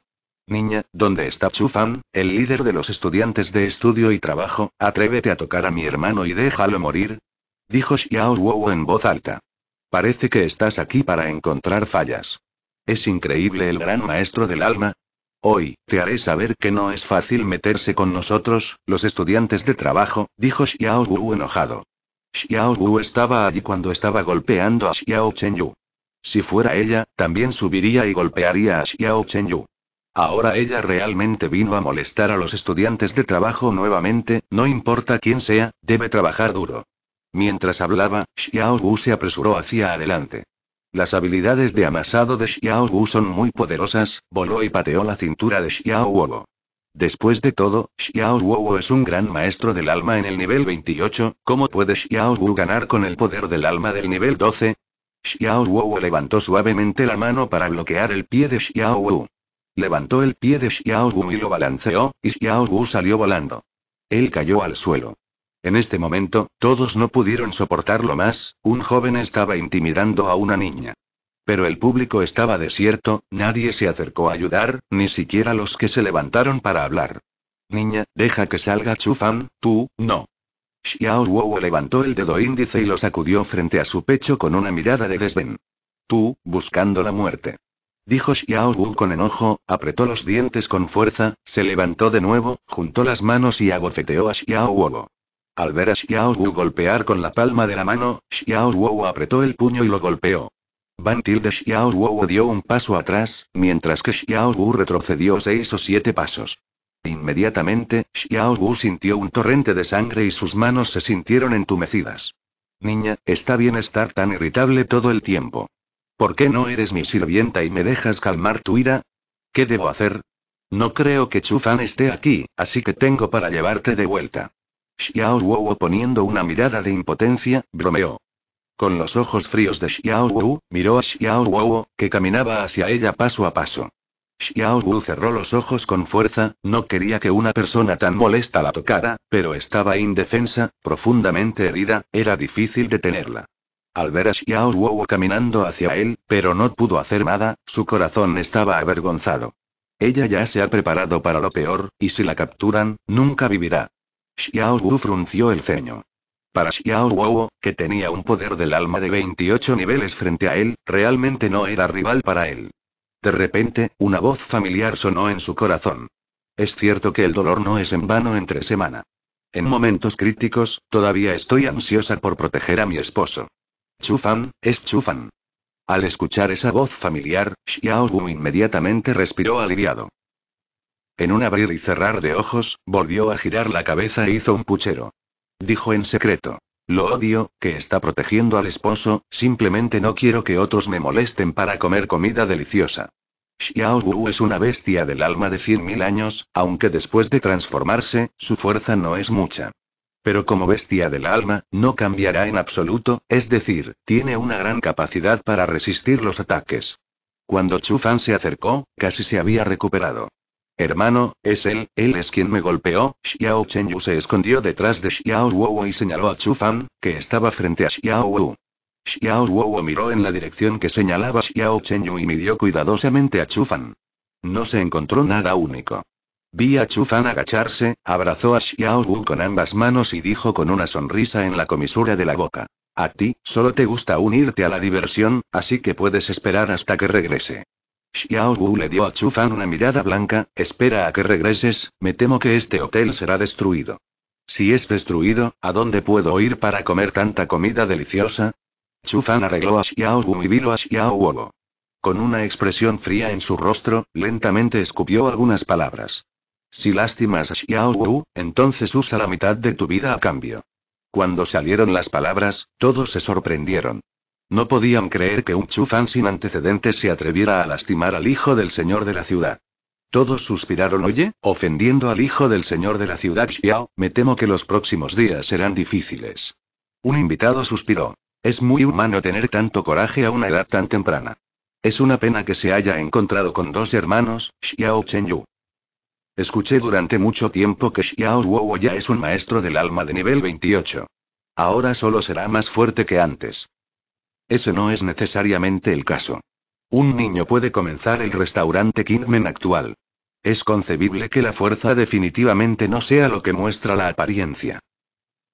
Niña, ¿dónde está Chufan, el líder de los estudiantes de estudio y trabajo? Atrévete a tocar a mi hermano y déjalo morir. Dijo Xiao Wow en voz alta. Parece que estás aquí para encontrar fallas. Es increíble el gran maestro del alma. Hoy, te haré saber que no es fácil meterse con nosotros, los estudiantes de trabajo, dijo Xiao Wu enojado. Xiao Wu estaba allí cuando estaba golpeando a Xiao Yu. Si fuera ella, también subiría y golpearía a Xiao Yu. Ahora ella realmente vino a molestar a los estudiantes de trabajo nuevamente, no importa quién sea, debe trabajar duro. Mientras hablaba, Xiao Wu se apresuró hacia adelante. Las habilidades de amasado de Xiao Wu son muy poderosas, voló y pateó la cintura de Xiao Wu. Después de todo, Xiao Wu es un gran maestro del alma en el nivel 28, ¿cómo puede Xiao Wu ganar con el poder del alma del nivel 12? Xiao Wu levantó suavemente la mano para bloquear el pie de Xiao Wu. Levantó el pie de Xiao Wu y lo balanceó, y Xiao Wu salió volando. Él cayó al suelo. En este momento, todos no pudieron soportarlo más, un joven estaba intimidando a una niña. Pero el público estaba desierto, nadie se acercó a ayudar, ni siquiera los que se levantaron para hablar. Niña, deja que salga Chufan, tú, no. Xiao Wu levantó el dedo índice y lo sacudió frente a su pecho con una mirada de desdén. Tú, buscando la muerte. Dijo Xiao Wu con enojo, apretó los dientes con fuerza, se levantó de nuevo, juntó las manos y abofeteó a Xiao Wu. Al ver a Xiao Wu golpear con la palma de la mano, Xiao Wu apretó el puño y lo golpeó. Van Tilde Xiao Wu dio un paso atrás, mientras que Xiao Wu retrocedió seis o siete pasos. Inmediatamente, Xiao Wu sintió un torrente de sangre y sus manos se sintieron entumecidas. Niña, está bien estar tan irritable todo el tiempo. ¿Por qué no eres mi sirvienta y me dejas calmar tu ira? ¿Qué debo hacer? No creo que Chu Fan esté aquí, así que tengo para llevarte de vuelta. Xiao Wu poniendo una mirada de impotencia, bromeó. Con los ojos fríos de Xiao Wu, miró a Xiao Wu, que caminaba hacia ella paso a paso. Xiao Wu cerró los ojos con fuerza, no quería que una persona tan molesta la tocara, pero estaba indefensa, profundamente herida, era difícil detenerla. Al ver a Xiao Wu caminando hacia él, pero no pudo hacer nada, su corazón estaba avergonzado. Ella ya se ha preparado para lo peor, y si la capturan, nunca vivirá. Xiao Wu frunció el ceño. Para Xiao Wu, que tenía un poder del alma de 28 niveles frente a él, realmente no era rival para él. De repente, una voz familiar sonó en su corazón. Es cierto que el dolor no es en vano entre semana. En momentos críticos, todavía estoy ansiosa por proteger a mi esposo. Chufan, es Fan. Al escuchar esa voz familiar, Xiao Wu inmediatamente respiró aliviado. En un abrir y cerrar de ojos, volvió a girar la cabeza e hizo un puchero. Dijo en secreto. Lo odio, que está protegiendo al esposo, simplemente no quiero que otros me molesten para comer comida deliciosa. Xiao Wu es una bestia del alma de 100.000 años, aunque después de transformarse, su fuerza no es mucha. Pero como bestia del alma, no cambiará en absoluto, es decir, tiene una gran capacidad para resistir los ataques. Cuando Chu Fan se acercó, casi se había recuperado. Hermano, es él, él es quien me golpeó. Xiao Chenyu se escondió detrás de Xiao Wu y señaló a Chu Fan, que estaba frente a Xiao Wu. Xiao Wu miró en la dirección que señalaba Xiao Chenyu y midió cuidadosamente a Chu Fan. No se encontró nada único. Vi a Chu Fan agacharse, abrazó a Xiao Wu con ambas manos y dijo con una sonrisa en la comisura de la boca. A ti, solo te gusta unirte a la diversión, así que puedes esperar hasta que regrese. Xiao Wu le dio a Chu Fan una mirada blanca, espera a que regreses, me temo que este hotel será destruido. Si es destruido, ¿a dónde puedo ir para comer tanta comida deliciosa? Chufan arregló a Xiao Wu y vino a Xiao Wu. Con una expresión fría en su rostro, lentamente escupió algunas palabras. Si lastimas a Xiao Wu, entonces usa la mitad de tu vida a cambio. Cuando salieron las palabras, todos se sorprendieron. No podían creer que un Chufan sin antecedentes se atreviera a lastimar al hijo del señor de la ciudad. Todos suspiraron, oye, ofendiendo al hijo del señor de la ciudad Xiao, me temo que los próximos días serán difíciles. Un invitado suspiró. Es muy humano tener tanto coraje a una edad tan temprana. Es una pena que se haya encontrado con dos hermanos, Xiao Yu. Escuché durante mucho tiempo que Xiao Wu ya es un maestro del alma de nivel 28. Ahora solo será más fuerte que antes. Eso no es necesariamente el caso. Un niño puede comenzar el restaurante Kingmen actual. Es concebible que la fuerza definitivamente no sea lo que muestra la apariencia.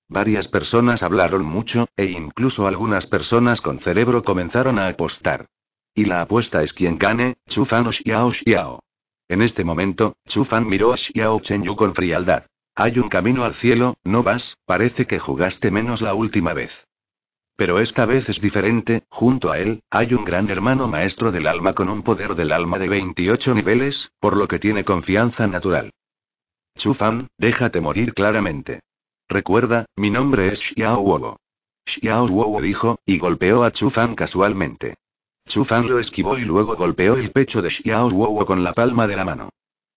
Varias personas hablaron mucho, e incluso algunas personas con cerebro comenzaron a apostar. Y la apuesta es quien gane, Chufan o Xiao Xiao. En este momento, Chufan miró a Xiao Chenyu con frialdad. Hay un camino al cielo, ¿no vas? Parece que jugaste menos la última vez. Pero esta vez es diferente, junto a él, hay un gran hermano maestro del alma con un poder del alma de 28 niveles, por lo que tiene confianza natural. Chufan, déjate morir claramente. Recuerda, mi nombre es Xiao Wu. Xiao Wu dijo, y golpeó a Fan casualmente. Fan lo esquivó y luego golpeó el pecho de Xiao Wu con la palma de la mano.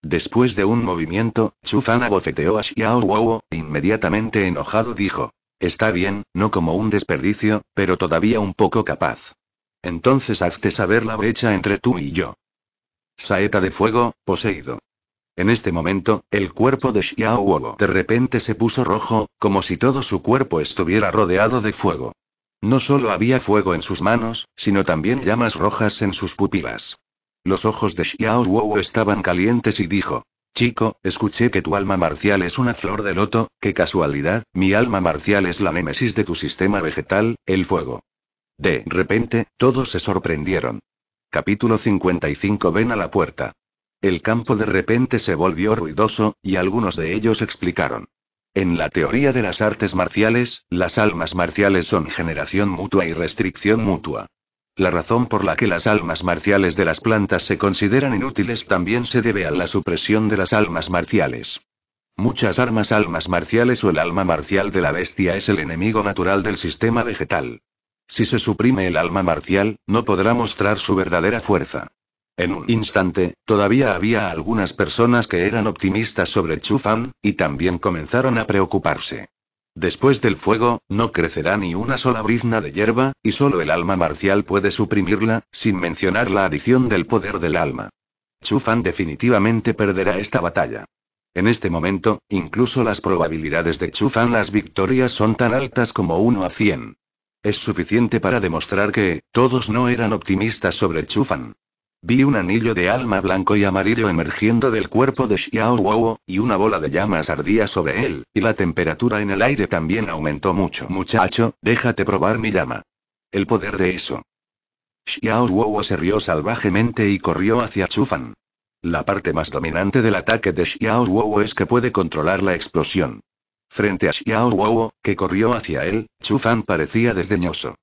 Después de un movimiento, Fan abofeteó a Xiao Wu, inmediatamente enojado dijo, Está bien, no como un desperdicio, pero todavía un poco capaz. Entonces hazte saber la brecha entre tú y yo. Saeta de fuego, poseído. En este momento, el cuerpo de Xiao Huo de repente se puso rojo, como si todo su cuerpo estuviera rodeado de fuego. No solo había fuego en sus manos, sino también llamas rojas en sus pupilas. Los ojos de Xiao Huo estaban calientes y dijo: Chico, escuché que tu alma marcial es una flor de loto, qué casualidad, mi alma marcial es la némesis de tu sistema vegetal, el fuego. De repente, todos se sorprendieron. Capítulo 55 Ven a la puerta. El campo de repente se volvió ruidoso, y algunos de ellos explicaron. En la teoría de las artes marciales, las almas marciales son generación mutua y restricción mutua. La razón por la que las almas marciales de las plantas se consideran inútiles también se debe a la supresión de las almas marciales. Muchas armas almas marciales o el alma marcial de la bestia es el enemigo natural del sistema vegetal. Si se suprime el alma marcial, no podrá mostrar su verdadera fuerza. En un instante, todavía había algunas personas que eran optimistas sobre Chufan, y también comenzaron a preocuparse. Después del fuego, no crecerá ni una sola brizna de hierba, y solo el alma marcial puede suprimirla, sin mencionar la adición del poder del alma. Chufan definitivamente perderá esta batalla. En este momento, incluso las probabilidades de Chufan las victorias son tan altas como 1 a 100. Es suficiente para demostrar que, todos no eran optimistas sobre Chufan. Vi un anillo de alma blanco y amarillo emergiendo del cuerpo de Xiao Guo, y una bola de llamas ardía sobre él, y la temperatura en el aire también aumentó mucho. Muchacho, déjate probar mi llama. El poder de eso. Xiao Guo se rió salvajemente y corrió hacia Fan. La parte más dominante del ataque de Xiao Guo es que puede controlar la explosión. Frente a Xiao Guo, que corrió hacia él, Fan parecía desdeñoso.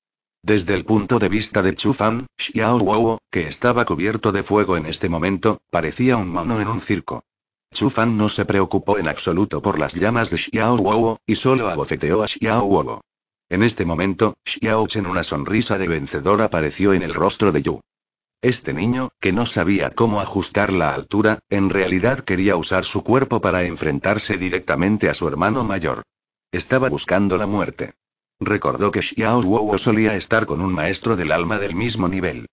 Desde el punto de vista de Fan, Xiao Wu, que estaba cubierto de fuego en este momento, parecía un mono en un circo. Fan no se preocupó en absoluto por las llamas de Xiao Wu, y solo abofeteó a Xiao Wu. En este momento, Xiao Chen una sonrisa de vencedor apareció en el rostro de Yu. Este niño, que no sabía cómo ajustar la altura, en realidad quería usar su cuerpo para enfrentarse directamente a su hermano mayor. Estaba buscando la muerte. Recordó que Xiao Wu solía estar con un maestro del alma del mismo nivel.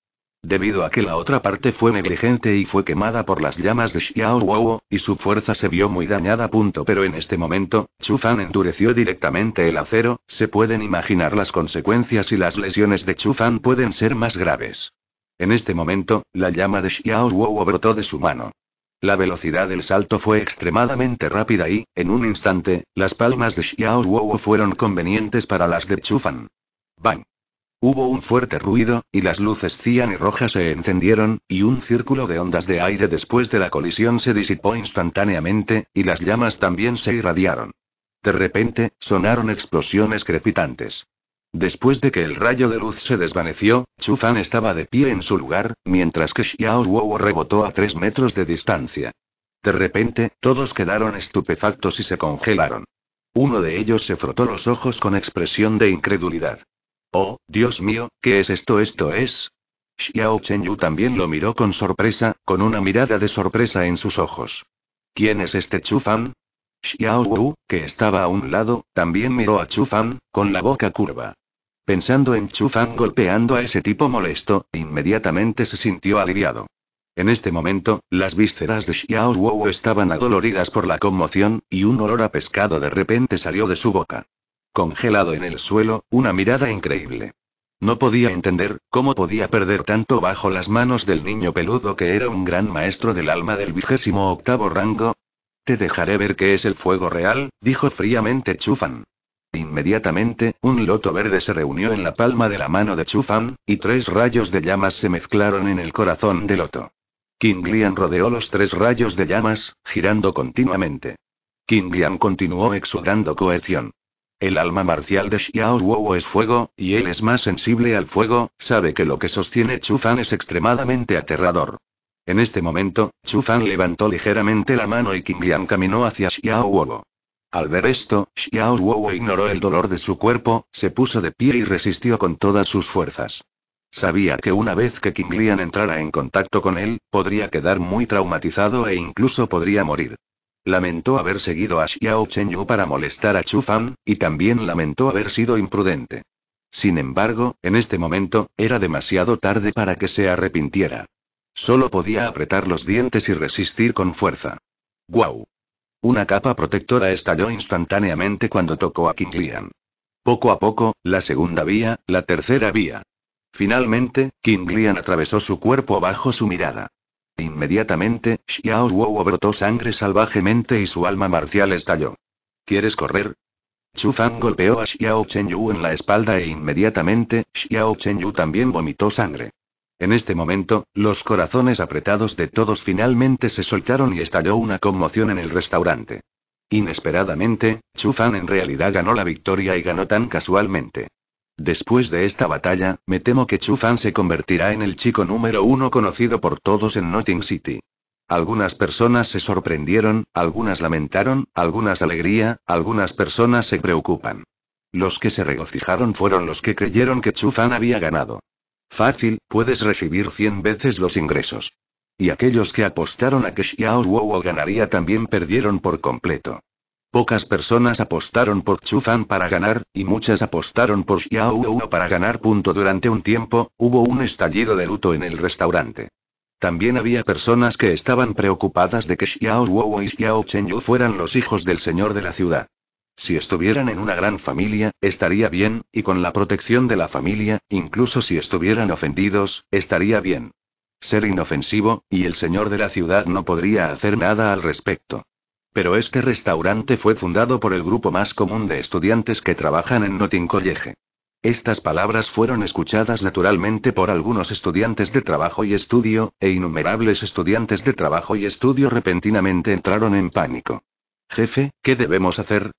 Debido a que la otra parte fue negligente y fue quemada por las llamas de Xiao Wu, y su fuerza se vio muy dañada. Punto. Pero en este momento, Chu Fan endureció directamente el acero, se pueden imaginar las consecuencias y las lesiones de Chu Fan pueden ser más graves. En este momento, la llama de Xiao Wu brotó de su mano. La velocidad del salto fue extremadamente rápida y, en un instante, las palmas de Xiao Wu fueron convenientes para las de Chufan. Bang. Hubo un fuerte ruido, y las luces cian y rojas se encendieron, y un círculo de ondas de aire después de la colisión se disipó instantáneamente, y las llamas también se irradiaron. De repente, sonaron explosiones crepitantes. Después de que el rayo de luz se desvaneció, Chufan estaba de pie en su lugar, mientras que Xiao Wu rebotó a tres metros de distancia. De repente, todos quedaron estupefactos y se congelaron. Uno de ellos se frotó los ojos con expresión de incredulidad. Oh, Dios mío, ¿qué es esto? Esto es. Xiao Chen Yu también lo miró con sorpresa, con una mirada de sorpresa en sus ojos. ¿Quién es este Chufan? Xiao Wu, que estaba a un lado, también miró a Chufan, con la boca curva. Pensando en Chufan golpeando a ese tipo molesto, inmediatamente se sintió aliviado. En este momento, las vísceras de Xiao Wu estaban adoloridas por la conmoción, y un olor a pescado de repente salió de su boca. Congelado en el suelo, una mirada increíble. No podía entender cómo podía perder tanto bajo las manos del niño peludo que era un gran maestro del alma del vigésimo octavo rango. Te dejaré ver qué es el fuego real, dijo fríamente Chufan. Inmediatamente, un loto verde se reunió en la palma de la mano de Fan y tres rayos de llamas se mezclaron en el corazón del loto. King Lian rodeó los tres rayos de llamas, girando continuamente. King Lian continuó exudando coerción. El alma marcial de Xiao Wu es fuego, y él es más sensible al fuego, sabe que lo que sostiene Chufan es extremadamente aterrador. En este momento, Chufan levantó ligeramente la mano y King Lian caminó hacia Xiao Wu. Al ver esto, Xiao Wu ignoró el dolor de su cuerpo, se puso de pie y resistió con todas sus fuerzas. Sabía que una vez que Qinglian entrara en contacto con él, podría quedar muy traumatizado e incluso podría morir. Lamentó haber seguido a Xiao Chenyu para molestar a Chu Fan, y también lamentó haber sido imprudente. Sin embargo, en este momento, era demasiado tarde para que se arrepintiera. Solo podía apretar los dientes y resistir con fuerza. ¡Guau! Una capa protectora estalló instantáneamente cuando tocó a King Lian. Poco a poco, la segunda vía, la tercera vía. Finalmente, King Lian atravesó su cuerpo bajo su mirada. Inmediatamente, Xiao Wu brotó sangre salvajemente y su alma marcial estalló. ¿Quieres correr? Chu Fan golpeó a Xiao Chen Yu en la espalda e inmediatamente, Xiao Chen Yu también vomitó sangre. En este momento, los corazones apretados de todos finalmente se soltaron y estalló una conmoción en el restaurante. Inesperadamente, Chufan en realidad ganó la victoria y ganó tan casualmente. Después de esta batalla, me temo que Chufan se convertirá en el chico número uno conocido por todos en Notting City. Algunas personas se sorprendieron, algunas lamentaron, algunas alegría, algunas personas se preocupan. Los que se regocijaron fueron los que creyeron que Chufan había ganado. Fácil, puedes recibir 100 veces los ingresos. Y aquellos que apostaron a que Xiao Wuo ganaría también perdieron por completo. Pocas personas apostaron por Chufan para ganar, y muchas apostaron por Xiao Wuo para ganar. Punto. Durante un tiempo, hubo un estallido de luto en el restaurante. También había personas que estaban preocupadas de que Xiao Wuo y Xiao Chen Yu fueran los hijos del señor de la ciudad. Si estuvieran en una gran familia, estaría bien, y con la protección de la familia, incluso si estuvieran ofendidos, estaría bien. Ser inofensivo, y el señor de la ciudad no podría hacer nada al respecto. Pero este restaurante fue fundado por el grupo más común de estudiantes que trabajan en Notting College. Estas palabras fueron escuchadas naturalmente por algunos estudiantes de trabajo y estudio, e innumerables estudiantes de trabajo y estudio repentinamente entraron en pánico. Jefe, ¿qué debemos hacer?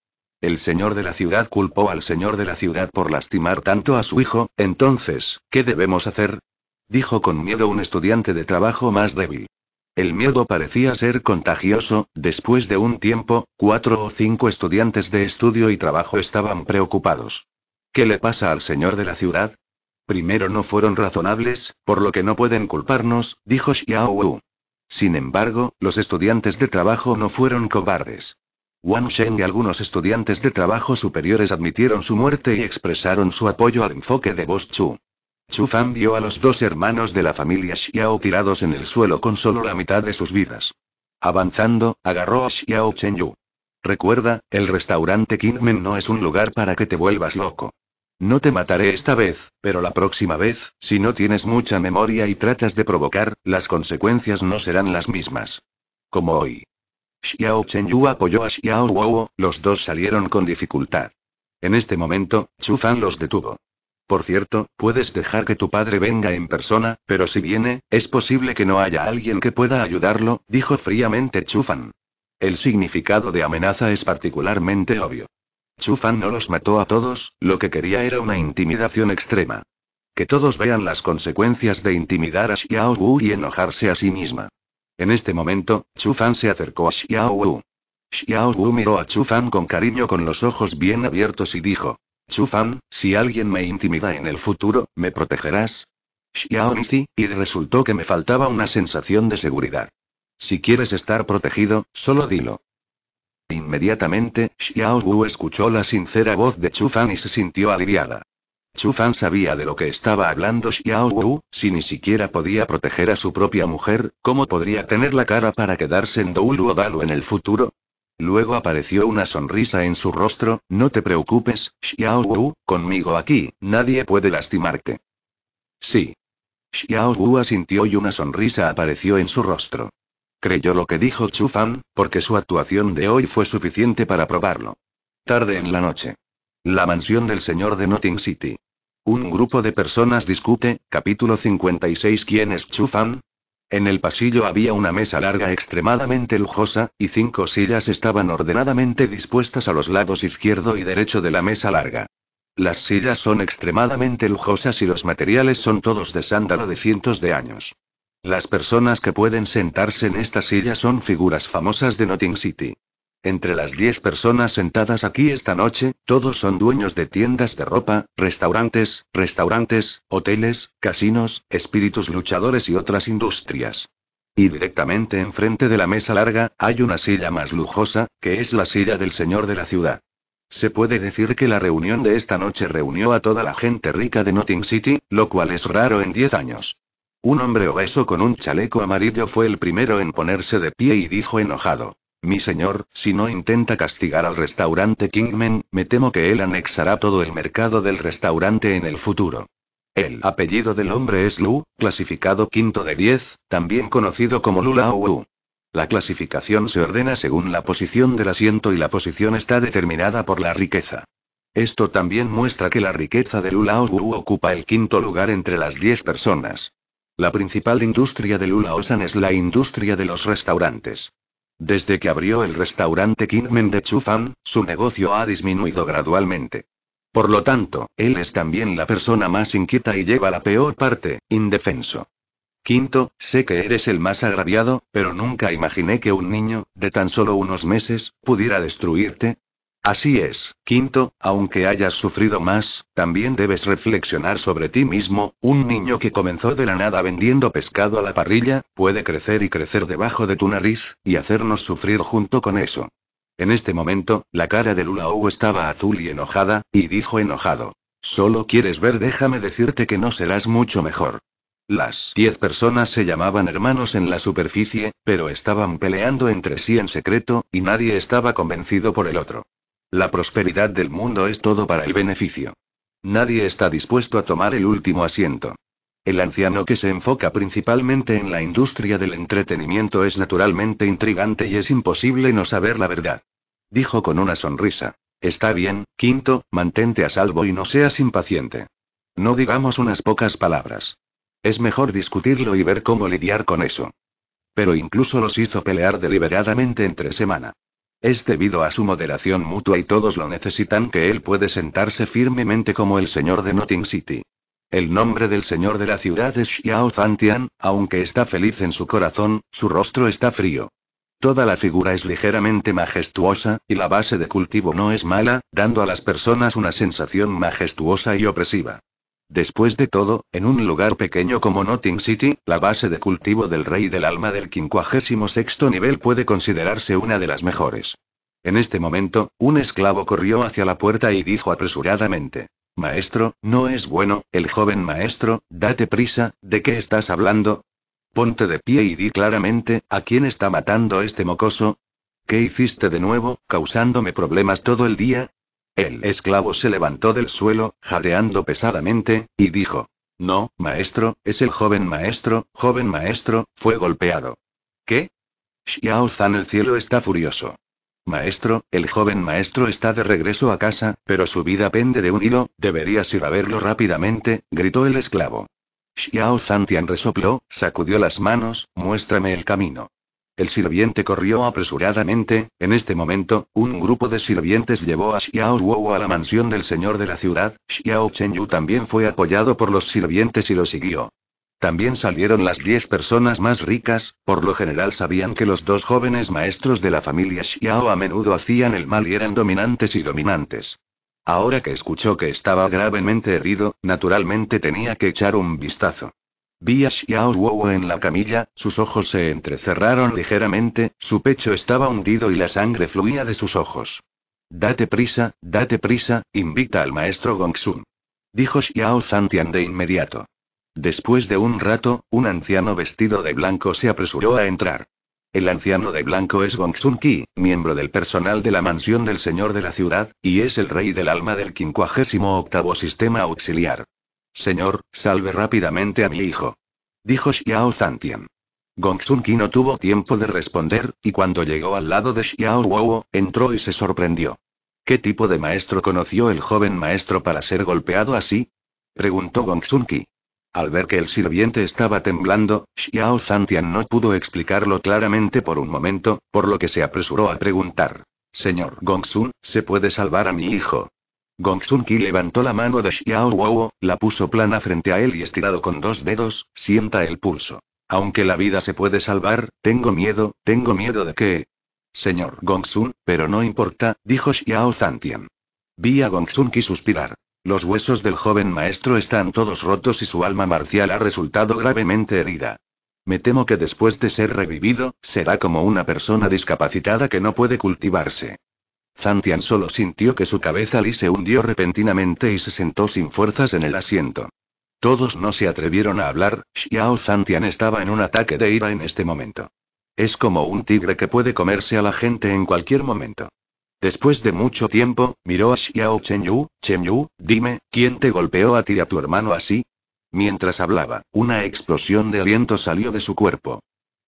El señor de la ciudad culpó al señor de la ciudad por lastimar tanto a su hijo, entonces, ¿qué debemos hacer? dijo con miedo un estudiante de trabajo más débil. El miedo parecía ser contagioso, después de un tiempo, cuatro o cinco estudiantes de estudio y trabajo estaban preocupados. ¿Qué le pasa al señor de la ciudad? Primero no fueron razonables, por lo que no pueden culparnos, dijo Xiao Wu. Sin embargo, los estudiantes de trabajo no fueron cobardes. Wang Shen y algunos estudiantes de trabajo superiores admitieron su muerte y expresaron su apoyo al enfoque de Bosch Chu. Chu Fan vio a los dos hermanos de la familia Xiao tirados en el suelo con solo la mitad de sus vidas. Avanzando, agarró a Xiao Chen Yu. Recuerda, el restaurante Kingmen no es un lugar para que te vuelvas loco. No te mataré esta vez, pero la próxima vez, si no tienes mucha memoria y tratas de provocar, las consecuencias no serán las mismas. Como hoy. Xiao Yu apoyó a Xiao Wu, los dos salieron con dificultad. En este momento, Chu Fan los detuvo. Por cierto, puedes dejar que tu padre venga en persona, pero si viene, es posible que no haya alguien que pueda ayudarlo, dijo fríamente Chu Fan. El significado de amenaza es particularmente obvio. Chu Fan no los mató a todos, lo que quería era una intimidación extrema. Que todos vean las consecuencias de intimidar a Xiao Wu y enojarse a sí misma. En este momento, Fan se acercó a Xiao Wu. Xiao Wu miró a Chu Fan con cariño con los ojos bien abiertos y dijo: Fan, si alguien me intimida en el futuro, ¿me protegerás? Xiao Nizi, y resultó que me faltaba una sensación de seguridad. Si quieres estar protegido, solo dilo. Inmediatamente, Xiao Wu escuchó la sincera voz de Fan y se sintió aliviada. Fan sabía de lo que estaba hablando Xiao Wu, si ni siquiera podía proteger a su propia mujer, ¿cómo podría tener la cara para quedarse en Doulu Dalu en el futuro? Luego apareció una sonrisa en su rostro, no te preocupes, Xiao Wu, conmigo aquí, nadie puede lastimarte. Sí. Xiao Wu asintió y una sonrisa apareció en su rostro. Creyó lo que dijo Chu Fan, porque su actuación de hoy fue suficiente para probarlo. Tarde en la noche. La mansión del señor de Notting City. Un grupo de personas discute, capítulo 56 ¿Quién Chufan? En el pasillo había una mesa larga extremadamente lujosa, y cinco sillas estaban ordenadamente dispuestas a los lados izquierdo y derecho de la mesa larga. Las sillas son extremadamente lujosas y los materiales son todos de sándalo de cientos de años. Las personas que pueden sentarse en estas sillas son figuras famosas de Notting City. Entre las 10 personas sentadas aquí esta noche, todos son dueños de tiendas de ropa, restaurantes, restaurantes, hoteles, casinos, espíritus luchadores y otras industrias. Y directamente enfrente de la mesa larga, hay una silla más lujosa, que es la silla del señor de la ciudad. Se puede decir que la reunión de esta noche reunió a toda la gente rica de Notting City, lo cual es raro en 10 años. Un hombre obeso con un chaleco amarillo fue el primero en ponerse de pie y dijo enojado. Mi señor, si no intenta castigar al restaurante Kingman, me temo que él anexará todo el mercado del restaurante en el futuro. El apellido del hombre es Lu, clasificado quinto de 10, también conocido como Lula Wu. La clasificación se ordena según la posición del asiento y la posición está determinada por la riqueza. Esto también muestra que la riqueza de Lulao Wu ocupa el quinto lugar entre las 10 personas. La principal industria de Lulaosan es la industria de los restaurantes. Desde que abrió el restaurante Kingmen de Chufan, su negocio ha disminuido gradualmente. Por lo tanto, él es también la persona más inquieta y lleva la peor parte, indefenso. Quinto, sé que eres el más agraviado, pero nunca imaginé que un niño, de tan solo unos meses, pudiera destruirte, Así es, quinto, aunque hayas sufrido más, también debes reflexionar sobre ti mismo, un niño que comenzó de la nada vendiendo pescado a la parrilla, puede crecer y crecer debajo de tu nariz, y hacernos sufrir junto con eso. En este momento, la cara de Lulao estaba azul y enojada, y dijo enojado. Solo quieres ver, déjame decirte que no serás mucho mejor. Las diez personas se llamaban hermanos en la superficie, pero estaban peleando entre sí en secreto, y nadie estaba convencido por el otro. La prosperidad del mundo es todo para el beneficio. Nadie está dispuesto a tomar el último asiento. El anciano que se enfoca principalmente en la industria del entretenimiento es naturalmente intrigante y es imposible no saber la verdad. Dijo con una sonrisa. Está bien, quinto, mantente a salvo y no seas impaciente. No digamos unas pocas palabras. Es mejor discutirlo y ver cómo lidiar con eso. Pero incluso los hizo pelear deliberadamente entre semana. Es debido a su moderación mutua y todos lo necesitan que él puede sentarse firmemente como el señor de Notting City. El nombre del señor de la ciudad es Xiao Zantian, aunque está feliz en su corazón, su rostro está frío. Toda la figura es ligeramente majestuosa, y la base de cultivo no es mala, dando a las personas una sensación majestuosa y opresiva. Después de todo, en un lugar pequeño como Notting City, la base de cultivo del rey del alma del 56 nivel puede considerarse una de las mejores. En este momento, un esclavo corrió hacia la puerta y dijo apresuradamente. Maestro, no es bueno, el joven maestro, date prisa, ¿de qué estás hablando? Ponte de pie y di claramente, ¿a quién está matando este mocoso? ¿Qué hiciste de nuevo, causándome problemas todo el día? El esclavo se levantó del suelo, jadeando pesadamente, y dijo, No, maestro, es el joven maestro, joven maestro, fue golpeado. ¿Qué? Xiao Zan el cielo está furioso. Maestro, el joven maestro está de regreso a casa, pero su vida pende de un hilo, deberías ir a verlo rápidamente, gritó el esclavo. Xiao Tian resopló, sacudió las manos, muéstrame el camino. El sirviente corrió apresuradamente. En este momento, un grupo de sirvientes llevó a Xiao Wu a la mansión del señor de la ciudad. Xiao Chenyu también fue apoyado por los sirvientes y lo siguió. También salieron las diez personas más ricas, por lo general sabían que los dos jóvenes maestros de la familia Xiao a menudo hacían el mal y eran dominantes y dominantes. Ahora que escuchó que estaba gravemente herido, naturalmente tenía que echar un vistazo. Vi a Xiao Wu en la camilla, sus ojos se entrecerraron ligeramente, su pecho estaba hundido y la sangre fluía de sus ojos. Date prisa, date prisa, invita al maestro Gongsun. Dijo Xiao Zantian de inmediato. Después de un rato, un anciano vestido de blanco se apresuró a entrar. El anciano de blanco es Gongsun Qi, miembro del personal de la mansión del señor de la ciudad, y es el rey del alma del 58 octavo sistema auxiliar. Señor, salve rápidamente a mi hijo. Dijo Xiao Zantian. Gongsun-ki no tuvo tiempo de responder, y cuando llegó al lado de Xiao Wuo, entró y se sorprendió. ¿Qué tipo de maestro conoció el joven maestro para ser golpeado así? preguntó gongsun Al ver que el sirviente estaba temblando, Xiao Zantian no pudo explicarlo claramente por un momento, por lo que se apresuró a preguntar. Señor Gongsun, ¿se puede salvar a mi hijo? Gongsun-ki levantó la mano de Xiao Wu, la puso plana frente a él y estirado con dos dedos, sienta el pulso. Aunque la vida se puede salvar, tengo miedo, tengo miedo de que... Señor Gongsun, pero no importa, dijo Xiao Zantian. Vi a Gongsun-ki suspirar. Los huesos del joven maestro están todos rotos y su alma marcial ha resultado gravemente herida. Me temo que después de ser revivido, será como una persona discapacitada que no puede cultivarse. Zantian solo sintió que su cabeza li se hundió repentinamente y se sentó sin fuerzas en el asiento. Todos no se atrevieron a hablar, Xiao Zantian estaba en un ataque de ira en este momento. Es como un tigre que puede comerse a la gente en cualquier momento. Después de mucho tiempo, miró a Xiao «Chen Yu, dime, ¿quién te golpeó a ti y a tu hermano así? Mientras hablaba, una explosión de aliento salió de su cuerpo.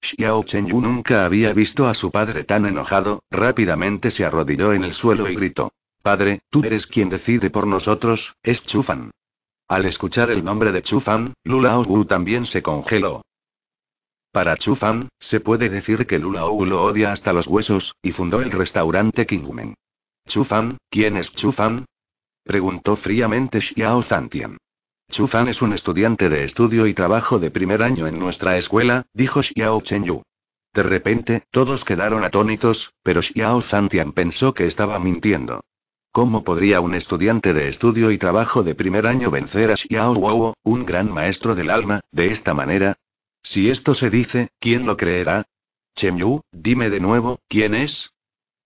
Xiao Chen nunca había visto a su padre tan enojado, rápidamente se arrodilló en el suelo y gritó. Padre, tú eres quien decide por nosotros, es Chufan. Al escuchar el nombre de Chufan, Lulao Wu también se congeló. Para Chufan, se puede decir que Lulao Wu lo odia hasta los huesos, y fundó el restaurante Kingmen. Chufan, ¿quién es Chufan? Preguntó fríamente Xiao Zantian. Fan es un estudiante de estudio y trabajo de primer año en nuestra escuela, dijo Xiao Yu. De repente, todos quedaron atónitos, pero Xiao Zantian pensó que estaba mintiendo. ¿Cómo podría un estudiante de estudio y trabajo de primer año vencer a Xiao Wow, un gran maestro del alma, de esta manera? Si esto se dice, ¿quién lo creerá? Chen Yu, dime de nuevo, ¿quién es?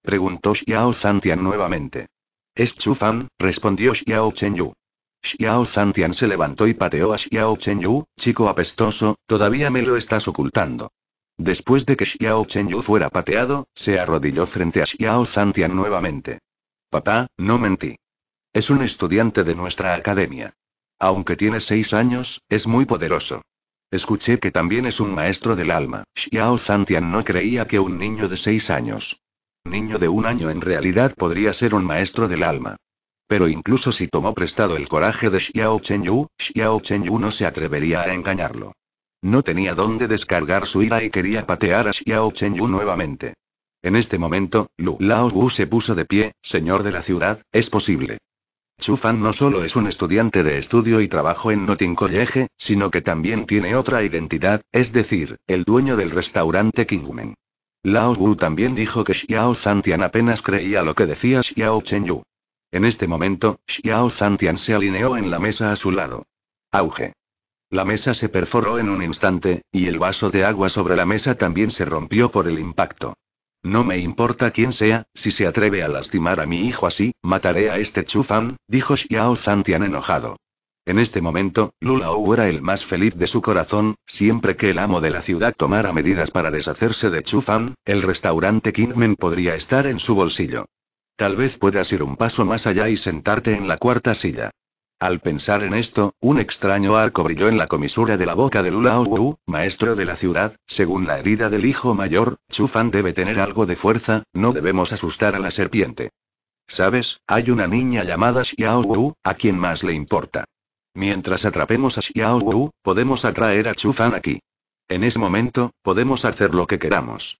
Preguntó Xiao Zantian nuevamente. Es Chu Fan, respondió Xiao Chen Yu. Xiao Santian se levantó y pateó a Xiao Chenyu, chico apestoso, todavía me lo estás ocultando. Después de que Xiao Chenyu fuera pateado, se arrodilló frente a Xiao Santian nuevamente. Papá, no mentí. Es un estudiante de nuestra academia. Aunque tiene seis años, es muy poderoso. Escuché que también es un maestro del alma. Xiao Santian no creía que un niño de seis años. Niño de un año en realidad podría ser un maestro del alma. Pero incluso si tomó prestado el coraje de Xiao chen Xiao chen no se atrevería a engañarlo. No tenía dónde descargar su ira y quería patear a Xiao chen nuevamente. En este momento, Lu Lao Wu se puso de pie, señor de la ciudad, es posible. Chu Fan no solo es un estudiante de estudio y trabajo en Notting College, sino que también tiene otra identidad, es decir, el dueño del restaurante Kingmen. Lao Wu también dijo que Xiao Santian apenas creía lo que decía Xiao Chenyu. En este momento, Xiao Zantian se alineó en la mesa a su lado. Auge. La mesa se perforó en un instante, y el vaso de agua sobre la mesa también se rompió por el impacto. No me importa quién sea, si se atreve a lastimar a mi hijo así, mataré a este Chufan, dijo Xiao Zantian enojado. En este momento, Lulao era el más feliz de su corazón, siempre que el amo de la ciudad tomara medidas para deshacerse de Chufan, el restaurante Kingmen podría estar en su bolsillo. Tal vez puedas ir un paso más allá y sentarte en la cuarta silla. Al pensar en esto, un extraño arco brilló en la comisura de la boca de Lula Wu, maestro de la ciudad. Según la herida del hijo mayor, Chufan debe tener algo de fuerza, no debemos asustar a la serpiente. Sabes, hay una niña llamada Xiao Wu, a quien más le importa. Mientras atrapemos a Xiao Wu, podemos atraer a Chufan aquí. En ese momento, podemos hacer lo que queramos.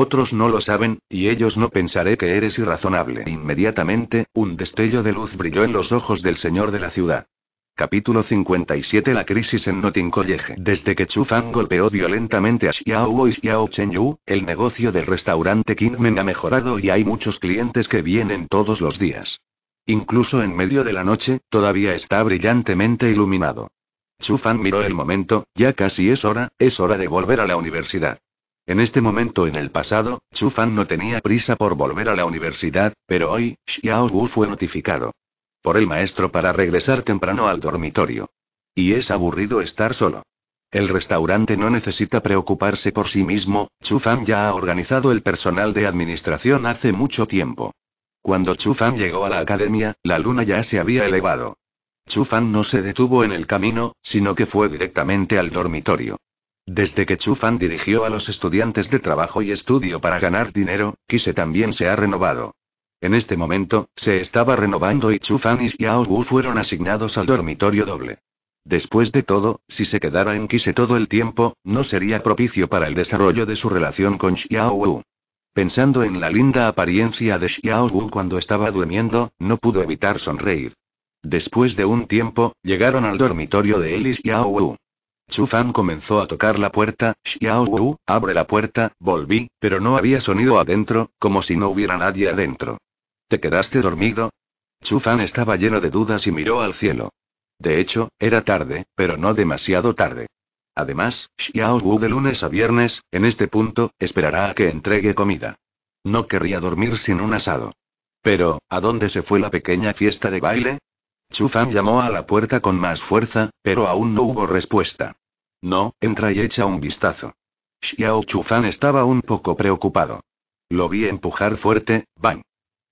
Otros no lo saben, y ellos no pensaré que eres irrazonable. Inmediatamente, un destello de luz brilló en los ojos del señor de la ciudad. Capítulo 57 La crisis en Notting Desde que Chu golpeó violentamente a Xiao y Xiao Chen el negocio del restaurante Kingmen ha mejorado y hay muchos clientes que vienen todos los días. Incluso en medio de la noche, todavía está brillantemente iluminado. Chu miró el momento, ya casi es hora, es hora de volver a la universidad. En este momento en el pasado, Chu no tenía prisa por volver a la universidad, pero hoy, Xiao Wu fue notificado por el maestro para regresar temprano al dormitorio. Y es aburrido estar solo. El restaurante no necesita preocuparse por sí mismo, Chu Fan ya ha organizado el personal de administración hace mucho tiempo. Cuando Chu Fan llegó a la academia, la luna ya se había elevado. Chu no se detuvo en el camino, sino que fue directamente al dormitorio. Desde que Chufan dirigió a los estudiantes de trabajo y estudio para ganar dinero, Kise también se ha renovado. En este momento, se estaba renovando y Fan y Xiao Wu fueron asignados al dormitorio doble. Después de todo, si se quedara en Kise todo el tiempo, no sería propicio para el desarrollo de su relación con Xiao Wu. Pensando en la linda apariencia de Xiao Wu cuando estaba durmiendo, no pudo evitar sonreír. Después de un tiempo, llegaron al dormitorio de él y Xiao Wu. Fan comenzó a tocar la puerta, Xiao Wu, abre la puerta, volví, pero no había sonido adentro, como si no hubiera nadie adentro. ¿Te quedaste dormido? Fan estaba lleno de dudas y miró al cielo. De hecho, era tarde, pero no demasiado tarde. Además, Xiao Wu de lunes a viernes, en este punto, esperará a que entregue comida. No querría dormir sin un asado. Pero, ¿a dónde se fue la pequeña fiesta de baile? Chu Fan llamó a la puerta con más fuerza, pero aún no hubo respuesta. No, entra y echa un vistazo. Xiao Chufan estaba un poco preocupado. Lo vi empujar fuerte, bang.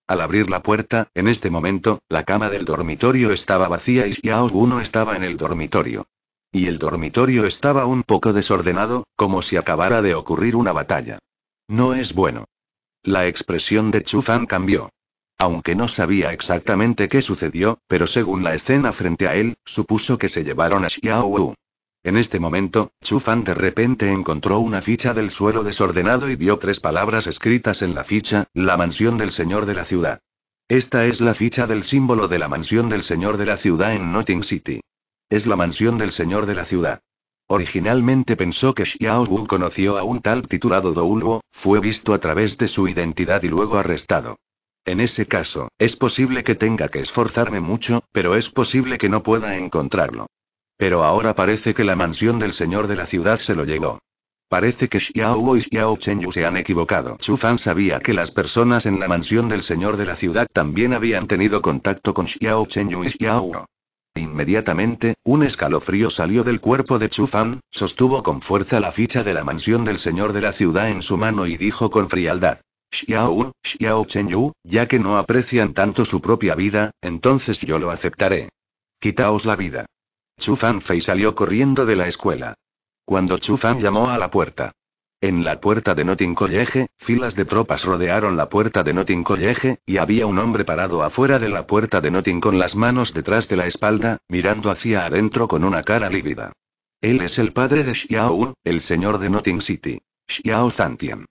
Al abrir la puerta, en este momento, la cama del dormitorio estaba vacía y Xiao Wu no estaba en el dormitorio. Y el dormitorio estaba un poco desordenado, como si acabara de ocurrir una batalla. No es bueno. La expresión de Chufan cambió. Aunque no sabía exactamente qué sucedió, pero según la escena frente a él, supuso que se llevaron a Xiao Wu. En este momento, Chufan de repente encontró una ficha del suelo desordenado y vio tres palabras escritas en la ficha, la mansión del señor de la ciudad. Esta es la ficha del símbolo de la mansión del señor de la ciudad en Notting City. Es la mansión del señor de la ciudad. Originalmente pensó que Xiao Wu conoció a un tal titulado Douluo, fue visto a través de su identidad y luego arrestado. En ese caso, es posible que tenga que esforzarme mucho, pero es posible que no pueda encontrarlo. Pero ahora parece que la mansión del señor de la ciudad se lo llevó. Parece que Xiao y Xiao Chenyu se han equivocado. Chu fan sabía que las personas en la mansión del señor de la ciudad también habían tenido contacto con Xiao Chenyu y Xiao Inmediatamente, un escalofrío salió del cuerpo de Chu Fan, sostuvo con fuerza la ficha de la mansión del señor de la ciudad en su mano y dijo con frialdad. Xiao Xiao Chenyu, ya que no aprecian tanto su propia vida, entonces yo lo aceptaré. Quitaos la vida. Chu Fanfei salió corriendo de la escuela. Cuando Chu Fan llamó a la puerta. En la puerta de Notting College, filas de tropas rodearon la puerta de Notting College, y había un hombre parado afuera de la puerta de Notting con las manos detrás de la espalda, mirando hacia adentro con una cara lívida. Él es el padre de Xiao, el señor de Notting City. Xiao Zantian.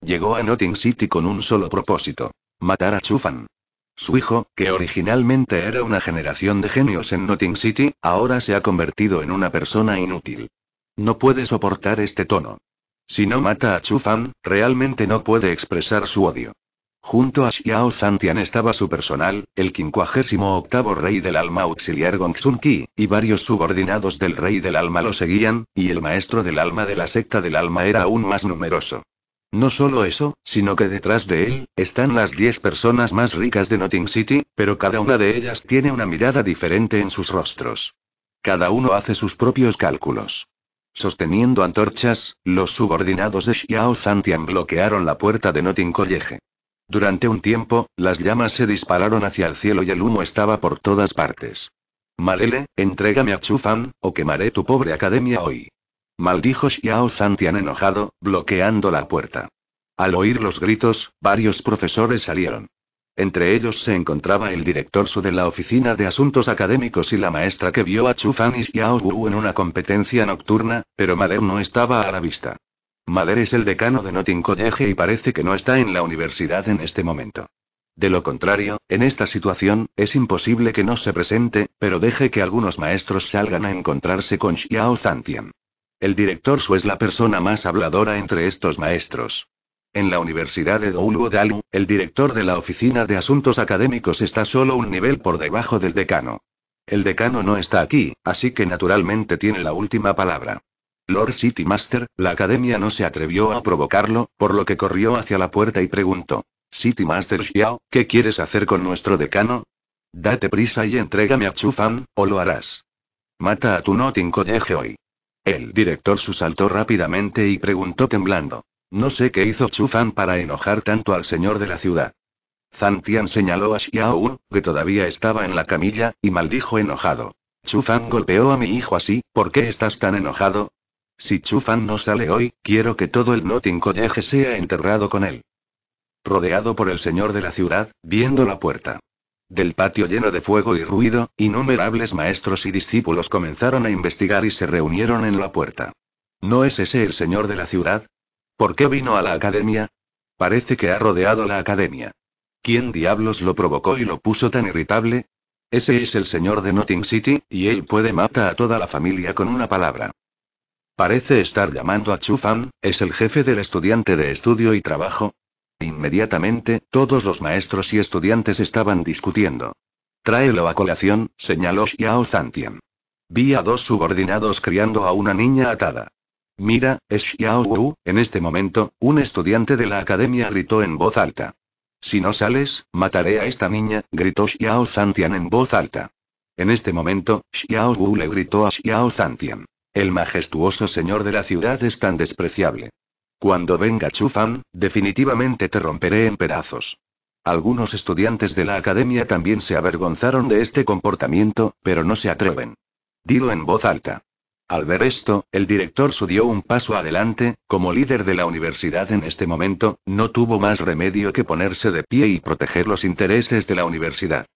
Llegó a Notting City con un solo propósito. Matar a Chufan. Su hijo, que originalmente era una generación de genios en Notting City, ahora se ha convertido en una persona inútil. No puede soportar este tono. Si no mata a Chufan, realmente no puede expresar su odio. Junto a Xiao Zantian estaba su personal, el 58 rey del alma auxiliar Gongsun Qi, y varios subordinados del rey del alma lo seguían, y el maestro del alma de la secta del alma era aún más numeroso. No solo eso, sino que detrás de él, están las 10 personas más ricas de Notting City, pero cada una de ellas tiene una mirada diferente en sus rostros. Cada uno hace sus propios cálculos. Sosteniendo antorchas, los subordinados de Xiao Zantian bloquearon la puerta de Notting College. Durante un tiempo, las llamas se dispararon hacia el cielo y el humo estaba por todas partes. Malele, entrégame a Chufan, o quemaré tu pobre academia hoy. Maldijo Xiao Santian enojado, bloqueando la puerta. Al oír los gritos, varios profesores salieron. Entre ellos se encontraba el director Su de la Oficina de Asuntos Académicos y la maestra que vio a Fan y Xiao Wu en una competencia nocturna, pero Mader no estaba a la vista. Mader es el decano de Notting College y parece que no está en la universidad en este momento. De lo contrario, en esta situación, es imposible que no se presente, pero deje que algunos maestros salgan a encontrarse con Xiao el director Su es la persona más habladora entre estos maestros. En la Universidad de Dalu, el director de la Oficina de Asuntos Académicos está solo un nivel por debajo del decano. El decano no está aquí, así que naturalmente tiene la última palabra. Lord City Master, la academia no se atrevió a provocarlo, por lo que corrió hacia la puerta y preguntó: City Master Xiao, ¿qué quieres hacer con nuestro decano? Date prisa y entrégame a Chu Fan, o lo harás. Mata a tu College hoy. El director susaltó rápidamente y preguntó temblando. No sé qué hizo Chufan para enojar tanto al señor de la ciudad. Zantian señaló a Xiaoun, que todavía estaba en la camilla, y maldijo enojado. Chufan golpeó a mi hijo así, ¿por qué estás tan enojado? Si Chufan no sale hoy, quiero que todo el Notting College sea enterrado con él. Rodeado por el señor de la ciudad, viendo la puerta. Del patio lleno de fuego y ruido, innumerables maestros y discípulos comenzaron a investigar y se reunieron en la puerta. ¿No es ese el señor de la ciudad? ¿Por qué vino a la academia? Parece que ha rodeado la academia. ¿Quién diablos lo provocó y lo puso tan irritable? Ese es el señor de Notting City, y él puede matar a toda la familia con una palabra. Parece estar llamando a Fan. es el jefe del estudiante de estudio y trabajo, Inmediatamente, todos los maestros y estudiantes estaban discutiendo. Tráelo a colación, señaló Xiao Zantian. Vi a dos subordinados criando a una niña atada. Mira, es Xiao Wu, en este momento, un estudiante de la academia gritó en voz alta. Si no sales, mataré a esta niña, gritó Xiao Zantian en voz alta. En este momento, Xiao Wu le gritó a Xiao Zantian. El majestuoso señor de la ciudad es tan despreciable. Cuando venga Chufan, definitivamente te romperé en pedazos. Algunos estudiantes de la academia también se avergonzaron de este comportamiento, pero no se atreven. Dilo en voz alta. Al ver esto, el director su dio un paso adelante, como líder de la universidad en este momento, no tuvo más remedio que ponerse de pie y proteger los intereses de la universidad.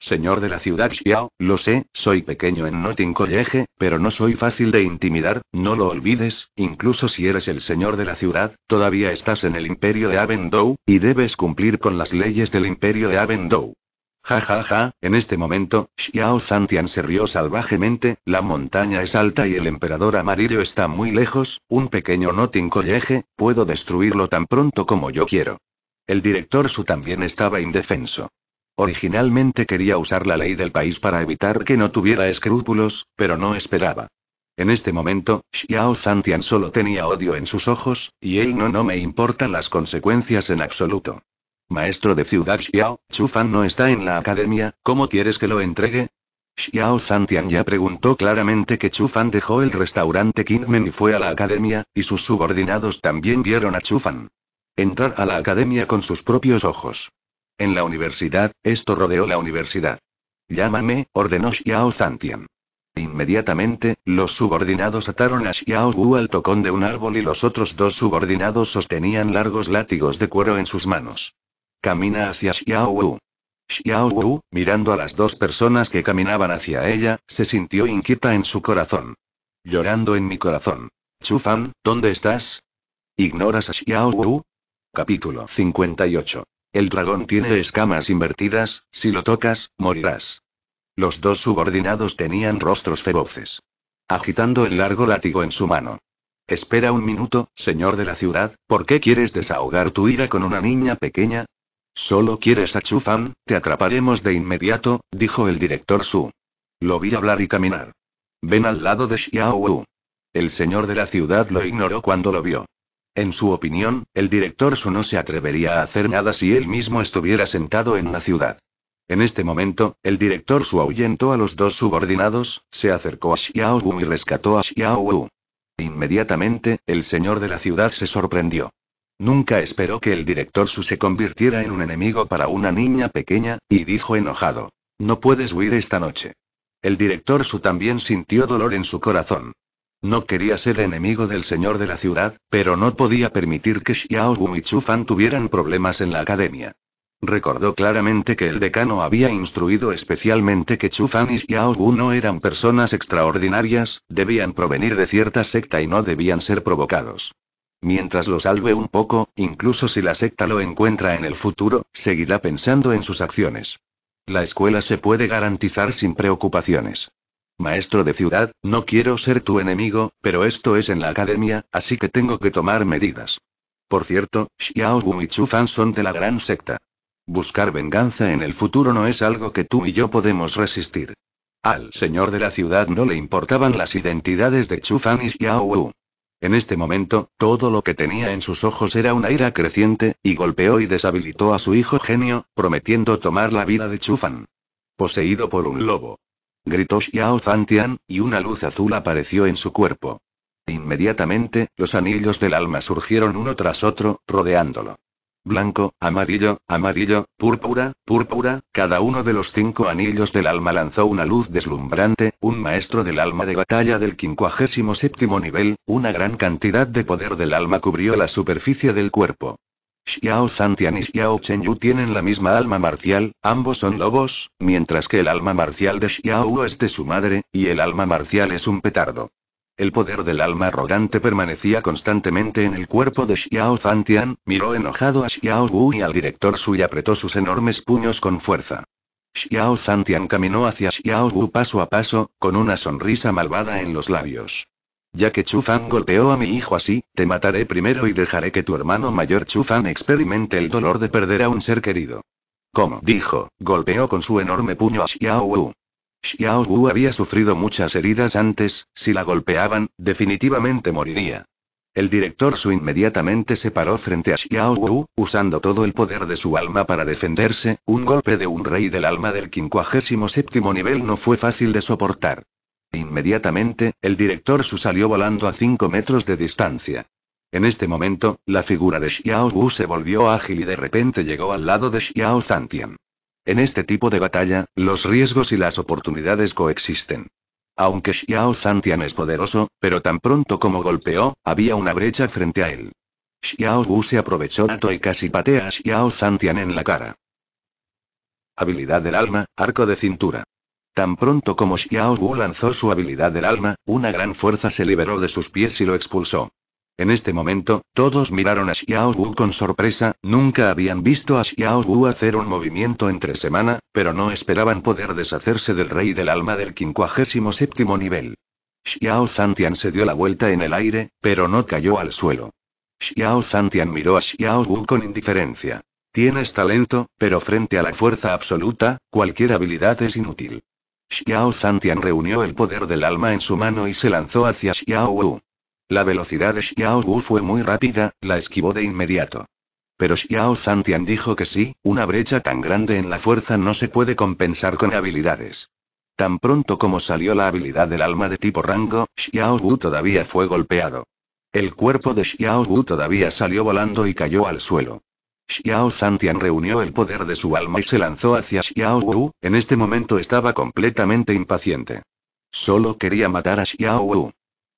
Señor de la ciudad Xiao, lo sé, soy pequeño en Notting College, pero no soy fácil de intimidar, no lo olvides, incluso si eres el señor de la ciudad, todavía estás en el imperio de Avendou, y debes cumplir con las leyes del imperio de Avendou. Ja ja ja, en este momento, Xiao Zantian se rió salvajemente, la montaña es alta y el emperador amarillo está muy lejos, un pequeño Notting College, puedo destruirlo tan pronto como yo quiero. El director Su también estaba indefenso. Originalmente quería usar la ley del país para evitar que no tuviera escrúpulos, pero no esperaba. En este momento, Xiao Zantian solo tenía odio en sus ojos, y él no no me importan las consecuencias en absoluto. Maestro de ciudad Xiao, Chufan no está en la academia, ¿cómo quieres que lo entregue? Xiao Zantian ya preguntó claramente que Chufan dejó el restaurante Kingmen y fue a la academia, y sus subordinados también vieron a Chufan. Entrar a la academia con sus propios ojos. En la universidad, esto rodeó la universidad. Llámame, ordenó Xiao Zantian. Inmediatamente, los subordinados ataron a Xiao Wu al tocón de un árbol y los otros dos subordinados sostenían largos látigos de cuero en sus manos. Camina hacia Xiao Wu. Xiao Wu, mirando a las dos personas que caminaban hacia ella, se sintió inquieta en su corazón. Llorando en mi corazón. Fan, ¿dónde estás? ¿Ignoras a Xiao Wu? Capítulo 58. El dragón tiene escamas invertidas, si lo tocas, morirás. Los dos subordinados tenían rostros feroces. Agitando el largo látigo en su mano. Espera un minuto, señor de la ciudad, ¿por qué quieres desahogar tu ira con una niña pequeña? Solo quieres a Chufan, te atraparemos de inmediato, dijo el director Su. Lo vi hablar y caminar. Ven al lado de Xiao Wu. El señor de la ciudad lo ignoró cuando lo vio. En su opinión, el director Su no se atrevería a hacer nada si él mismo estuviera sentado en la ciudad. En este momento, el director Su ahuyentó a los dos subordinados, se acercó a Xiao Wu y rescató a Xiao Wu. Inmediatamente, el señor de la ciudad se sorprendió. Nunca esperó que el director Su se convirtiera en un enemigo para una niña pequeña, y dijo enojado. No puedes huir esta noche. El director Su también sintió dolor en su corazón. No quería ser enemigo del señor de la ciudad, pero no podía permitir que Xiao Wu y Chu Fan tuvieran problemas en la academia. Recordó claramente que el decano había instruido especialmente que Chu Fan y Xiao Wu no eran personas extraordinarias, debían provenir de cierta secta y no debían ser provocados. Mientras lo salve un poco, incluso si la secta lo encuentra en el futuro, seguirá pensando en sus acciones. La escuela se puede garantizar sin preocupaciones. Maestro de ciudad, no quiero ser tu enemigo, pero esto es en la academia, así que tengo que tomar medidas. Por cierto, Xiao Wu y Chu Fan son de la gran secta. Buscar venganza en el futuro no es algo que tú y yo podemos resistir. Al señor de la ciudad no le importaban las identidades de Chu Fan y Xiao Wu. En este momento, todo lo que tenía en sus ojos era una ira creciente, y golpeó y deshabilitó a su hijo genio, prometiendo tomar la vida de Fan. Poseído por un lobo gritó Xiao Zantian, y una luz azul apareció en su cuerpo. Inmediatamente, los anillos del alma surgieron uno tras otro, rodeándolo. Blanco, amarillo, amarillo, púrpura, púrpura, cada uno de los cinco anillos del alma lanzó una luz deslumbrante, un maestro del alma de batalla del 57 nivel, una gran cantidad de poder del alma cubrió la superficie del cuerpo. Xiao Santian y Xiao Yu tienen la misma alma marcial, ambos son lobos, mientras que el alma marcial de Xiao Wu es de su madre, y el alma marcial es un petardo. El poder del alma arrogante permanecía constantemente en el cuerpo de Xiao Tian, miró enojado a Xiao Wu y al director y apretó sus enormes puños con fuerza. Xiao Tian caminó hacia Xiao Wu paso a paso, con una sonrisa malvada en los labios. Ya que Chufan golpeó a mi hijo así, te mataré primero y dejaré que tu hermano mayor Chufan experimente el dolor de perder a un ser querido. Como dijo, golpeó con su enorme puño a Xiao Wu. Xiao Wu había sufrido muchas heridas antes, si la golpeaban, definitivamente moriría. El director Su inmediatamente se paró frente a Xiao Wu, usando todo el poder de su alma para defenderse, un golpe de un rey del alma del 57 nivel no fue fácil de soportar. Inmediatamente, el director Su salió volando a 5 metros de distancia. En este momento, la figura de Xiao Wu se volvió ágil y de repente llegó al lado de Xiao Zantian. En este tipo de batalla, los riesgos y las oportunidades coexisten. Aunque Xiao Zantian es poderoso, pero tan pronto como golpeó, había una brecha frente a él. Xiao Wu se aprovechó nato y casi patea a Xiao Zantian en la cara. Habilidad del alma, arco de cintura. Tan pronto como Xiao Wu lanzó su habilidad del alma, una gran fuerza se liberó de sus pies y lo expulsó. En este momento, todos miraron a Xiao Wu con sorpresa, nunca habían visto a Xiao Wu hacer un movimiento entre semana, pero no esperaban poder deshacerse del rey del alma del 57 nivel. Xiao Tian se dio la vuelta en el aire, pero no cayó al suelo. Xiao Tian miró a Xiao Wu con indiferencia. Tienes talento, pero frente a la fuerza absoluta, cualquier habilidad es inútil. Xiao reunió el poder del alma en su mano y se lanzó hacia Xiao Wu. La velocidad de Xiao Wu fue muy rápida, la esquivó de inmediato. Pero Xiao Santian dijo que sí, una brecha tan grande en la fuerza no se puede compensar con habilidades. Tan pronto como salió la habilidad del alma de tipo rango, Xiao Wu todavía fue golpeado. El cuerpo de Xiao Wu todavía salió volando y cayó al suelo. Xiao Santian reunió el poder de su alma y se lanzó hacia Xiao Wu, en este momento estaba completamente impaciente. Solo quería matar a Xiao Wu.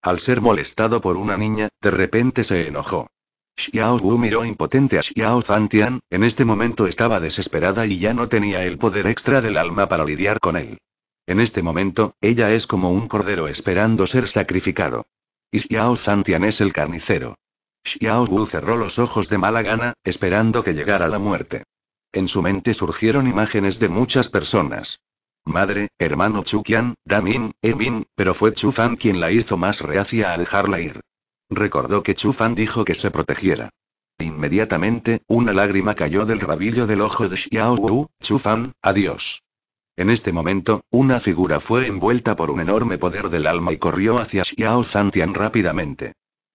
Al ser molestado por una niña, de repente se enojó. Xiao Wu miró impotente a Xiao Zantian, en este momento estaba desesperada y ya no tenía el poder extra del alma para lidiar con él. En este momento, ella es como un cordero esperando ser sacrificado. Y Xiao Zantian es el carnicero. Xiao Wu cerró los ojos de mala gana, esperando que llegara la muerte. En su mente surgieron imágenes de muchas personas. Madre, hermano Chukian, Damin, Emin, pero fue Fan quien la hizo más reacia a dejarla ir. Recordó que Fan dijo que se protegiera. Inmediatamente, una lágrima cayó del rabillo del ojo de Xiao Wu, Chufan, adiós. En este momento, una figura fue envuelta por un enorme poder del alma y corrió hacia Xiao Zantian rápidamente.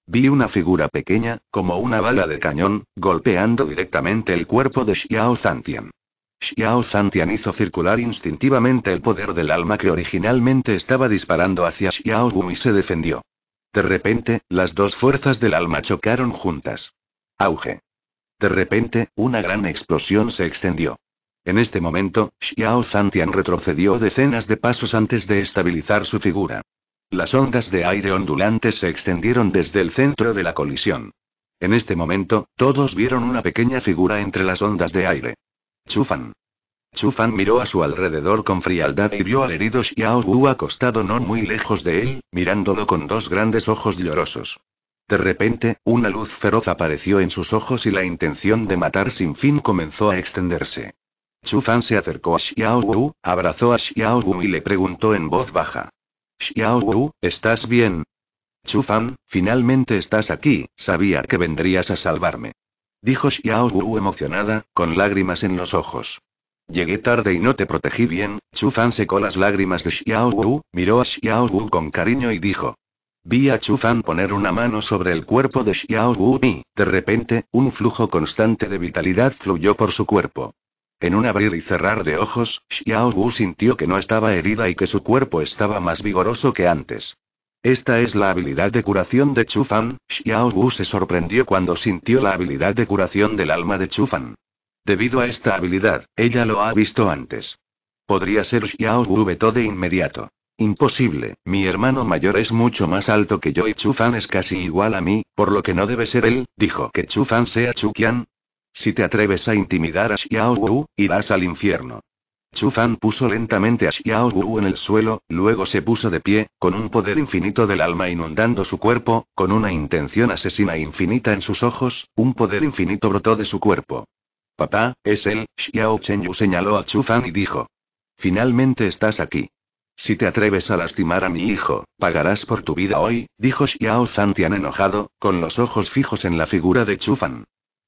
Vi una figura pequeña, como una bala de cañón, golpeando directamente el cuerpo de Xiao Zantian. Xiao Zantian hizo circular instintivamente el poder del alma que originalmente estaba disparando hacia Xiao Wu y se defendió. De repente, las dos fuerzas del alma chocaron juntas. Auge. De repente, una gran explosión se extendió. En este momento, Xiao Zantian retrocedió decenas de pasos antes de estabilizar su figura. Las ondas de aire ondulantes se extendieron desde el centro de la colisión. En este momento, todos vieron una pequeña figura entre las ondas de aire. Chufan. Chufan miró a su alrededor con frialdad y vio al herido Xiao Wu acostado no muy lejos de él, mirándolo con dos grandes ojos llorosos. De repente, una luz feroz apareció en sus ojos y la intención de matar sin fin comenzó a extenderse. Chufan se acercó a Xiao Wu, abrazó a Xiao Wu y le preguntó en voz baja. Xiao Wu, ¿estás bien? Fan, finalmente estás aquí, sabía que vendrías a salvarme. Dijo Xiao Wu emocionada, con lágrimas en los ojos. Llegué tarde y no te protegí bien. Chufan secó las lágrimas de Xiao Wu, miró a Xiao Wu con cariño y dijo. Vi a Chufan poner una mano sobre el cuerpo de Xiao Wu y, de repente, un flujo constante de vitalidad fluyó por su cuerpo. En un abrir y cerrar de ojos, Xiao Wu sintió que no estaba herida y que su cuerpo estaba más vigoroso que antes. Esta es la habilidad de curación de Chufan. Xiao Wu se sorprendió cuando sintió la habilidad de curación del alma de Chufan. Debido a esta habilidad, ella lo ha visto antes. Podría ser Xiao Wu vetó de inmediato. Imposible, mi hermano mayor es mucho más alto que yo y Chufan es casi igual a mí, por lo que no debe ser él, dijo que Chufan sea Chukian, si te atreves a intimidar a Xiao Wu, irás al infierno. Chu Fan puso lentamente a Xiao Wu en el suelo, luego se puso de pie, con un poder infinito del alma inundando su cuerpo, con una intención asesina infinita en sus ojos, un poder infinito brotó de su cuerpo. Papá, es él, Xiao Chen señaló a Chu Fan y dijo. Finalmente estás aquí. Si te atreves a lastimar a mi hijo, pagarás por tu vida hoy, dijo Xiao Zantian enojado, con los ojos fijos en la figura de Chu Fan.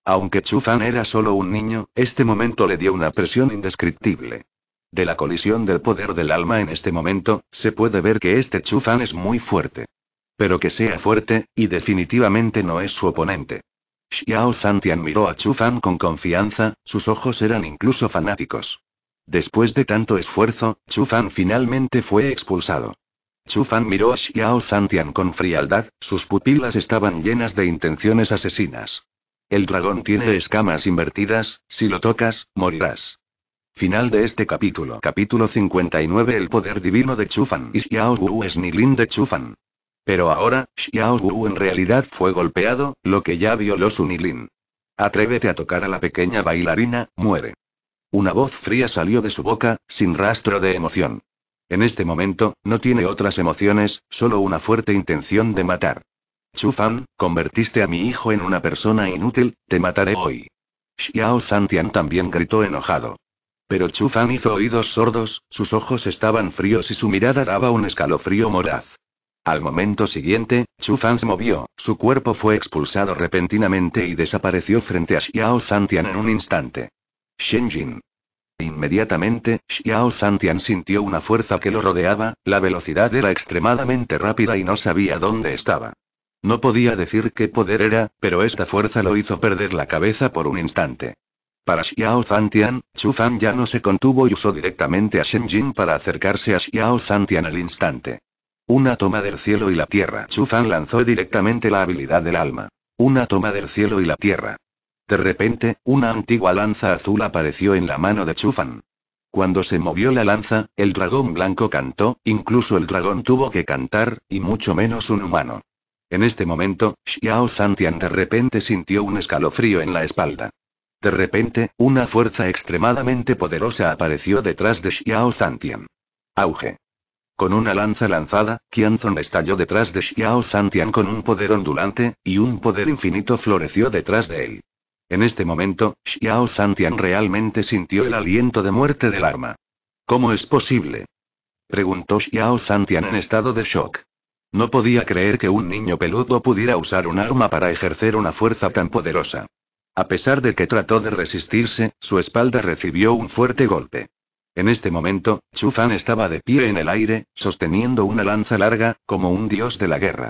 Aunque Chufan era solo un niño, este momento le dio una presión indescriptible. De la colisión del poder del alma en este momento, se puede ver que este Chufan es muy fuerte. Pero que sea fuerte, y definitivamente no es su oponente. Xiao Zantian miró a Chufan con confianza, sus ojos eran incluso fanáticos. Después de tanto esfuerzo, Chufan finalmente fue expulsado. Chufan miró a Xiao Zantian con frialdad, sus pupilas estaban llenas de intenciones asesinas. El dragón tiene escamas invertidas, si lo tocas, morirás. Final de este capítulo. Capítulo 59 El poder divino de Chufan y Xiao Wu es Nilin de Chufan. Pero ahora, Xiao Wu en realidad fue golpeado, lo que ya violó su Nilin. Atrévete a tocar a la pequeña bailarina, muere. Una voz fría salió de su boca, sin rastro de emoción. En este momento, no tiene otras emociones, solo una fuerte intención de matar. Chufan, convertiste a mi hijo en una persona inútil, te mataré hoy. Xiao Zantian también gritó enojado. Pero Chufan hizo oídos sordos, sus ojos estaban fríos y su mirada daba un escalofrío moraz. Al momento siguiente, Chufan se movió, su cuerpo fue expulsado repentinamente y desapareció frente a Xiao Zantian en un instante. Shenjin. Inmediatamente, Xiao Zantian sintió una fuerza que lo rodeaba, la velocidad era extremadamente rápida y no sabía dónde estaba. No podía decir qué poder era, pero esta fuerza lo hizo perder la cabeza por un instante. Para Xiao Zantian, Chu Fan ya no se contuvo y usó directamente a Shen Jin para acercarse a Xiao Zantian al instante. Una toma del cielo y la tierra. Chu Fan lanzó directamente la habilidad del alma. Una toma del cielo y la tierra. De repente, una antigua lanza azul apareció en la mano de Chu Fan. Cuando se movió la lanza, el dragón blanco cantó, incluso el dragón tuvo que cantar, y mucho menos un humano. En este momento, Xiao Zantian de repente sintió un escalofrío en la espalda. De repente, una fuerza extremadamente poderosa apareció detrás de Xiao Zantian. Auge. Con una lanza lanzada, Qianzong estalló detrás de Xiao Zantian con un poder ondulante, y un poder infinito floreció detrás de él. En este momento, Xiao Zantian realmente sintió el aliento de muerte del arma. ¿Cómo es posible? Preguntó Xiao Zantian en estado de shock. No podía creer que un niño peludo pudiera usar un arma para ejercer una fuerza tan poderosa. A pesar de que trató de resistirse, su espalda recibió un fuerte golpe. En este momento, Fan estaba de pie en el aire, sosteniendo una lanza larga, como un dios de la guerra.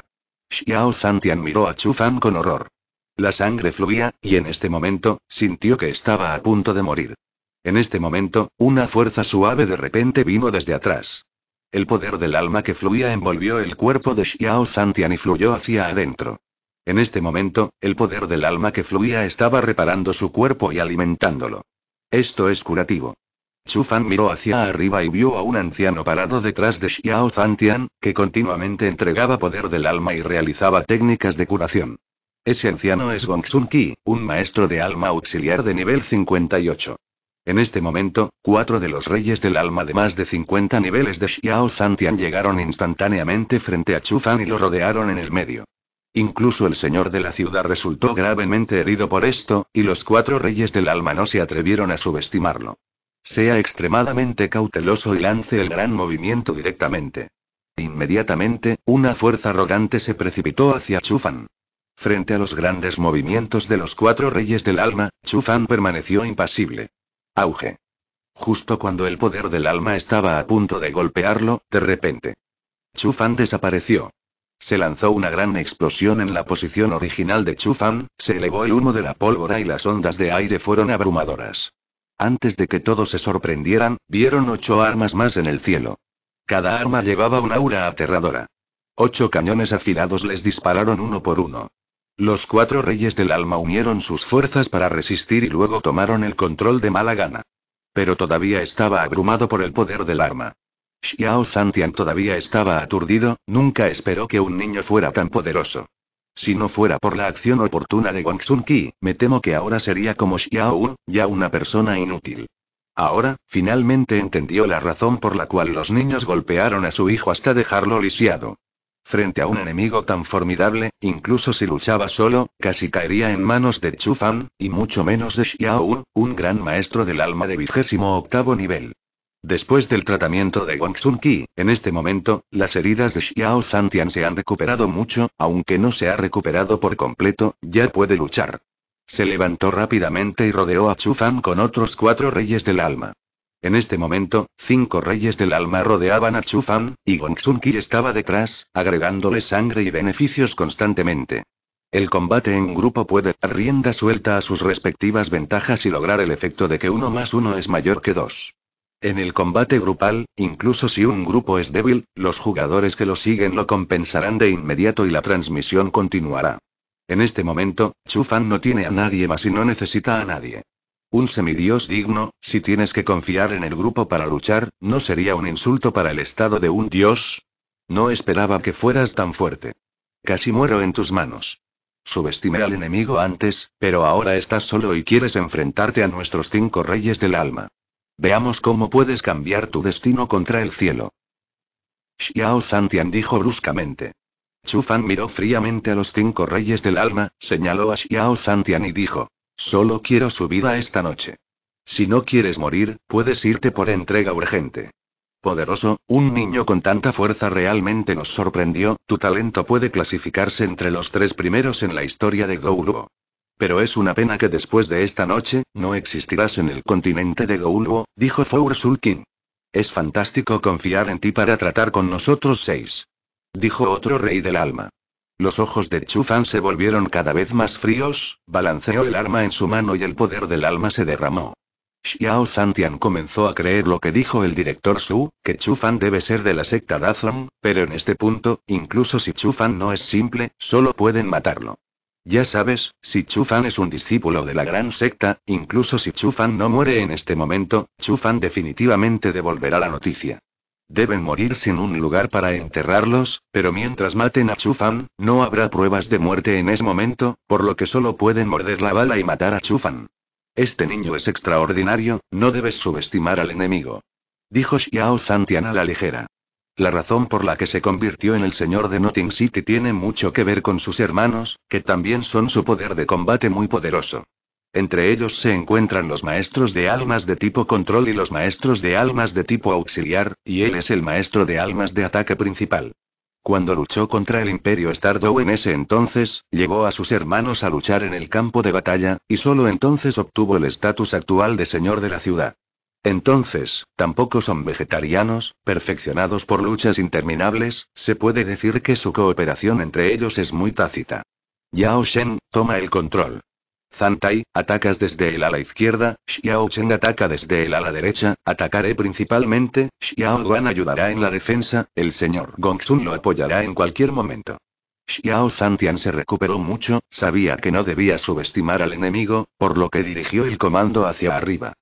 Xiao Zantian miró a Fan con horror. La sangre fluía, y en este momento, sintió que estaba a punto de morir. En este momento, una fuerza suave de repente vino desde atrás. El poder del alma que fluía envolvió el cuerpo de Xiao Santian y fluyó hacia adentro. En este momento, el poder del alma que fluía estaba reparando su cuerpo y alimentándolo. Esto es curativo. Xu Fan miró hacia arriba y vio a un anciano parado detrás de Xiao Zantian, que continuamente entregaba poder del alma y realizaba técnicas de curación. Ese anciano es Gongsun Qi, un maestro de alma auxiliar de nivel 58. En este momento, cuatro de los reyes del alma de más de 50 niveles de Xiao Zantian llegaron instantáneamente frente a Chufan y lo rodearon en el medio. Incluso el señor de la ciudad resultó gravemente herido por esto, y los cuatro reyes del alma no se atrevieron a subestimarlo. Sea extremadamente cauteloso y lance el gran movimiento directamente. Inmediatamente, una fuerza arrogante se precipitó hacia Chufan. Frente a los grandes movimientos de los cuatro reyes del alma, Chufan permaneció impasible. Auge. Justo cuando el poder del alma estaba a punto de golpearlo, de repente. Chufan desapareció. Se lanzó una gran explosión en la posición original de Chufan, se elevó el humo de la pólvora y las ondas de aire fueron abrumadoras. Antes de que todos se sorprendieran, vieron ocho armas más en el cielo. Cada arma llevaba un aura aterradora. Ocho cañones afilados les dispararon uno por uno. Los cuatro reyes del alma unieron sus fuerzas para resistir y luego tomaron el control de mala gana. Pero todavía estaba abrumado por el poder del arma. Xiao Santian todavía estaba aturdido, nunca esperó que un niño fuera tan poderoso. Si no fuera por la acción oportuna de Wang Sun-Ki, me temo que ahora sería como Xiao ya una persona inútil. Ahora, finalmente entendió la razón por la cual los niños golpearon a su hijo hasta dejarlo lisiado. Frente a un enemigo tan formidable, incluso si luchaba solo, casi caería en manos de Chu Fan, y mucho menos de Xiao, un gran maestro del alma de vigésimo octavo nivel. Después del tratamiento de Gong Sun Ki, en este momento, las heridas de Xiao Santian se han recuperado mucho, aunque no se ha recuperado por completo, ya puede luchar. Se levantó rápidamente y rodeó a Chu Fan con otros cuatro reyes del alma. En este momento, cinco reyes del alma rodeaban a Chufan, y Gongsunki estaba detrás, agregándole sangre y beneficios constantemente. El combate en grupo puede dar rienda suelta a sus respectivas ventajas y lograr el efecto de que uno más uno es mayor que dos. En el combate grupal, incluso si un grupo es débil, los jugadores que lo siguen lo compensarán de inmediato y la transmisión continuará. En este momento, Chufan no tiene a nadie más y no necesita a nadie. Un semidios digno, si tienes que confiar en el grupo para luchar, ¿no sería un insulto para el estado de un dios? No esperaba que fueras tan fuerte. Casi muero en tus manos. Subestimé al enemigo antes, pero ahora estás solo y quieres enfrentarte a nuestros cinco reyes del alma. Veamos cómo puedes cambiar tu destino contra el cielo. Xiao Zantian dijo bruscamente. Chu Fan miró fríamente a los cinco reyes del alma, señaló a Xiao Zantian y dijo. Solo quiero su vida esta noche. Si no quieres morir, puedes irte por entrega urgente. Poderoso, un niño con tanta fuerza realmente nos sorprendió, tu talento puede clasificarse entre los tres primeros en la historia de Goulbo. Pero es una pena que después de esta noche, no existirás en el continente de Goulbo, dijo Four Es fantástico confiar en ti para tratar con nosotros seis. Dijo otro rey del alma. Los ojos de Chufan se volvieron cada vez más fríos, balanceó el arma en su mano y el poder del alma se derramó. Xiao Zantian comenzó a creer lo que dijo el director Su, que Chufan debe ser de la secta Dazhong, pero en este punto, incluso si Chufan no es simple, solo pueden matarlo. Ya sabes, si Chufan es un discípulo de la gran secta, incluso si Chufan no muere en este momento, Chufan definitivamente devolverá la noticia. Deben morir sin un lugar para enterrarlos, pero mientras maten a Chufan, no habrá pruebas de muerte en ese momento, por lo que solo pueden morder la bala y matar a Chufan. Este niño es extraordinario, no debes subestimar al enemigo. Dijo Xiao Zantian a la ligera. La razón por la que se convirtió en el señor de Notting City tiene mucho que ver con sus hermanos, que también son su poder de combate muy poderoso. Entre ellos se encuentran los maestros de almas de tipo control y los maestros de almas de tipo auxiliar, y él es el maestro de almas de ataque principal. Cuando luchó contra el Imperio Stardow en ese entonces, llegó a sus hermanos a luchar en el campo de batalla, y solo entonces obtuvo el estatus actual de señor de la ciudad. Entonces, tampoco son vegetarianos, perfeccionados por luchas interminables, se puede decir que su cooperación entre ellos es muy tácita. Yao Shen, toma el control. Zantai, atacas desde el ala izquierda, Xiao Chen ataca desde el ala derecha, atacaré principalmente, Xiao Guan ayudará en la defensa, el señor Gongsun lo apoyará en cualquier momento. Xiao Zantian se recuperó mucho, sabía que no debía subestimar al enemigo, por lo que dirigió el comando hacia arriba.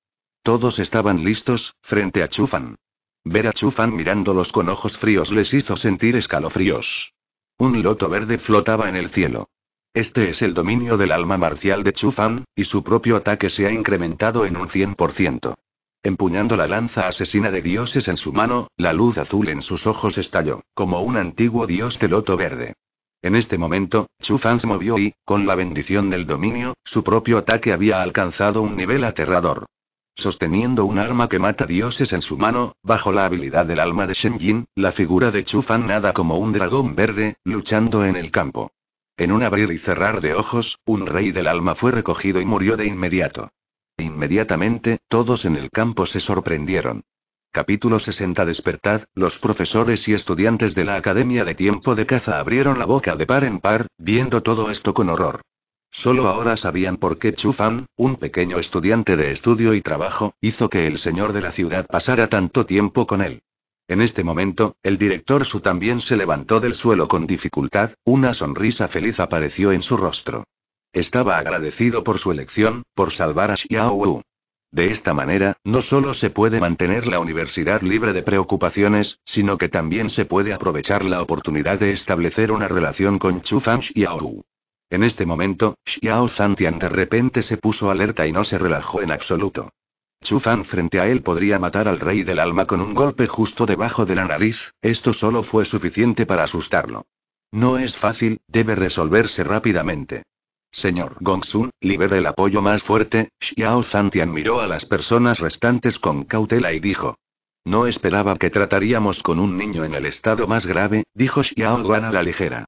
Todos estaban listos, frente a Chufan. Ver a Chufan mirándolos con ojos fríos les hizo sentir escalofríos. Un loto verde flotaba en el cielo. Este es el dominio del alma marcial de Chufan, y su propio ataque se ha incrementado en un 100%. Empuñando la lanza asesina de dioses en su mano, la luz azul en sus ojos estalló, como un antiguo dios de loto verde. En este momento, Chufan se movió y, con la bendición del dominio, su propio ataque había alcanzado un nivel aterrador. Sosteniendo un arma que mata dioses en su mano, bajo la habilidad del alma de Shen Jin, la figura de Chufan nada como un dragón verde, luchando en el campo. En un abrir y cerrar de ojos, un rey del alma fue recogido y murió de inmediato. Inmediatamente, todos en el campo se sorprendieron. Capítulo 60 Despertad, los profesores y estudiantes de la Academia de Tiempo de Caza abrieron la boca de par en par, viendo todo esto con horror. Solo ahora sabían por qué Chufan, un pequeño estudiante de estudio y trabajo, hizo que el señor de la ciudad pasara tanto tiempo con él. En este momento, el director Su también se levantó del suelo con dificultad, una sonrisa feliz apareció en su rostro. Estaba agradecido por su elección, por salvar a Xiao Wu. De esta manera, no solo se puede mantener la universidad libre de preocupaciones, sino que también se puede aprovechar la oportunidad de establecer una relación con Xiao Wu. En este momento, Xiao Zantian de repente se puso alerta y no se relajó en absoluto. Fan frente a él podría matar al rey del alma con un golpe justo debajo de la nariz, esto solo fue suficiente para asustarlo. No es fácil, debe resolverse rápidamente. Señor Gongsun, libera el apoyo más fuerte. Xiao Zantian miró a las personas restantes con cautela y dijo. No esperaba que trataríamos con un niño en el estado más grave, dijo Xiao Guan a la ligera.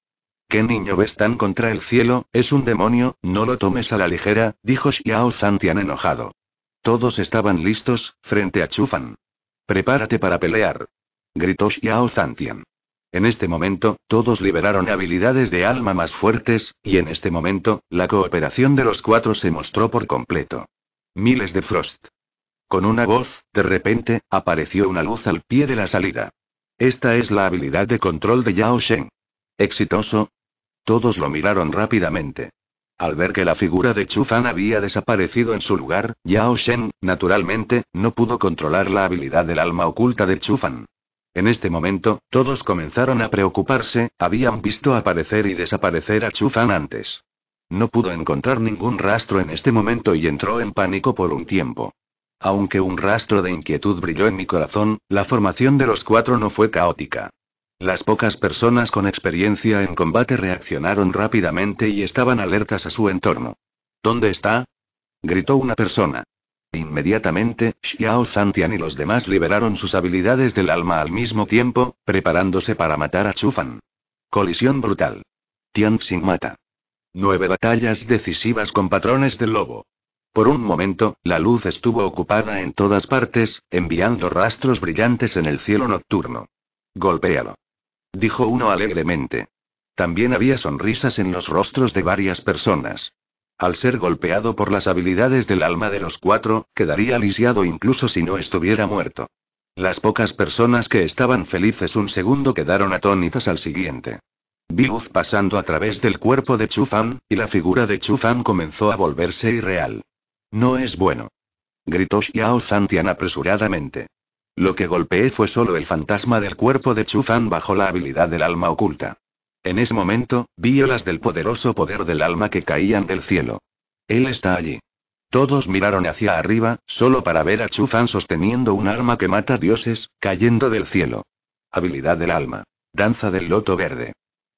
¿Qué niño ves tan contra el cielo? Es un demonio, no lo tomes a la ligera, dijo Xiao Santian enojado. Todos estaban listos, frente a Chufan. Prepárate para pelear. Gritó Xiao Zantian. En este momento, todos liberaron habilidades de alma más fuertes, y en este momento, la cooperación de los cuatro se mostró por completo. Miles de Frost. Con una voz, de repente, apareció una luz al pie de la salida. Esta es la habilidad de control de Yao Shen. ¿Exitoso? Todos lo miraron rápidamente. Al ver que la figura de Chufan había desaparecido en su lugar, Yao Shen, naturalmente, no pudo controlar la habilidad del alma oculta de Chufan. En este momento, todos comenzaron a preocuparse, habían visto aparecer y desaparecer a Chufan antes. No pudo encontrar ningún rastro en este momento y entró en pánico por un tiempo. Aunque un rastro de inquietud brilló en mi corazón, la formación de los cuatro no fue caótica. Las pocas personas con experiencia en combate reaccionaron rápidamente y estaban alertas a su entorno. ¿Dónde está? gritó una persona. Inmediatamente, Xiao Zantian y los demás liberaron sus habilidades del alma al mismo tiempo, preparándose para matar a Chufan. Colisión brutal. Tian Xing mata. Nueve batallas decisivas con patrones del lobo. Por un momento, la luz estuvo ocupada en todas partes, enviando rastros brillantes en el cielo nocturno. Golpéalo dijo uno alegremente. También había sonrisas en los rostros de varias personas. Al ser golpeado por las habilidades del alma de los cuatro, quedaría lisiado incluso si no estuviera muerto. Las pocas personas que estaban felices un segundo quedaron atónitas al siguiente. Vi luz pasando a través del cuerpo de Chufan, y la figura de Chufan comenzó a volverse irreal. No es bueno. Gritó Xiao Zantian apresuradamente. Lo que golpeé fue solo el fantasma del cuerpo de Chufan bajo la habilidad del alma oculta. En ese momento, vi olas del poderoso poder del alma que caían del cielo. Él está allí. Todos miraron hacia arriba, solo para ver a Chufan sosteniendo un arma que mata dioses, cayendo del cielo. Habilidad del alma. Danza del loto verde.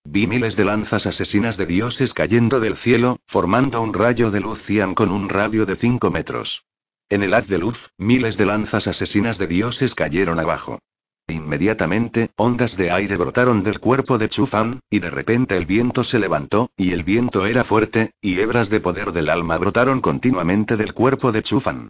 Vi miles de lanzas asesinas de dioses cayendo del cielo, formando un rayo de luz cian con un radio de 5 metros. En el haz de luz, miles de lanzas asesinas de dioses cayeron abajo. Inmediatamente, ondas de aire brotaron del cuerpo de Chufan, y de repente el viento se levantó, y el viento era fuerte, y hebras de poder del alma brotaron continuamente del cuerpo de Chufan.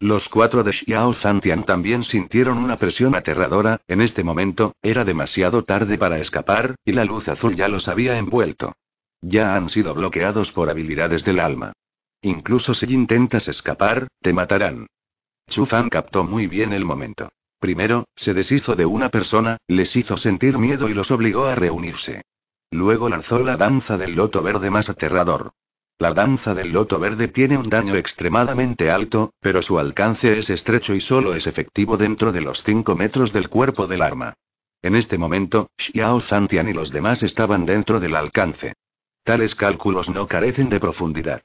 Los cuatro de Xiao Zantian también sintieron una presión aterradora, en este momento, era demasiado tarde para escapar, y la luz azul ya los había envuelto. Ya han sido bloqueados por habilidades del alma. Incluso si intentas escapar, te matarán. Fan captó muy bien el momento. Primero, se deshizo de una persona, les hizo sentir miedo y los obligó a reunirse. Luego lanzó la danza del loto verde más aterrador. La danza del loto verde tiene un daño extremadamente alto, pero su alcance es estrecho y solo es efectivo dentro de los 5 metros del cuerpo del arma. En este momento, Xiao Zantian y los demás estaban dentro del alcance. Tales cálculos no carecen de profundidad.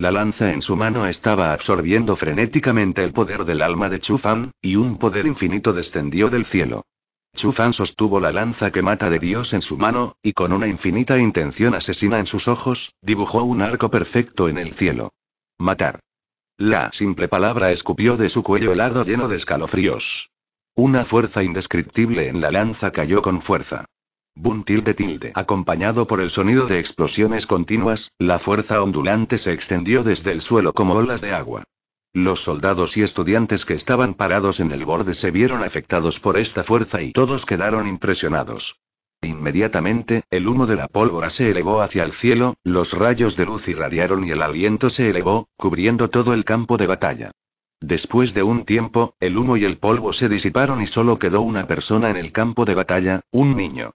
La lanza en su mano estaba absorbiendo frenéticamente el poder del alma de Chufan, y un poder infinito descendió del cielo. Chufan sostuvo la lanza que mata de Dios en su mano, y con una infinita intención asesina en sus ojos, dibujó un arco perfecto en el cielo. Matar. La simple palabra escupió de su cuello helado lleno de escalofríos. Una fuerza indescriptible en la lanza cayó con fuerza. Bun tilde tilde. Acompañado por el sonido de explosiones continuas, la fuerza ondulante se extendió desde el suelo como olas de agua. Los soldados y estudiantes que estaban parados en el borde se vieron afectados por esta fuerza y todos quedaron impresionados. Inmediatamente, el humo de la pólvora se elevó hacia el cielo, los rayos de luz irradiaron y el aliento se elevó, cubriendo todo el campo de batalla. Después de un tiempo, el humo y el polvo se disiparon y solo quedó una persona en el campo de batalla, un niño.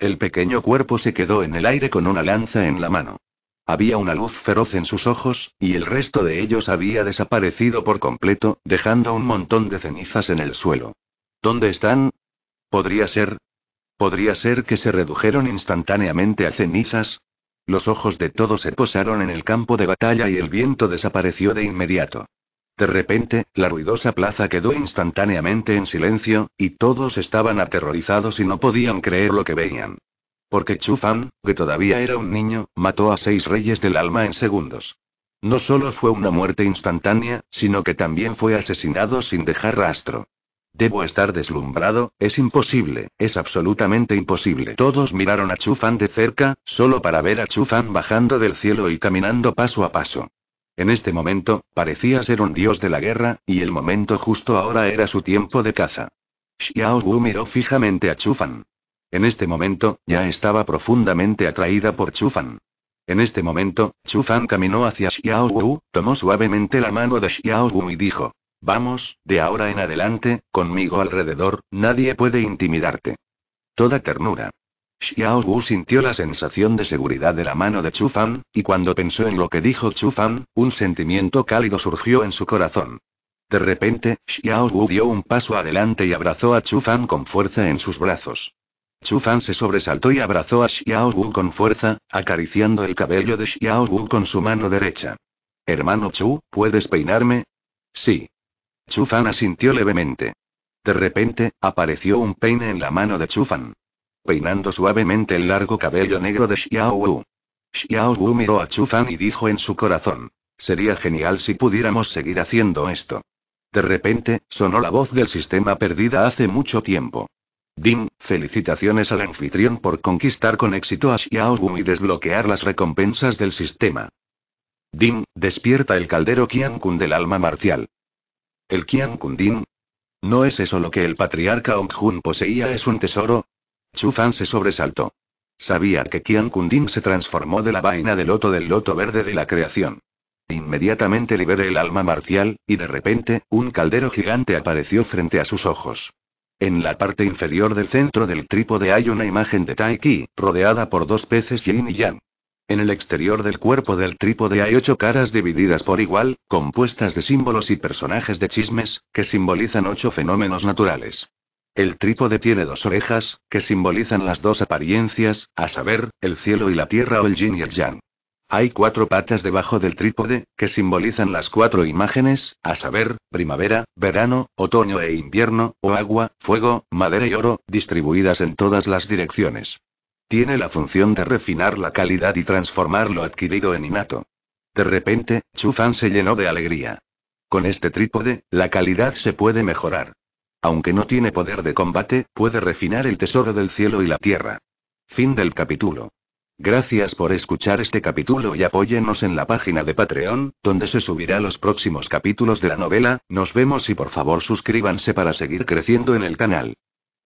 El pequeño cuerpo se quedó en el aire con una lanza en la mano. Había una luz feroz en sus ojos, y el resto de ellos había desaparecido por completo, dejando un montón de cenizas en el suelo. ¿Dónde están? Podría ser. Podría ser que se redujeron instantáneamente a cenizas. Los ojos de todos se posaron en el campo de batalla y el viento desapareció de inmediato. De repente, la ruidosa plaza quedó instantáneamente en silencio, y todos estaban aterrorizados y no podían creer lo que veían. Porque Chufan, que todavía era un niño, mató a seis reyes del alma en segundos. No solo fue una muerte instantánea, sino que también fue asesinado sin dejar rastro. Debo estar deslumbrado, es imposible, es absolutamente imposible. Todos miraron a Chufan de cerca, solo para ver a Chufan bajando del cielo y caminando paso a paso. En este momento, parecía ser un dios de la guerra, y el momento justo ahora era su tiempo de caza. Xiao Wu miró fijamente a Chufan. En este momento, ya estaba profundamente atraída por Chufan. En este momento, Chufan caminó hacia Xiao Wu, tomó suavemente la mano de Xiao Wu y dijo: Vamos, de ahora en adelante, conmigo alrededor, nadie puede intimidarte. Toda ternura. Xiao Wu sintió la sensación de seguridad de la mano de Chu Fan, y cuando pensó en lo que dijo Chu Fan, un sentimiento cálido surgió en su corazón. De repente, Xiao Wu dio un paso adelante y abrazó a Chu Fan con fuerza en sus brazos. Chu Fan se sobresaltó y abrazó a Xiao Wu con fuerza, acariciando el cabello de Xiao Wu con su mano derecha. Hermano Chu, ¿puedes peinarme? Sí. Chu Fan asintió levemente. De repente, apareció un peine en la mano de Chu Fan peinando suavemente el largo cabello negro de Xiao Wu. Xiao Wu miró a Chu Fan y dijo en su corazón: Sería genial si pudiéramos seguir haciendo esto. De repente, sonó la voz del sistema perdida hace mucho tiempo. Dim, felicitaciones al anfitrión por conquistar con éxito a Wu y desbloquear las recompensas del sistema. Dim, despierta el caldero Qian del alma marcial. ¿El Qian Kun Dim? ¿No es eso lo que el patriarca Jun poseía es un tesoro? Fan se sobresaltó. Sabía que Qian Kundin se transformó de la vaina del loto del loto verde de la creación. Inmediatamente liberé el alma marcial, y de repente, un caldero gigante apareció frente a sus ojos. En la parte inferior del centro del trípode hay una imagen de Taiki, rodeada por dos peces yin y yang. En el exterior del cuerpo del trípode hay ocho caras divididas por igual, compuestas de símbolos y personajes de chismes, que simbolizan ocho fenómenos naturales. El trípode tiene dos orejas, que simbolizan las dos apariencias, a saber, el cielo y la tierra o el yin y el yang. Hay cuatro patas debajo del trípode, que simbolizan las cuatro imágenes, a saber, primavera, verano, otoño e invierno, o agua, fuego, madera y oro, distribuidas en todas las direcciones. Tiene la función de refinar la calidad y transformar lo adquirido en innato. De repente, Chufan se llenó de alegría. Con este trípode, la calidad se puede mejorar. Aunque no tiene poder de combate, puede refinar el tesoro del cielo y la tierra. Fin del capítulo. Gracias por escuchar este capítulo y apóyenos en la página de Patreon, donde se subirá los próximos capítulos de la novela, nos vemos y por favor suscríbanse para seguir creciendo en el canal.